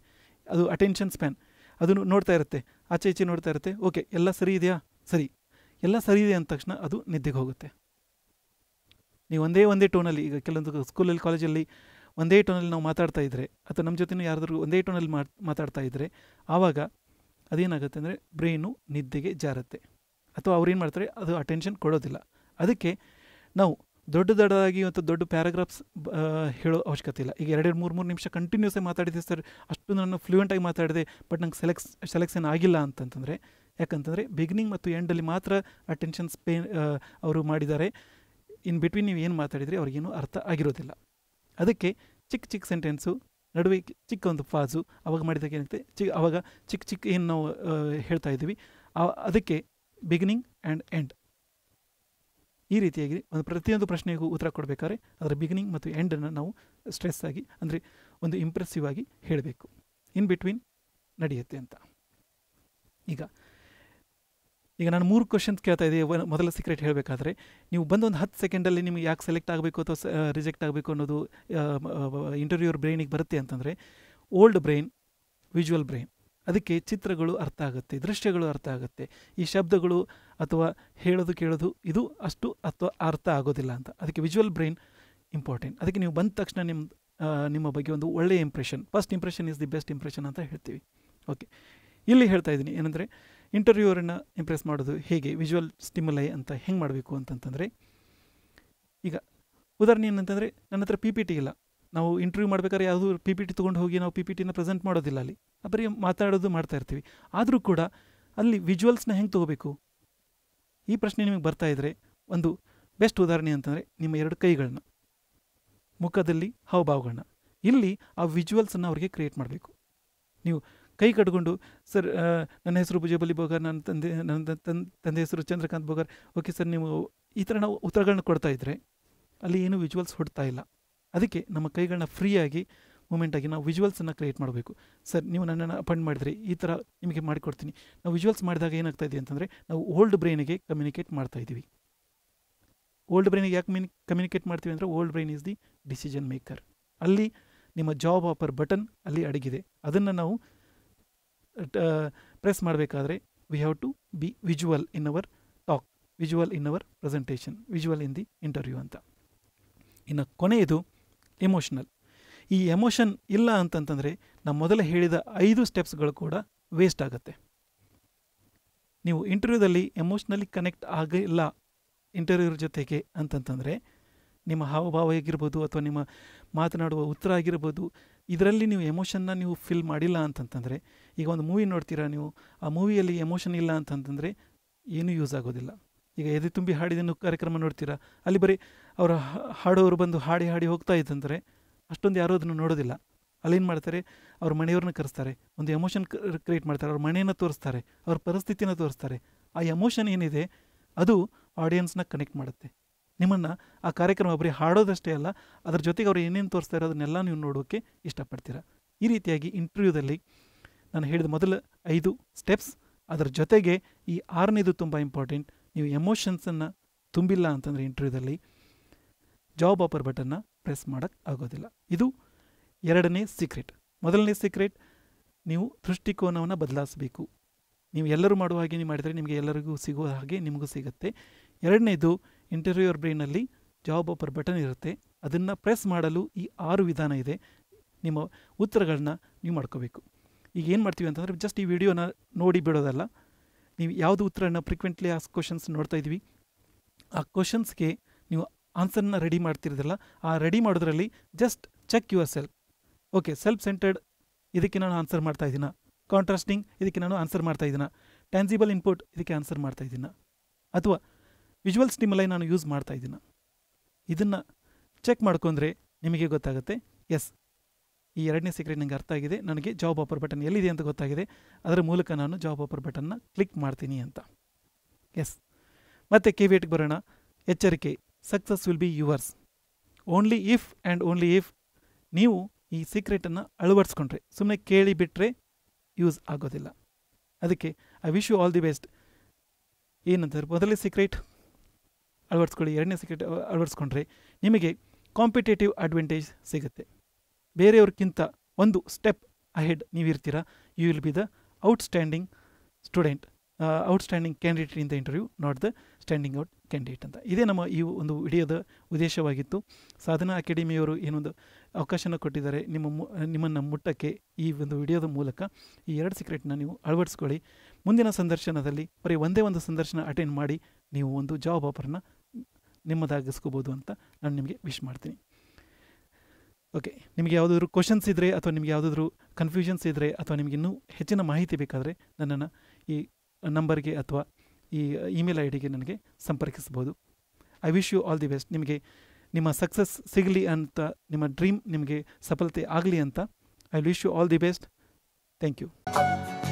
ಅದು ಅಟೆನ್ಷನ್ ಸ್ಪ್ಯಾನ್ ಅದನ್ನು ನೋಡ್ತಾ ಇರುತ್ತೆ ಆಚೆ ಈಚೆ ನೋಡ್ತಾ ಇರುತ್ತೆ ಓಕೆ ಎಲ್ಲ ಸರಿ ಇದೆಯಾ ಸರಿ ಎಲ್ಲ ಸರಿ ಇದೆ ಅಂದ ತಕ್ಷಣ ಅದು ನಿದ್ದೆಗೆ ಹೋಗುತ್ತೆ ನೀವು ಒಂದೇ ಒಂದೇ ಟೋನಲ್ಲಿ ಈಗ ಕೆಲವೊಂದು ಸ್ಕೂಲಲ್ಲಿ ಕಾಲೇಜಲ್ಲಿ ಒಂದೇ ಟೋನಲ್ಲಿ ನಾವು ಮಾತಾಡ್ತಾ ಇದ್ದರೆ ಅಥವಾ ನಮ್ಮ ಜೊತೆನೂ ಯಾರಾದರೂ ಒಂದೇ ಟೋನಲ್ಲಿ ಮಾತಾಡ್ತಾ ಇದ್ದರೆ ಆವಾಗ ಅದೇನಾಗುತ್ತೆ ಅಂದರೆ ಬ್ರೈನು ನಿದ್ದೆಗೆ ಜಾರುತ್ತೆ ಅಥವಾ ಅವ್ರೇನು ಮಾಡ್ತಾರೆ ಅದು ಅಟೆನ್ಷನ್ ಕೊಡೋದಿಲ್ಲ ಅದಕ್ಕೆ ನಾವು ದೊಡ್ಡ ದೊಡ್ಡದಾಗಿ ಮತ್ತು ದೊಡ್ಡ ಪ್ಯಾರಾಗ್ರಾಫ್ಸ್ ಹೇಳೋ ಅವಶ್ಯಕತೆ ಇಲ್ಲ ಈಗ ಎರಡೆರಡು ಮೂರು ಮೂರು ನಿಮಿಷ ಕಂಟಿನ್ಯೂಸೇ ಮಾತಾಡಿದೆ ಸರ್ ಅಷ್ಟು ನಾನು ಫ್ಲೂಯೆಂಟಾಗಿ ಮಾತಾಡಿದೆ ಬಟ್ ನಂಗೆ ಸೆಲೆಕ್ಸ್ ಸೆಲೆಕ್ಷನ್ ಆಗಿಲ್ಲ ಅಂತಂತಂದರೆ ಯಾಕಂತಂದರೆ ಬಿಗಿನಿಂಗ್ ಮತ್ತು ಎಂಡಲ್ಲಿ ಮಾತ್ರ ಅಟೆನ್ಷನ್ ಸ್ಪೇ ಅವರು ಮಾಡಿದ್ದಾರೆ ಇನ್ ಬಿಟ್ವೀನ್ ನೀವು ಏನು ಮಾತಾಡಿದರೆ ಅವ್ರಿಗೇನು ಅರ್ಥ ಆಗಿರೋದಿಲ್ಲ ಅದಕ್ಕೆ ಚಿಕ್ಕ ಚಿಕ್ಕ ಸೆಂಟೆನ್ಸು ನಡುವೆ ಚಿಕ್ಕ ಒಂದು ಫಾಜು ಅವಾಗ ಮಾಡಿದಾಗ ಏನಾಗುತ್ತೆ ಚಿಕ್ಕ ಅವಾಗ ಚಿಕ್ಕ ಚಿಕ್ಕ ಏನು ನಾವು ಹೇಳ್ತಾ ಇದ್ದೀವಿ ಅದಕ್ಕೆ ಬಿಗಿನಿಂಗ್ ಆ್ಯಂಡ್ ಎಂಡ್ ಈ ರೀತಿಯಾಗಿ ಒಂದು ಪ್ರತಿಯೊಂದು ಪ್ರಶ್ನೆಗೂ ಉತ್ತರ ಕೊಡಬೇಕಾದ್ರೆ ಅದರ ಬಿಗಿನಿಂಗ್ ಮತ್ತು ಎಂಡನ್ನು ನಾವು ಸ್ಟ್ರೆಸ್ ಆಗಿ ಅಂದರೆ ಒಂದು ಇಂಪ್ರೆಸಿವ್ ಆಗಿ ಹೇಳಬೇಕು ಇನ್ ಬಿಟ್ವೀನ್ ನಡೆಯುತ್ತೆ ಅಂತ ಈಗ ಈಗ ನಾನು ಮೂರು ಕ್ವಶನ್ಸ್ ಕೇಳ್ತಾ ಇದ್ದೆ ಮೊದಲ ಸೀಕ್ರೆಟ್ ಹೇಳಬೇಕಾದ್ರೆ ನೀವು ಬಂದು ಒಂದು ಹತ್ತು ಸೆಕೆಂಡಲ್ಲಿ ನಿಮಗೆ ಯಾಕೆ ಸೆಲೆಕ್ಟ್ ಆಗಬೇಕು ಅಥವಾ ರಿಜೆಕ್ಟ್ ಆಗಬೇಕು ಅನ್ನೋದು ಇಂಟರ್ವ್ಯೂರ್ ಬ್ರೈನಿಗೆ ಬರುತ್ತೆ ಅಂತಂದರೆ ಓಲ್ಡ್ ಬ್ರೈನ್ ವಿಜುವಲ್ ಬ್ರೈನ್ ಅದಕ್ಕೆ ಚಿತ್ರಗಳು ಅರ್ಥ ಆಗುತ್ತೆ ದೃಶ್ಯಗಳು ಅರ್ಥ ಆಗುತ್ತೆ ಈ ಶಬ್ದಗಳು ಅಥವಾ ಹೇಳೋದು ಕೇಳೋದು ಇದು ಅಷ್ಟು ಅಥವಾ ಅರ್ಥ ಆಗೋದಿಲ್ಲ ಅಂತ ಅದಕ್ಕೆ ವಿಜುವಲ್ ಬ್ರೈನ್ ಇಂಪಾರ್ಟೆಂಟ್ ಅದಕ್ಕೆ ನೀವು ಬಂದ ತಕ್ಷಣ ನಿಮ್ಮ ನಿಮ್ಮ ಬಗ್ಗೆ ಒಂದು ಒಳ್ಳೆಯ impression first impression is the best impression ಅಂತ ಹೇಳ್ತೀವಿ ಓಕೆ ಇಲ್ಲಿ ಹೇಳ್ತಾ ಇದ್ದೀನಿ ಏನಂದರೆ ಇಂಟರ್ವ್ಯೂವರನ್ನು ಇಂಪ್ರೆಸ್ ಮಾಡೋದು ಹೇಗೆ ವಿಜುವಲ್ ಸ್ಟಿಮುಲೈ ಅಂತ ಹೆಂಗೆ ಮಾಡಬೇಕು ಅಂತಂತಂದರೆ ಈಗ ಉದಾಹರಣೆ ಏನಂತಂದರೆ ನನ್ನ ಹತ್ರ ಪಿ ಪಿ ಟಿ ಇಲ್ಲ ನಾವು ಇಂಟರ್ವ್ಯೂ ಮಾಡಬೇಕಾದ್ರೆ ಯಾವುದು ಪಿ ಪಿ ಟಿ ತೊಗೊಂಡು ಹೋಗಿ ನಾವು ಪಿ ಪಿ ಟಿನ ಪ್ರೆಸೆಂಟ್ ಮಾಡೋದಿಲ್ಲ ಅಲ್ಲಿ ಬರೀ ಮಾತಾಡೋದು ಮಾಡ್ತಾ ಇರ್ತೀವಿ ಆದರೂ ಕೂಡ ಅಲ್ಲಿ ವಿಜುವಲ್ಸ್ನ ಹೆಂಗೆ ತೊಗೋಬೇಕು ಈ ಪ್ರಶ್ನೆ ನಿಮಗೆ ಬರ್ತಾ ಇದ್ದರೆ ಒಂದು ಬೆಸ್ಟ್ ಉದಾಹರಣೆ ಅಂತಂದರೆ ನಿಮ್ಮ ಎರಡು ಕೈಗಳನ್ನ ಮುಖದಲ್ಲಿ ಹಾವುಭಾವಗಳನ್ನ ಇಲ್ಲಿ ಆ ವಿಜುವಲ್ಸನ್ನು ಅವರಿಗೆ ಕ್ರಿಯೇಟ್ ಮಾಡಬೇಕು ನೀವು ಕೈ ಕಟ್ಕೊಂಡು ಸರ್ ನನ್ನ ಹೆಸರು ಭುಜಬಲಿ ಬೋಗರ್ ನನ್ನ ತಂದೆ ನನ್ನ ತನ್ ತಂದೆ ಹೆಸರು ಚಂದ್ರಕಾಂತ್ ಬೋಗರ್ ಓಕೆ ಸರ್ ನೀವು ಈ ಥರ ನಾವು ಉತ್ತರಗಳನ್ನ ಕೊಡ್ತಾ ಇದ್ದರೆ ಅಲ್ಲಿ ಏನು ವಿಜುವಲ್ಸ್ ಹೊಡ್ತಾ ಇಲ್ಲ ಅದಕ್ಕೆ ನಮ್ಮ ಕೈಗಳನ್ನ ಫ್ರೀಯಾಗಿ ಮೂಮೆಂಟಾಗಿ ನಾವು ವಿಜುವಲ್ಸನ್ನು ಕ್ರಿಯೇಟ್ ಮಾಡಬೇಕು ಸರ್ ನೀವು ನನ್ನನ್ನು ಅಪಾಯಿಂಟ್ ಮಾಡಿದ್ರಿ ಈ ಥರ ನಿಮಗೆ ಮಾಡಿಕೊಡ್ತೀನಿ ನಾವು ವಿಜುವಲ್ಸ್ ಮಾಡಿದಾಗ ಏನಾಗ್ತಾ ಇದೆ ಅಂತಂದರೆ ನಾವು ಓಲ್ಡ್ ಬ್ರೈನಿಗೆ ಕಮ್ಯುನಿಕೇಟ್ ಮಾಡ್ತಾ ಇದ್ದೀವಿ ಓಲ್ಡ್ ಬ್ರೈನಿಗೆ ಯಾಕೆ ಮೀನ್ ಕಮ್ಯುನಿಕೇಟ್ ಮಾಡ್ತೀವಿ ಅಂದರೆ old brain is the decision maker ಅಲ್ಲಿ ನಿಮ್ಮ ಜಾಬ್ ಆಪರ್ ಬಟನ್ ಅಲ್ಲಿ ಅಡಗಿದೆ ಅದನ್ನು ನಾವು ಪ್ರೆಸ್ ಮಾಡಬೇಕಾದ್ರೆ we have to be visual in our talk visual in our presentation visual in the interview ಅಂತ ಇನ್ನು ಕೊನೆಯದು ಎಮೋಷ್ನಲ್ ಈ ಎಮೋಷನ್ ಇಲ್ಲ ಅಂತಂತಂದರೆ ನಾವು ಮೊದಲೇ ಹೇಳಿದ ಐದು ಸ್ಟೆಪ್ಸ್ಗಳು ಕೂಡ ವೇಸ್ಟ್ ಆಗುತ್ತೆ ನೀವು ಇಂಟರ್ವ್ಯೂದಲ್ಲಿ ಎಮೋಷ್ನಲಿ ಕನೆಕ್ಟ್ ಆಗಿಲ್ಲ ಇಂಟರ್ವ್ಯೂರ್ ಜೊತೆಗೆ ಅಂತಂತಂದರೆ ನಿಮ್ಮ ಹಾವಭಾವ ಆಗಿರ್ಬೋದು ಅಥವಾ ನಿಮ್ಮ ಮಾತನಾಡುವ ಉತ್ತರ ಆಗಿರ್ಬೋದು ಇದರಲ್ಲಿ ನೀವು ಎಮೋಷನ್ನ ನೀವು ಫಿಲ್ ಮಾಡಿಲ್ಲ ಅಂತಂತಂದರೆ ಈಗ ಒಂದು ಮೂವಿ ನೋಡ್ತೀರಾ ನೀವು ಆ ಮೂವಿಯಲ್ಲಿ ಎಮೋಷನ್ ಇಲ್ಲ ಅಂತಂತಂದರೆ ಏನೂ ಯೂಸ್ ಆಗೋದಿಲ್ಲ ಈಗ ಎದೆ ತುಂಬಿ ಹಾಡಿದನ್ನು ಕಾರ್ಯಕ್ರಮ ನೋಡ್ತೀರಾ ಅಲ್ಲಿ ಬರೀ ಅವರು ಹಾಡೋರು ಬಂದು ಹಾಡಿ ಹಾಡಿ ಹೋಗ್ತಾ ಇದ್ದಂದರೆ ಅಷ್ಟೊಂದು ಯಾರೂ ಅದನ್ನು ನೋಡೋದಿಲ್ಲ ಅಲ್ಲೇನು ಮಾಡ್ತಾರೆ ಅವ್ರ ಮನೆಯವ್ರನ್ನ ಕರೆಸ್ತಾರೆ ಒಂದು ಎಮೋಷನ್ ಕ್ರಿಯೇಟ್ ಮಾಡ್ತಾರೆ ಅವ್ರ ಮನೆಯನ್ನು ತೋರಿಸ್ತಾರೆ ಅವ್ರ ಪರಿಸ್ಥಿತಿನ ತೋರಿಸ್ತಾರೆ ಆ ಎಮೋಷನ್ ಏನಿದೆ ಅದು ಆಡಿಯನ್ಸ್ನ ಕನೆಕ್ಟ್ ಮಾಡುತ್ತೆ ನಿಮ್ಮನ್ನು ಆ ಕಾರ್ಯಕ್ರಮ ಬರೀ ಹಾಡೋದಷ್ಟೇ ಅಲ್ಲ ಅದ್ರ ಜೊತೆಗೆ ಅವ್ರು ಏನೇನು ತೋರಿಸ್ತಾರೆ ಅದನ್ನೆಲ್ಲ ನೀವು ನೋಡೋಕ್ಕೆ ಇಷ್ಟಪಡ್ತೀರ ಈ ರೀತಿಯಾಗಿ ಇಂಟರ್ವ್ಯೂದಲ್ಲಿ ನಾನು ಹೇಳಿದ ಮೊದಲ ಐದು ಸ್ಟೆಪ್ಸ್ ಅದರ ಜೊತೆಗೆ ಈ ಆರನೇದು ತುಂಬ ಇಂಪಾರ್ಟೆಂಟ್ ನೀವು ಎಮೋಷನ್ಸನ್ನು ತುಂಬಿಲ್ಲ ಅಂತಂದರೆ ಇಂಟರ್ವ್ಯೂದಲ್ಲಿ ಜಾಬ್ ಆಫರ್ ಬಟನ್ನ ಪ್ರೆಸ್ ಮಾಡೋಕ್ಕೆ ಆಗೋದಿಲ್ಲ ಇದು ಎರಡನೇ ಸೀಕ್ರೆಟ್ ಮೊದಲನೇ ಸೀಕ್ರೆಟ್ ನೀವು ದೃಷ್ಟಿಕೋನವನ್ನು ಬದಲಾಯಿಸಬೇಕು ನೀವು ಎಲ್ಲರೂ ಮಾಡುವ ಹಾಗೆ ನೀವು ಮಾಡಿದರೆ ನಿಮಗೆ ಎಲ್ಲರಿಗೂ ಸಿಗುವ ಹಾಗೆ ನಿಮಗೂ ಸಿಗುತ್ತೆ ಎರಡನೇದು ಇಂಟರ್ವ್ಯೂರ್ ಬ್ರೈನಲ್ಲಿ ಜಾಬ್ ಆಫರ್ ಬಟನ್ ಇರುತ್ತೆ ಅದನ್ನು ಪ್ರೆಸ್ ಮಾಡಲು ಈ ಆರು ವಿಧಾನ ಇದೆ ನಿಮ್ಮ ಉತ್ತರಗಳನ್ನ ನೀವು ಮಾಡ್ಕೋಬೇಕು ಈಗ ಏನು ಮಾಡ್ತೀವಿ ಅಂತಂದರೆ ಜಸ್ಟ್ ಈ ವಿಡಿಯೋನ ನೋಡಿ ಬಿಡೋದಲ್ಲ ನೀವು ಯಾವುದು ಉತ್ತರನ ಫ್ರೀಕ್ವೆಂಟ್ಲಿ ಆ ಕ್ವಶನ್ಸ್ ನೋಡ್ತಾ ಇದ್ದೀವಿ ಆ ಕ್ವಶನ್ಸ್ಗೆ ಆನ್ಸರ್ನ ರೆಡಿ ಮಾಡ್ತಿರೋದಿಲ್ಲ ಆ ರೆಡಿ ಮಾಡೋದ್ರಲ್ಲಿ just check yourself okay self centred ಇದಕ್ಕೆ ನಾನು ಆನ್ಸರ್ ಮಾಡ್ತಾ ಇದ್ದೀನಾ ಕಾಂಟ್ರಾಸ್ಟಿಂಗ್ ಇದಕ್ಕೆ ನಾನು ಆನ್ಸರ್ ಮಾಡ್ತಾ ಇದ್ದೀನಾ ಟ್ಯಾನ್ಸಿಬಲ್ ಇನ್ಪುಟ್ ಇದಕ್ಕೆ ಆನ್ಸರ್ ಮಾಡ್ತಾ ಇದ್ದೀನ ಅಥವಾ ವಿಜುವಲ್ ಸ್ಟಿಮಲೈ ನಾನು ಯೂಸ್ ಮಾಡ್ತಾ ಇದ್ದೀನ ಇದನ್ನು ಚೆಕ್ ಮಾಡ್ಕೊಂಡ್ರೆ ನಿಮಗೆ ಗೊತ್ತಾಗುತ್ತೆ ಎಸ್ ಈ ಎರಡನೇ ಸೀಕ್ರೆಟ್ ನನಗೆ ಅರ್ಥ ಆಗಿದೆ ನನಗೆ ಜಾಬ್ ಆಫರ್ ಬಟನ್ ಎಲ್ಲಿದೆ ಅಂತ ಗೊತ್ತಾಗಿದೆ ಅದರ ಮೂಲಕ ನಾನು ಜಾಬ್ ಆಫರ್ ಬಟನ್ನ ಕ್ಲಿಕ್ ಮಾಡ್ತೀನಿ ಅಂತ ಎಸ್ ಮತ್ತು ಕೆ ವಿ ಬರೋಣ ಎಚ್ಚರಿಕೆ success will be yours only if and only if ನೀವು ಈ ಸೀಕ್ರೆಟನ್ನು ಅಳವಡಿಸ್ಕೊಂಡ್ರೆ ಸುಮ್ಮನೆ ಕೇಳಿಬಿಟ್ರೆ ಯೂಸ್ ಆಗೋದಿಲ್ಲ ಅದಕ್ಕೆ I wish you all the best ಏನಂತಾರೆ ಮೊದಲೇ ಸೀಕ್ರೆಟ್ ಅಳವಡಿಸ್ಕೊಳ್ಳಿ ಎರಡನೇ ಸೀಕ್ರೆಟ್ ಅಳವಡಿಸ್ಕೊಂಡ್ರೆ ನಿಮಗೆ ಕಾಂಪಿಟೇಟಿವ್ ಅಡ್ವಾಂಟೇಜ್ ಸಿಗುತ್ತೆ ಬೇರೆಯವ್ರಿಗಿಂತ ಒಂದು ಸ್ಟೆಪ್ ಅಹೆಡ್ ನೀವಿರ್ತೀರಾ you will be the outstanding student outstanding candidate in the interview not the standing out candidate ಅಂತ ಇದೇ ನಮ್ಮ ಈ ಒಂದು ವಿಡಿಯೋದ ಉದ್ದೇಶವಾಗಿತ್ತು ಸಾಧನಾ ಅಕಾಡೆಮಿಯವರು ಏನೊಂದು ಅವಕಾಶನ ಕೊಟ್ಟಿದ್ದಾರೆ ನಿಮ್ಮ ಮು ನಿಮ್ಮನ್ನು ಮುಟ್ಟಕ್ಕೆ ಈ ಒಂದು ವಿಡಿಯೋದ ಮೂಲಕ ಈ ಎರಡು ಸೀಕ್ರೆಟ್ನ ನೀವು ಅಳವಡಿಸ್ಕೊಳ್ಳಿ ಮುಂದಿನ ಸಂದರ್ಶನದಲ್ಲಿ ಬರೀ ಒಂದೇ ಒಂದು ಸಂದರ್ಶನ ಅಟೆಂಡ್ ಮಾಡಿ ನೀವು ಒಂದು ಜಾಬ್ ಆಫರ್ನ ನಿಮ್ಮದಾಗಿಸ್ಕೋಬೋದು ಅಂತ ನಾನು ನಿಮಗೆ ವಿಶ್ ಮಾಡ್ತೀನಿ ಓಕೆ ನಿಮಗೆ ಯಾವುದಾದ್ರೂ ಕ್ವಶನ್ಸ್ ಇದ್ದರೆ ಅಥವಾ ನಿಮಗೆ ಯಾವುದಾದ್ರೂ ಕನ್ಫ್ಯೂಷನ್ಸ್ ಇದ್ದರೆ ಅಥವಾ ನಿಮಗೆ ಇನ್ನೂ ಹೆಚ್ಚಿನ ಮಾಹಿತಿ ಬೇಕಾದರೆ ನನ್ನನ್ನು ಈ ನಂಬರ್ಗೆ ಅಥವಾ ಈ ಇಮೇಲ್ ಐ ಡಿಗೆ ನನಗೆ ಸಂಪರ್ಕಿಸ್ಬೋದು I wish you all the best ನಿಮಗೆ ನಿಮ್ಮ ಸಕ್ಸಸ್ ಸಿಗಲಿ ಅಂತ ನಿಮ್ಮ ಡ್ರೀಮ್ ನಿಮಗೆ ಸಫಲತೆ ಆಗಲಿ ಅಂತ I wish you all the best thank you